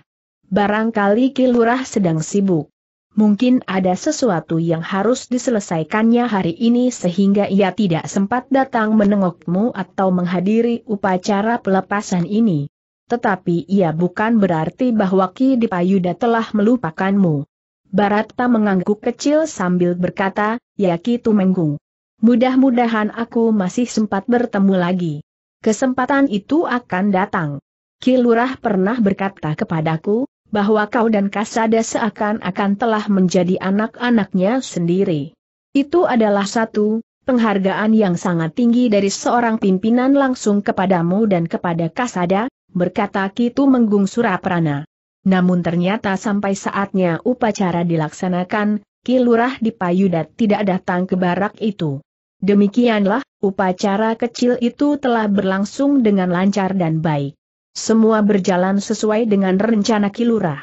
Barangkali Kilurah sedang sibuk. Mungkin ada sesuatu yang harus diselesaikannya hari ini sehingga ia tidak sempat datang menengokmu atau menghadiri upacara pelepasan ini. Tetapi ia bukan berarti bahwa Ki Dipayuda telah melupakanmu. Baratta mengangguk kecil sambil berkata, Yaki menggung. Mudah-mudahan aku masih sempat bertemu lagi. Kesempatan itu akan datang. Kilurah pernah berkata kepadaku, bahwa kau dan Kasada seakan-akan telah menjadi anak-anaknya sendiri. Itu adalah satu, penghargaan yang sangat tinggi dari seorang pimpinan langsung kepadamu dan kepada Kasada, berkata Kitu Menggung Suraprana. Namun ternyata sampai saatnya upacara dilaksanakan, Kilurah di Payudat tidak datang ke barak itu. Demikianlah, upacara kecil itu telah berlangsung dengan lancar dan baik. Semua berjalan sesuai dengan rencana Kilurah.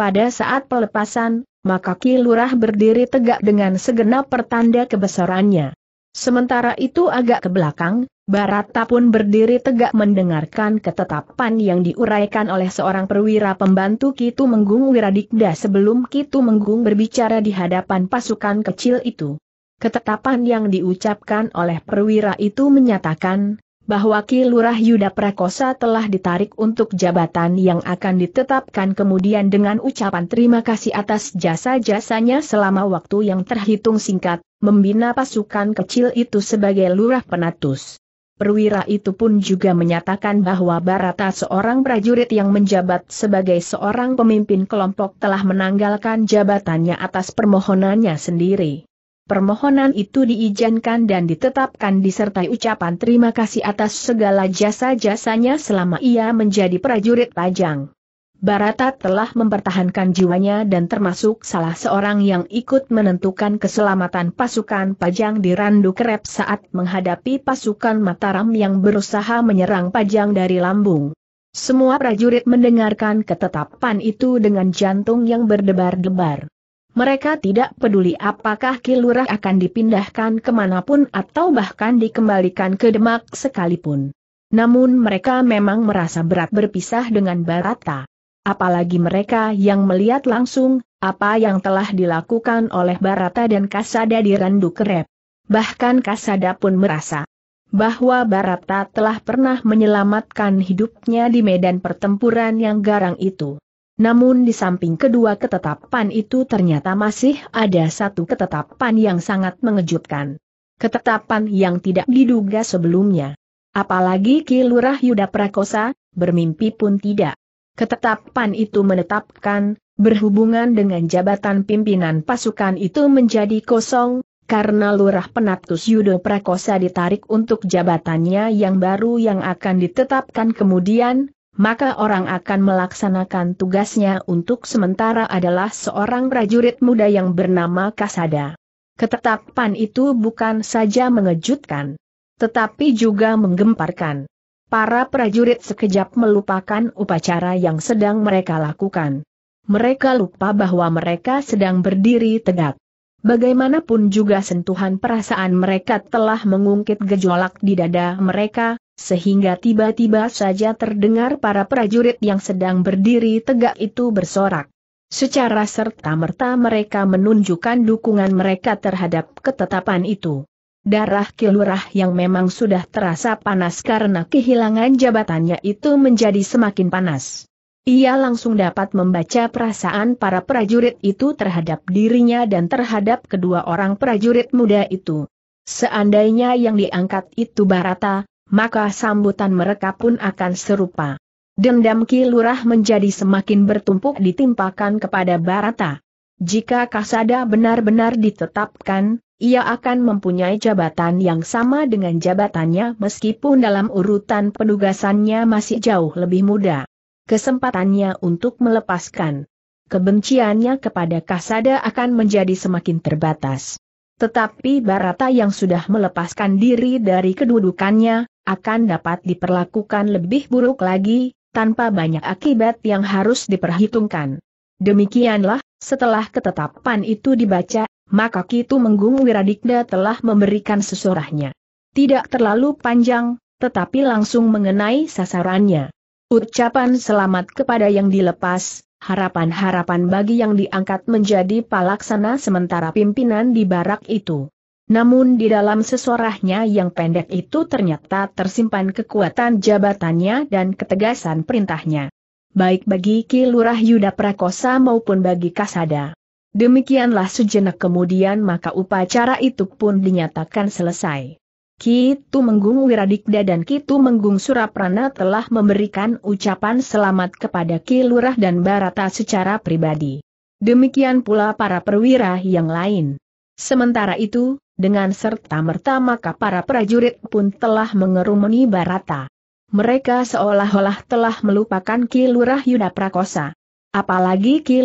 Pada saat pelepasan, maka Kilurah berdiri tegak dengan segenap pertanda kebesarannya. Sementara itu agak ke belakang, Barata pun berdiri tegak mendengarkan ketetapan yang diuraikan oleh seorang perwira pembantu Kitu Menggung Wiradikda sebelum Kitu Menggung berbicara di hadapan pasukan kecil itu. Ketetapan yang diucapkan oleh perwira itu menyatakan, bahwa kilurah Yuda Prakosa telah ditarik untuk jabatan yang akan ditetapkan kemudian dengan ucapan terima kasih atas jasa-jasanya selama waktu yang terhitung singkat, membina pasukan kecil itu sebagai lurah penatus. Perwira itu pun juga menyatakan bahwa Barata seorang prajurit yang menjabat sebagai seorang pemimpin kelompok telah menanggalkan jabatannya atas permohonannya sendiri. Permohonan itu diizinkan dan ditetapkan disertai ucapan terima kasih atas segala jasa-jasanya selama ia menjadi prajurit pajang. Barata telah mempertahankan jiwanya dan termasuk salah seorang yang ikut menentukan keselamatan pasukan Pajang di Randu Krep saat menghadapi pasukan Mataram yang berusaha menyerang Pajang dari lambung. Semua prajurit mendengarkan ketetapan itu dengan jantung yang berdebar-debar. Mereka tidak peduli apakah Kilurah akan dipindahkan kemanapun atau bahkan dikembalikan ke Demak sekalipun. Namun mereka memang merasa berat berpisah dengan Barata. Apalagi mereka yang melihat langsung, apa yang telah dilakukan oleh Barata dan Kasada di Randu Kerep. Bahkan Kasada pun merasa bahwa Barata telah pernah menyelamatkan hidupnya di medan pertempuran yang garang itu. Namun di samping kedua ketetapan itu ternyata masih ada satu ketetapan yang sangat mengejutkan. Ketetapan yang tidak diduga sebelumnya. Apalagi Ki Lurah Yuda Prakosa, bermimpi pun tidak. Ketetapan itu menetapkan, berhubungan dengan jabatan pimpinan pasukan itu menjadi kosong, karena Lurah Penatus Yudo Prakosa ditarik untuk jabatannya yang baru yang akan ditetapkan kemudian, maka orang akan melaksanakan tugasnya untuk sementara adalah seorang prajurit muda yang bernama Kasada. Ketetapan itu bukan saja mengejutkan, tetapi juga menggemparkan para prajurit sekejap melupakan upacara yang sedang mereka lakukan. Mereka lupa bahwa mereka sedang berdiri tegak. Bagaimanapun juga sentuhan perasaan mereka telah mengungkit gejolak di dada mereka, sehingga tiba-tiba saja terdengar para prajurit yang sedang berdiri tegak itu bersorak. Secara serta-merta mereka menunjukkan dukungan mereka terhadap ketetapan itu. Darah kilurah yang memang sudah terasa panas karena kehilangan jabatannya itu menjadi semakin panas. Ia langsung dapat membaca perasaan para prajurit itu terhadap dirinya dan terhadap kedua orang prajurit muda itu. Seandainya yang diangkat itu Barata, maka sambutan mereka pun akan serupa. Dendam Kilurah menjadi semakin bertumpuk ditimpakan kepada Barata. Jika Kasada benar-benar ditetapkan, ia akan mempunyai jabatan yang sama dengan jabatannya meskipun dalam urutan penugasannya masih jauh lebih muda. Kesempatannya untuk melepaskan kebenciannya kepada Kasada akan menjadi semakin terbatas. Tetapi Barata yang sudah melepaskan diri dari kedudukannya, akan dapat diperlakukan lebih buruk lagi, tanpa banyak akibat yang harus diperhitungkan. Demikianlah setelah ketetapan itu dibaca, maka Kitu Menggung Wiradikda telah memberikan sesorahnya. Tidak terlalu panjang, tetapi langsung mengenai sasarannya. Ucapan selamat kepada yang dilepas, harapan-harapan bagi yang diangkat menjadi palaksana sementara pimpinan di barak itu. Namun di dalam sesorahnya yang pendek itu ternyata tersimpan kekuatan jabatannya dan ketegasan perintahnya baik bagi Ki Lurah Yuda Prakosa maupun bagi Kasada. Demikianlah sejenak kemudian maka upacara itu pun dinyatakan selesai. Ki Tumenggung Wiradikda dan Ki Tumenggung Suraprana telah memberikan ucapan selamat kepada Ki Lurah dan Barata secara pribadi. Demikian pula para perwira yang lain. Sementara itu, dengan serta merta maka para prajurit pun telah mengerumuni Barata mereka seolah-olah telah melupakan Ki Lurah Prakosa. Apalagi Ki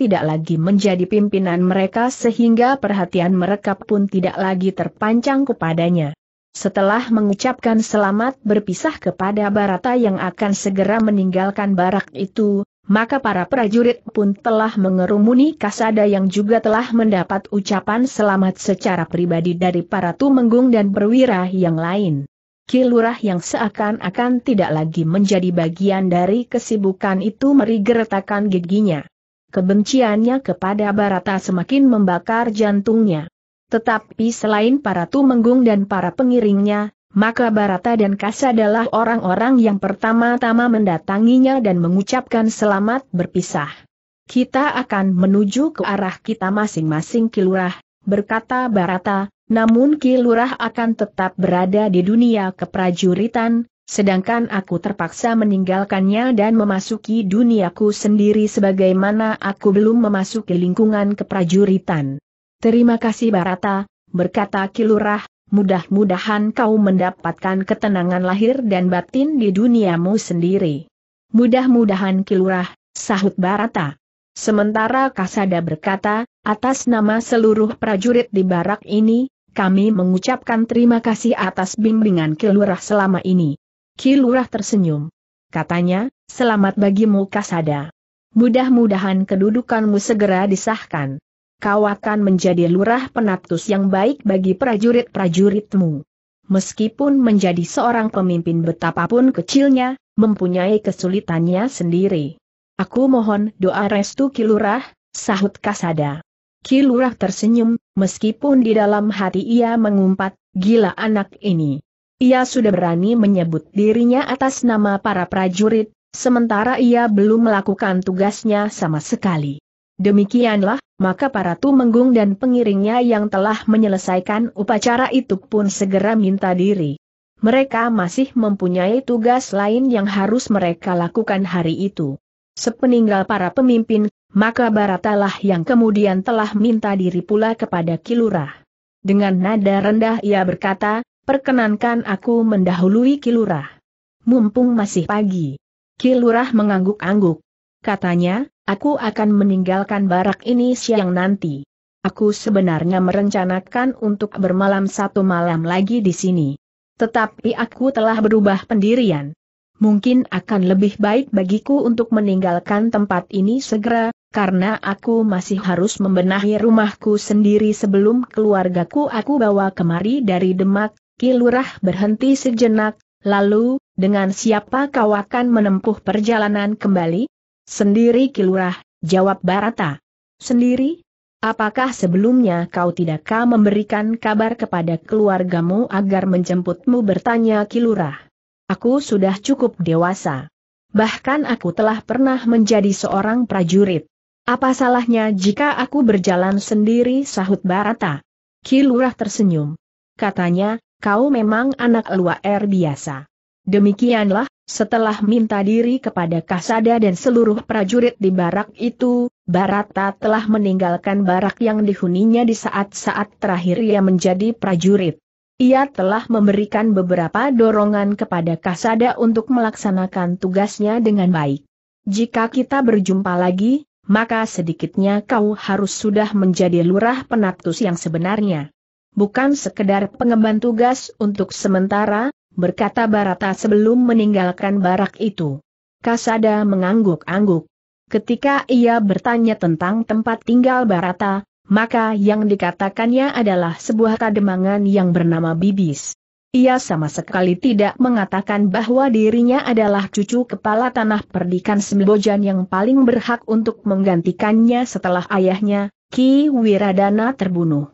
tidak lagi menjadi pimpinan mereka sehingga perhatian mereka pun tidak lagi terpancang kepadanya. Setelah mengucapkan selamat berpisah kepada Barata yang akan segera meninggalkan barak itu, maka para prajurit pun telah mengerumuni Kasada yang juga telah mendapat ucapan selamat secara pribadi dari para tumenggung dan perwira yang lain. Kilurah yang seakan-akan tidak lagi menjadi bagian dari kesibukan itu merigeretakan giginya. Kebenciannya kepada Barata semakin membakar jantungnya. Tetapi selain para tumenggung dan para pengiringnya, maka Barata dan Kas adalah orang-orang yang pertama-tama mendatanginya dan mengucapkan selamat berpisah. Kita akan menuju ke arah kita masing-masing kilurah, berkata Barata, namun Ki Lurah akan tetap berada di dunia keprajuritan, sedangkan aku terpaksa meninggalkannya dan memasuki duniaku sendiri sebagaimana aku belum memasuki lingkungan keprajuritan. Terima kasih Barata, berkata Ki Lurah, mudah-mudahan kau mendapatkan ketenangan lahir dan batin di duniamu sendiri. Mudah-mudahan Kilurah, sahut Barata. Sementara Kasada berkata, Atas nama seluruh prajurit di barak ini, kami mengucapkan terima kasih atas bimbingan Kilurah selama ini. Kilurah tersenyum. Katanya, selamat bagimu Kasada. Mudah-mudahan kedudukanmu segera disahkan. Kau akan menjadi lurah penatus yang baik bagi prajurit-prajuritmu. Meskipun menjadi seorang pemimpin betapapun kecilnya, mempunyai kesulitannya sendiri. Aku mohon doa restu kilurah, sahut Kasada. Kilurah tersenyum, meskipun di dalam hati ia mengumpat, gila anak ini. Ia sudah berani menyebut dirinya atas nama para prajurit, sementara ia belum melakukan tugasnya sama sekali. Demikianlah, maka para tumenggung dan pengiringnya yang telah menyelesaikan upacara itu pun segera minta diri. Mereka masih mempunyai tugas lain yang harus mereka lakukan hari itu sepeninggal para pemimpin, maka Baratalah yang kemudian telah minta diri pula kepada Kilurah. Dengan nada rendah ia berkata, perkenankan aku mendahului Kilurah. Mumpung masih pagi. Kilurah mengangguk-angguk. Katanya, aku akan meninggalkan barak ini siang nanti. Aku sebenarnya merencanakan untuk bermalam satu malam lagi di sini. Tetapi aku telah berubah pendirian mungkin akan lebih baik bagiku untuk meninggalkan tempat ini segera, karena aku masih harus membenahi rumahku sendiri sebelum keluargaku aku bawa kemari dari Demak, Kilurah berhenti sejenak, lalu, dengan siapa kau akan menempuh perjalanan kembali? Sendiri Kilurah, jawab Barata. Sendiri? Apakah sebelumnya kau tidakkah memberikan kabar kepada keluargamu agar menjemputmu bertanya Kilurah? Aku sudah cukup dewasa. Bahkan aku telah pernah menjadi seorang prajurit. Apa salahnya jika aku berjalan sendiri sahut Barata? Kilurah tersenyum. Katanya, kau memang anak luar biasa. Demikianlah, setelah minta diri kepada Kasada dan seluruh prajurit di barak itu, Barata telah meninggalkan barak yang dihuninya di saat-saat terakhir ia menjadi prajurit. Ia telah memberikan beberapa dorongan kepada Kasada untuk melaksanakan tugasnya dengan baik. Jika kita berjumpa lagi, maka sedikitnya kau harus sudah menjadi lurah penatus yang sebenarnya. Bukan sekedar pengemban tugas untuk sementara, berkata Barata sebelum meninggalkan barak itu. Kasada mengangguk-angguk. Ketika ia bertanya tentang tempat tinggal Barata, maka yang dikatakannya adalah sebuah kademangan yang bernama Bibis. Ia sama sekali tidak mengatakan bahwa dirinya adalah cucu kepala tanah perdikan Sembojan yang paling berhak untuk menggantikannya setelah ayahnya, Ki Wiradana terbunuh.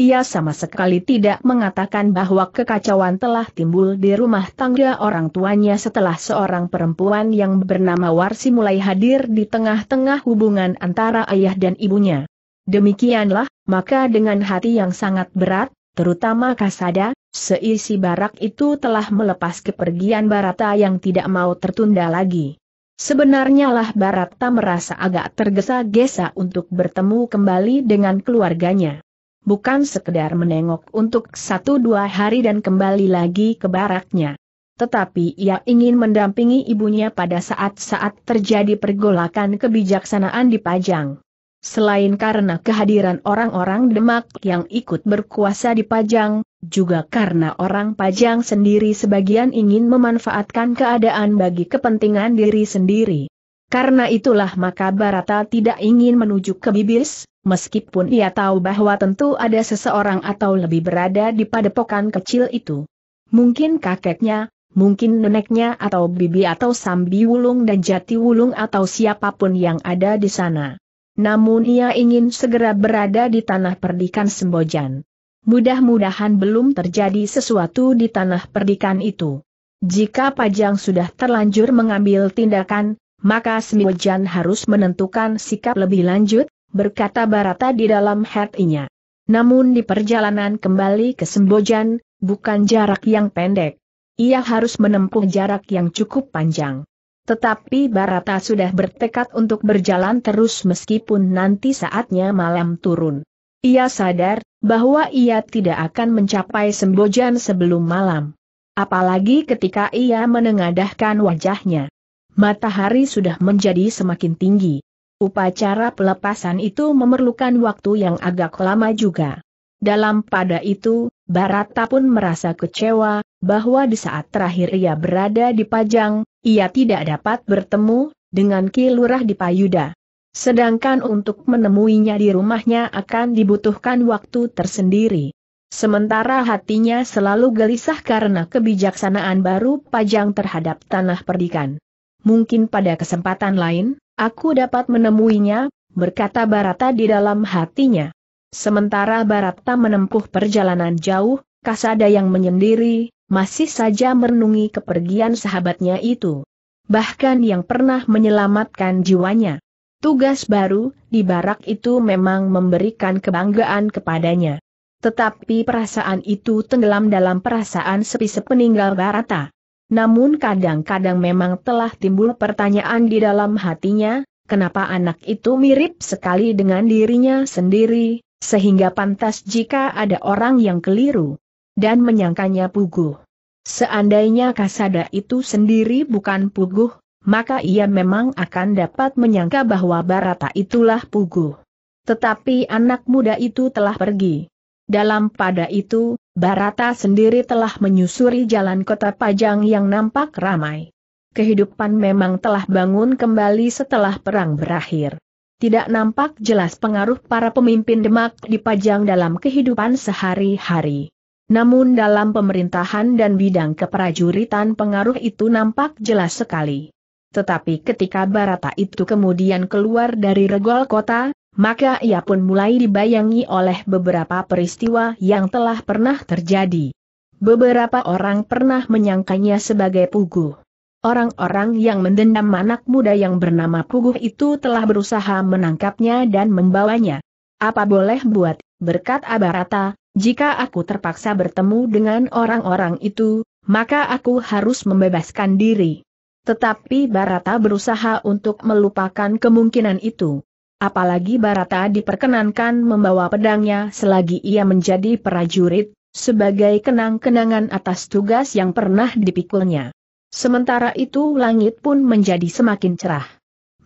Ia sama sekali tidak mengatakan bahwa kekacauan telah timbul di rumah tangga orang tuanya setelah seorang perempuan yang bernama Warsi mulai hadir di tengah-tengah hubungan antara ayah dan ibunya. Demikianlah, maka dengan hati yang sangat berat, terutama Kasada, seisi barak itu telah melepas kepergian Barata yang tidak mau tertunda lagi. Sebenarnya lah Barata merasa agak tergesa-gesa untuk bertemu kembali dengan keluarganya. Bukan sekedar menengok untuk satu dua hari dan kembali lagi ke baraknya. Tetapi ia ingin mendampingi ibunya pada saat-saat terjadi pergolakan kebijaksanaan di Pajang. Selain karena kehadiran orang-orang Demak yang ikut berkuasa di Pajang, juga karena orang Pajang sendiri sebagian ingin memanfaatkan keadaan bagi kepentingan diri sendiri. Karena itulah maka Barata tidak ingin menuju ke Bibis, meskipun ia tahu bahwa tentu ada seseorang atau lebih berada di padepokan kecil itu. Mungkin kakeknya, mungkin neneknya atau bibi atau sambi wulung dan jati wulung atau siapapun yang ada di sana. Namun ia ingin segera berada di tanah perdikan Sembojan. Mudah-mudahan belum terjadi sesuatu di tanah perdikan itu. Jika Pajang sudah terlanjur mengambil tindakan, maka Sembojan harus menentukan sikap lebih lanjut, berkata Barata di dalam hatinya. Namun di perjalanan kembali ke Sembojan, bukan jarak yang pendek. Ia harus menempuh jarak yang cukup panjang. Tetapi Barata sudah bertekad untuk berjalan terus meskipun nanti saatnya malam turun. Ia sadar bahwa ia tidak akan mencapai sembojan sebelum malam. Apalagi ketika ia menengadahkan wajahnya. Matahari sudah menjadi semakin tinggi. Upacara pelepasan itu memerlukan waktu yang agak lama juga. Dalam pada itu, Barata pun merasa kecewa, bahwa di saat terakhir ia berada di Pajang, ia tidak dapat bertemu dengan Ki Lurah di Payuda. Sedangkan untuk menemuinya di rumahnya akan dibutuhkan waktu tersendiri. Sementara hatinya selalu gelisah karena kebijaksanaan baru pajang terhadap tanah perdikan. Mungkin pada kesempatan lain, aku dapat menemuinya, berkata Barata di dalam hatinya. Sementara Barata menempuh perjalanan jauh, Kasada yang menyendiri, masih saja merenungi kepergian sahabatnya itu. Bahkan yang pernah menyelamatkan jiwanya. Tugas baru di barak itu memang memberikan kebanggaan kepadanya. Tetapi perasaan itu tenggelam dalam perasaan sepi sepeninggal Barata. Namun kadang-kadang memang telah timbul pertanyaan di dalam hatinya, kenapa anak itu mirip sekali dengan dirinya sendiri, sehingga pantas jika ada orang yang keliru, dan menyangkanya Puguh. Seandainya Kasada itu sendiri bukan Puguh, maka ia memang akan dapat menyangka bahwa Barata itulah Puguh. Tetapi anak muda itu telah pergi. Dalam pada itu, Barata sendiri telah menyusuri jalan kota Pajang yang nampak ramai. Kehidupan memang telah bangun kembali setelah perang berakhir. Tidak nampak jelas pengaruh para pemimpin Demak di Pajang dalam kehidupan sehari-hari. Namun dalam pemerintahan dan bidang keprajuritan pengaruh itu nampak jelas sekali. Tetapi ketika Barata itu kemudian keluar dari regol kota, maka ia pun mulai dibayangi oleh beberapa peristiwa yang telah pernah terjadi. Beberapa orang pernah menyangkanya sebagai puguh. Orang-orang yang mendendam anak muda yang bernama puguh itu telah berusaha menangkapnya dan membawanya. Apa boleh buat, berkat Abarata, jika aku terpaksa bertemu dengan orang-orang itu, maka aku harus membebaskan diri. Tetapi Barata berusaha untuk melupakan kemungkinan itu. Apalagi Barata diperkenankan membawa pedangnya selagi ia menjadi prajurit, sebagai kenang-kenangan atas tugas yang pernah dipikulnya. Sementara itu langit pun menjadi semakin cerah.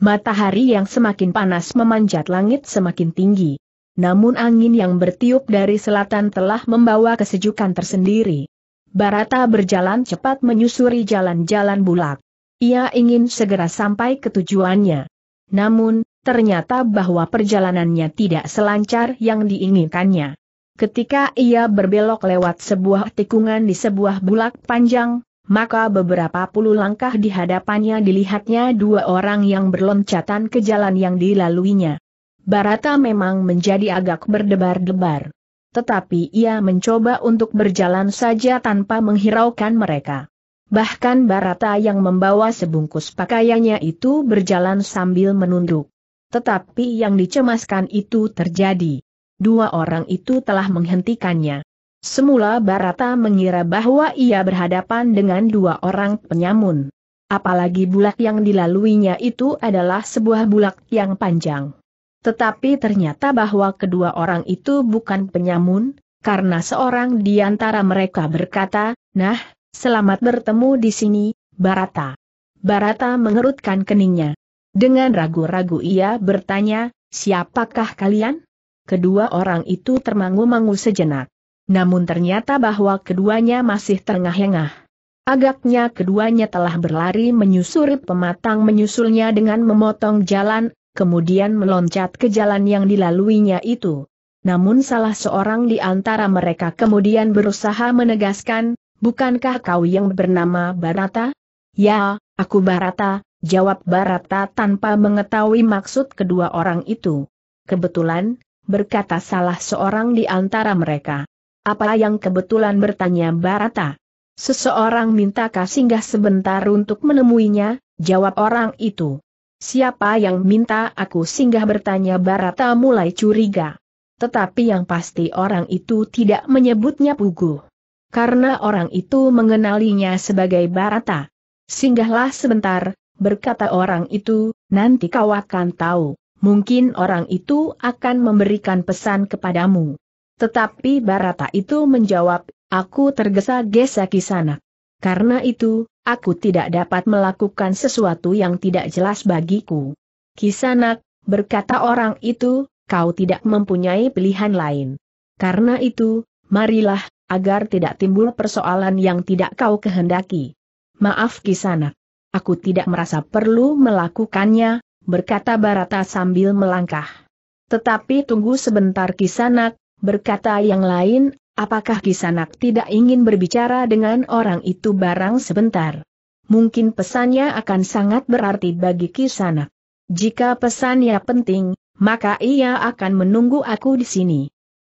Matahari yang semakin panas memanjat langit semakin tinggi namun angin yang bertiup dari selatan telah membawa kesejukan tersendiri. Barata berjalan cepat menyusuri jalan-jalan bulak. Ia ingin segera sampai ke tujuannya. Namun, ternyata bahwa perjalanannya tidak selancar yang diinginkannya. Ketika ia berbelok lewat sebuah tikungan di sebuah bulak panjang, maka beberapa puluh langkah di hadapannya dilihatnya dua orang yang berloncatan ke jalan yang dilaluinya. Barata memang menjadi agak berdebar-debar. Tetapi ia mencoba untuk berjalan saja tanpa menghiraukan mereka. Bahkan Barata yang membawa sebungkus pakaiannya itu berjalan sambil menunduk. Tetapi yang dicemaskan itu terjadi. Dua orang itu telah menghentikannya. Semula Barata mengira bahwa ia berhadapan dengan dua orang penyamun. Apalagi bulak yang dilaluinya itu adalah sebuah bulak yang panjang. Tetapi ternyata bahwa kedua orang itu bukan penyamun, karena seorang di antara mereka berkata, Nah, selamat bertemu di sini, Barata. Barata mengerutkan keningnya. Dengan ragu-ragu ia bertanya, siapakah kalian? Kedua orang itu termangu-mangu sejenak. Namun ternyata bahwa keduanya masih terengah-engah. Agaknya keduanya telah berlari menyusuri pematang menyusulnya dengan memotong jalan kemudian meloncat ke jalan yang dilaluinya itu. Namun salah seorang di antara mereka kemudian berusaha menegaskan, bukankah kau yang bernama Barata? Ya, aku Barata, jawab Barata tanpa mengetahui maksud kedua orang itu. Kebetulan, berkata salah seorang di antara mereka. Apa yang kebetulan bertanya Barata? Seseorang minta singgah sebentar untuk menemuinya, jawab orang itu. Siapa yang minta aku singgah bertanya Barata mulai curiga. Tetapi yang pasti orang itu tidak menyebutnya Pugu. Karena orang itu mengenalinya sebagai Barata. Singgahlah sebentar, berkata orang itu, nanti kau akan tahu. Mungkin orang itu akan memberikan pesan kepadamu. Tetapi Barata itu menjawab, aku tergesa-gesa kisana. Karena itu, aku tidak dapat melakukan sesuatu yang tidak jelas bagiku. Kisanak, berkata orang itu, kau tidak mempunyai pilihan lain. Karena itu, marilah, agar tidak timbul persoalan yang tidak kau kehendaki. Maaf Kisanak. Aku tidak merasa perlu melakukannya, berkata Barata sambil melangkah. Tetapi tunggu sebentar Kisanak, berkata yang lain, Apakah Kisanak tidak ingin berbicara dengan orang itu barang sebentar? Mungkin pesannya akan sangat berarti bagi Kisanak. Jika pesannya penting, maka ia akan menunggu aku di sini.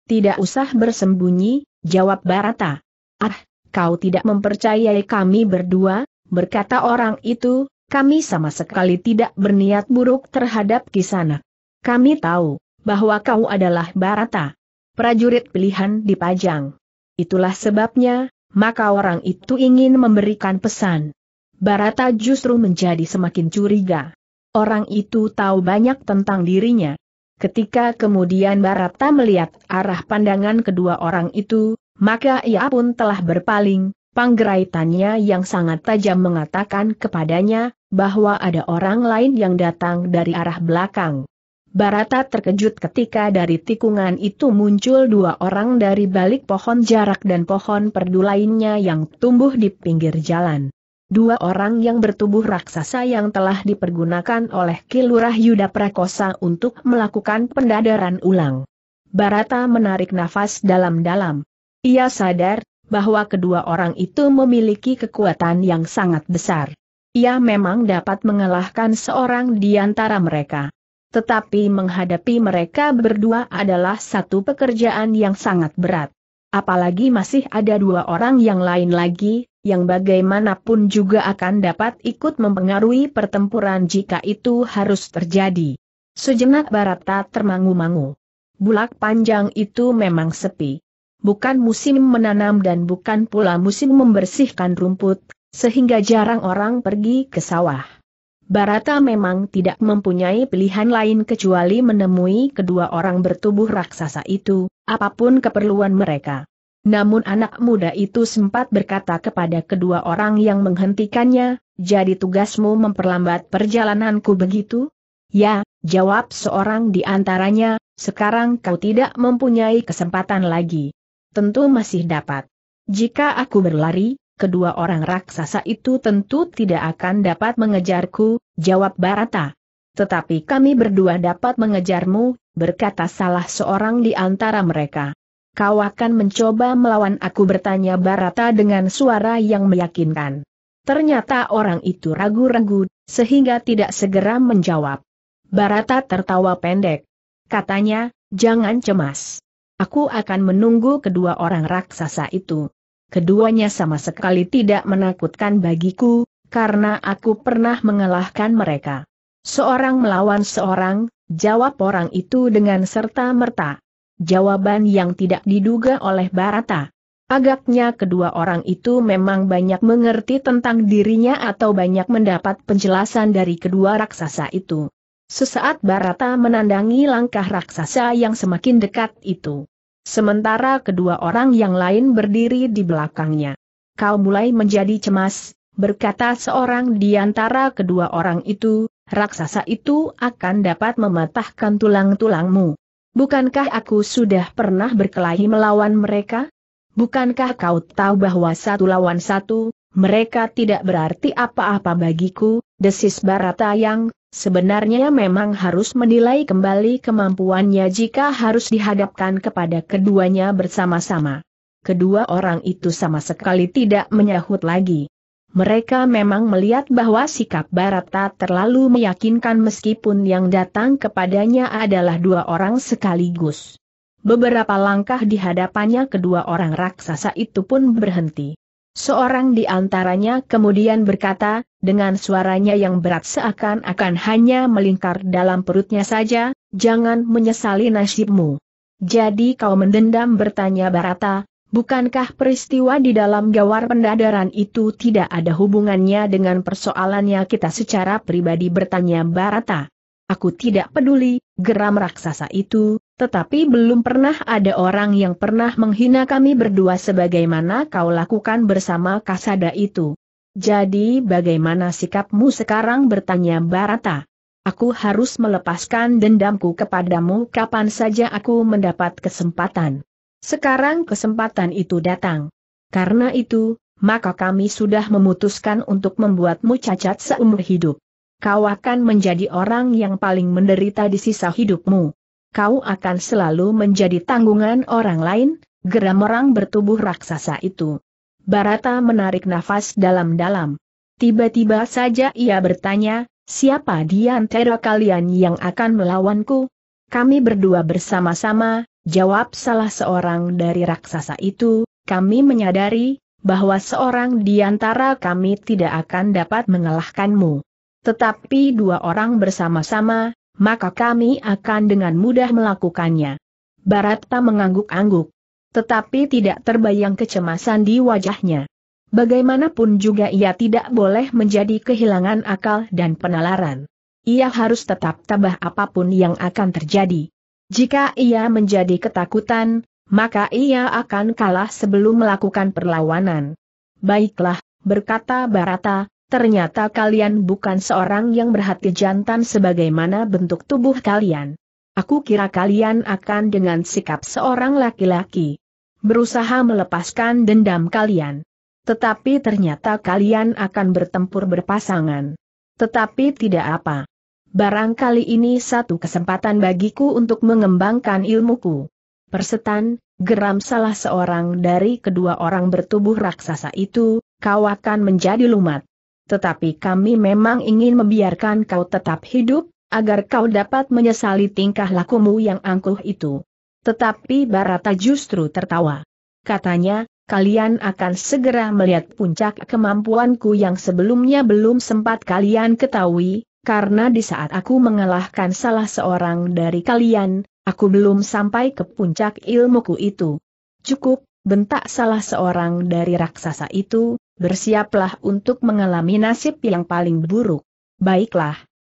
Tidak usah bersembunyi, jawab Barata. Ah, kau tidak mempercayai kami berdua, berkata orang itu, kami sama sekali tidak berniat buruk terhadap Kisanak. Kami tahu bahwa kau adalah Barata prajurit pilihan dipajang. Itulah sebabnya, maka orang itu ingin memberikan pesan. Barata justru menjadi semakin curiga. Orang itu tahu banyak tentang dirinya. Ketika kemudian Barata melihat arah pandangan kedua orang itu, maka ia pun telah berpaling, Panggeraitannya yang sangat tajam mengatakan kepadanya, bahwa ada orang lain yang datang dari arah belakang. Barata terkejut ketika dari tikungan itu muncul dua orang dari balik pohon jarak dan pohon perdu lainnya yang tumbuh di pinggir jalan. Dua orang yang bertubuh raksasa yang telah dipergunakan oleh Kilurah Yuda Prakosa untuk melakukan pendadaran ulang. Barata menarik nafas dalam-dalam. Ia sadar bahwa kedua orang itu memiliki kekuatan yang sangat besar. Ia memang dapat mengalahkan seorang di antara mereka tetapi menghadapi mereka berdua adalah satu pekerjaan yang sangat berat. Apalagi masih ada dua orang yang lain lagi, yang bagaimanapun juga akan dapat ikut mempengaruhi pertempuran jika itu harus terjadi. Sejenak Barata termangu-mangu. Bulak panjang itu memang sepi. Bukan musim menanam dan bukan pula musim membersihkan rumput, sehingga jarang orang pergi ke sawah. Barata memang tidak mempunyai pilihan lain kecuali menemui kedua orang bertubuh raksasa itu, apapun keperluan mereka. Namun anak muda itu sempat berkata kepada kedua orang yang menghentikannya, jadi tugasmu memperlambat perjalananku begitu? Ya, jawab seorang di antaranya, sekarang kau tidak mempunyai kesempatan lagi. Tentu masih dapat. Jika aku berlari, kedua orang raksasa itu tentu tidak akan dapat mengejarku, jawab Barata. Tetapi kami berdua dapat mengejarmu, berkata salah seorang di antara mereka. Kau akan mencoba melawan aku bertanya Barata dengan suara yang meyakinkan. Ternyata orang itu ragu-ragu, sehingga tidak segera menjawab. Barata tertawa pendek. Katanya, jangan cemas. Aku akan menunggu kedua orang raksasa itu keduanya sama sekali tidak menakutkan bagiku, karena aku pernah mengalahkan mereka. Seorang melawan seorang, jawab orang itu dengan serta-merta. Jawaban yang tidak diduga oleh Barata. Agaknya kedua orang itu memang banyak mengerti tentang dirinya atau banyak mendapat penjelasan dari kedua raksasa itu. Sesaat Barata menandangi langkah raksasa yang semakin dekat itu. Sementara kedua orang yang lain berdiri di belakangnya. Kau mulai menjadi cemas, berkata seorang di antara kedua orang itu, raksasa itu akan dapat mematahkan tulang-tulangmu. Bukankah aku sudah pernah berkelahi melawan mereka? Bukankah kau tahu bahwa satu lawan satu, mereka tidak berarti apa-apa bagiku, desis Barata yang, Sebenarnya memang harus menilai kembali kemampuannya jika harus dihadapkan kepada keduanya bersama-sama. Kedua orang itu sama sekali tidak menyahut lagi. Mereka memang melihat bahwa sikap Barata terlalu meyakinkan meskipun yang datang kepadanya adalah dua orang sekaligus. Beberapa langkah di hadapannya kedua orang raksasa itu pun berhenti. Seorang di antaranya kemudian berkata, dengan suaranya yang berat seakan-akan hanya melingkar dalam perutnya saja, jangan menyesali nasibmu. Jadi kau mendendam bertanya Barata, bukankah peristiwa di dalam gawar pendadaran itu tidak ada hubungannya dengan persoalannya kita secara pribadi bertanya Barata. Aku tidak peduli, geram raksasa itu, tetapi belum pernah ada orang yang pernah menghina kami berdua sebagaimana kau lakukan bersama Kasada itu. Jadi bagaimana sikapmu sekarang bertanya Barata? Aku harus melepaskan dendamku kepadamu kapan saja aku mendapat kesempatan. Sekarang kesempatan itu datang. Karena itu, maka kami sudah memutuskan untuk membuatmu cacat seumur hidup. Kau akan menjadi orang yang paling menderita di sisa hidupmu kau akan selalu menjadi tanggungan orang lain, geram orang bertubuh raksasa itu. Barata menarik nafas dalam-dalam. Tiba-tiba saja ia bertanya, siapa di antara kalian yang akan melawanku? Kami berdua bersama-sama, jawab salah seorang dari raksasa itu, kami menyadari, bahwa seorang di antara kami tidak akan dapat mengalahkanmu. Tetapi dua orang bersama-sama, maka kami akan dengan mudah melakukannya. Baratta mengangguk-angguk. Tetapi tidak terbayang kecemasan di wajahnya. Bagaimanapun juga ia tidak boleh menjadi kehilangan akal dan penalaran. Ia harus tetap tabah apapun yang akan terjadi. Jika ia menjadi ketakutan, maka ia akan kalah sebelum melakukan perlawanan. Baiklah, berkata Barata, ternyata kalian bukan seorang yang berhati jantan sebagaimana bentuk tubuh kalian. Aku kira kalian akan dengan sikap seorang laki-laki. Berusaha melepaskan dendam kalian. Tetapi ternyata kalian akan bertempur berpasangan. Tetapi tidak apa. Barangkali ini satu kesempatan bagiku untuk mengembangkan ilmuku. Persetan, geram salah seorang dari kedua orang bertubuh raksasa itu, kau akan menjadi lumat tetapi kami memang ingin membiarkan kau tetap hidup, agar kau dapat menyesali tingkah lakumu yang angkuh itu. Tetapi Barata justru tertawa. Katanya, kalian akan segera melihat puncak kemampuanku yang sebelumnya belum sempat kalian ketahui, karena di saat aku mengalahkan salah seorang dari kalian, aku belum sampai ke puncak ilmuku itu. Cukup, bentak salah seorang dari raksasa itu, bersiaplah untuk mengalami nasib yang paling buruk. Baiklah.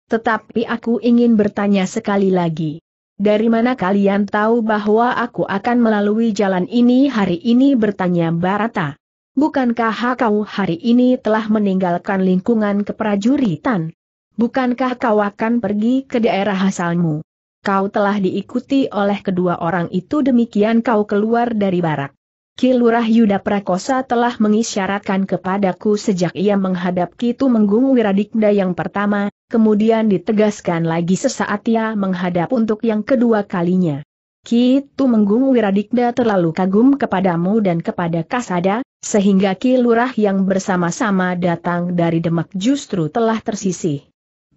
Tetapi aku ingin bertanya sekali lagi. Dari mana kalian tahu bahwa aku akan melalui jalan ini hari ini bertanya Barata? Bukankah kau hari ini telah meninggalkan lingkungan keprajuritan? Bukankah kau akan pergi ke daerah asalmu? Kau telah diikuti oleh kedua orang itu demikian kau keluar dari barak. Kilurah Yuda Prakosa telah mengisyaratkan kepadaku sejak ia menghadap Kitu Menggung Wiradikda yang pertama, kemudian ditegaskan lagi sesaat ia menghadap untuk yang kedua kalinya. Kitu Menggung Wiradikda terlalu kagum kepadamu dan kepada Kasada, sehingga Kilurah yang bersama-sama datang dari Demak justru telah tersisih.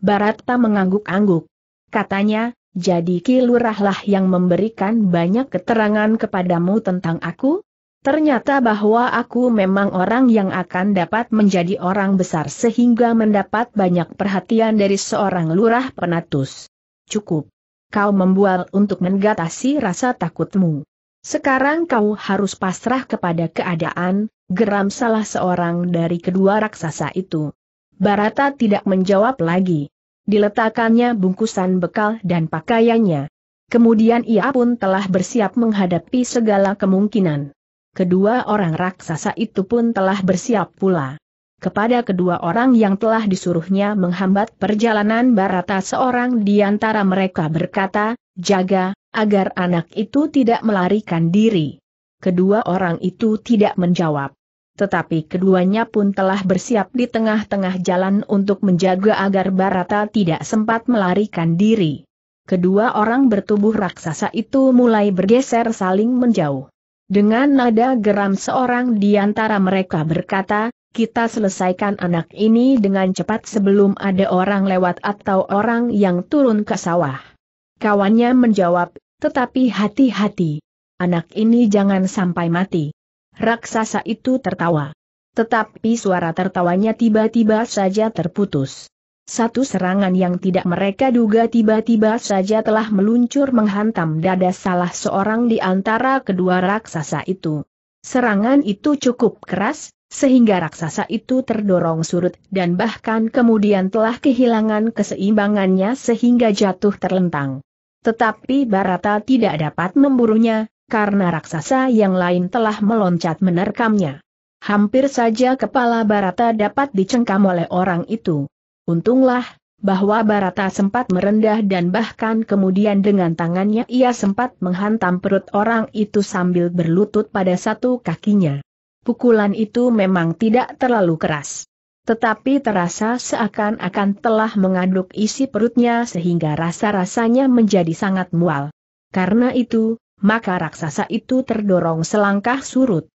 Baratta mengangguk-angguk. Katanya, jadi Kilurahlah yang memberikan banyak keterangan kepadamu tentang aku? Ternyata bahwa aku memang orang yang akan dapat menjadi orang besar sehingga mendapat banyak perhatian dari seorang lurah penatus. Cukup. Kau membual untuk mengatasi rasa takutmu. Sekarang kau harus pasrah kepada keadaan, geram salah seorang dari kedua raksasa itu. Barata tidak menjawab lagi. Diletakkannya bungkusan bekal dan pakaiannya. Kemudian ia pun telah bersiap menghadapi segala kemungkinan kedua orang raksasa itu pun telah bersiap pula. Kepada kedua orang yang telah disuruhnya menghambat perjalanan Barata seorang di antara mereka berkata, jaga, agar anak itu tidak melarikan diri. Kedua orang itu tidak menjawab. Tetapi keduanya pun telah bersiap di tengah-tengah jalan untuk menjaga agar Barata tidak sempat melarikan diri. Kedua orang bertubuh raksasa itu mulai bergeser saling menjauh. Dengan nada geram seorang di antara mereka berkata, kita selesaikan anak ini dengan cepat sebelum ada orang lewat atau orang yang turun ke sawah. Kawannya menjawab, tetapi hati-hati. Anak ini jangan sampai mati. Raksasa itu tertawa. Tetapi suara tertawanya tiba-tiba saja terputus. Satu serangan yang tidak mereka duga tiba-tiba saja telah meluncur menghantam dada salah seorang di antara kedua raksasa itu. Serangan itu cukup keras, sehingga raksasa itu terdorong surut dan bahkan kemudian telah kehilangan keseimbangannya sehingga jatuh terlentang. Tetapi Barata tidak dapat memburunya, karena raksasa yang lain telah meloncat menerkamnya. Hampir saja kepala Barata dapat dicengkam oleh orang itu. Untunglah, bahwa Barata sempat merendah dan bahkan kemudian dengan tangannya ia sempat menghantam perut orang itu sambil berlutut pada satu kakinya. Pukulan itu memang tidak terlalu keras. Tetapi terasa seakan-akan telah mengaduk isi perutnya sehingga rasa-rasanya menjadi sangat mual. Karena itu, maka raksasa itu terdorong selangkah surut.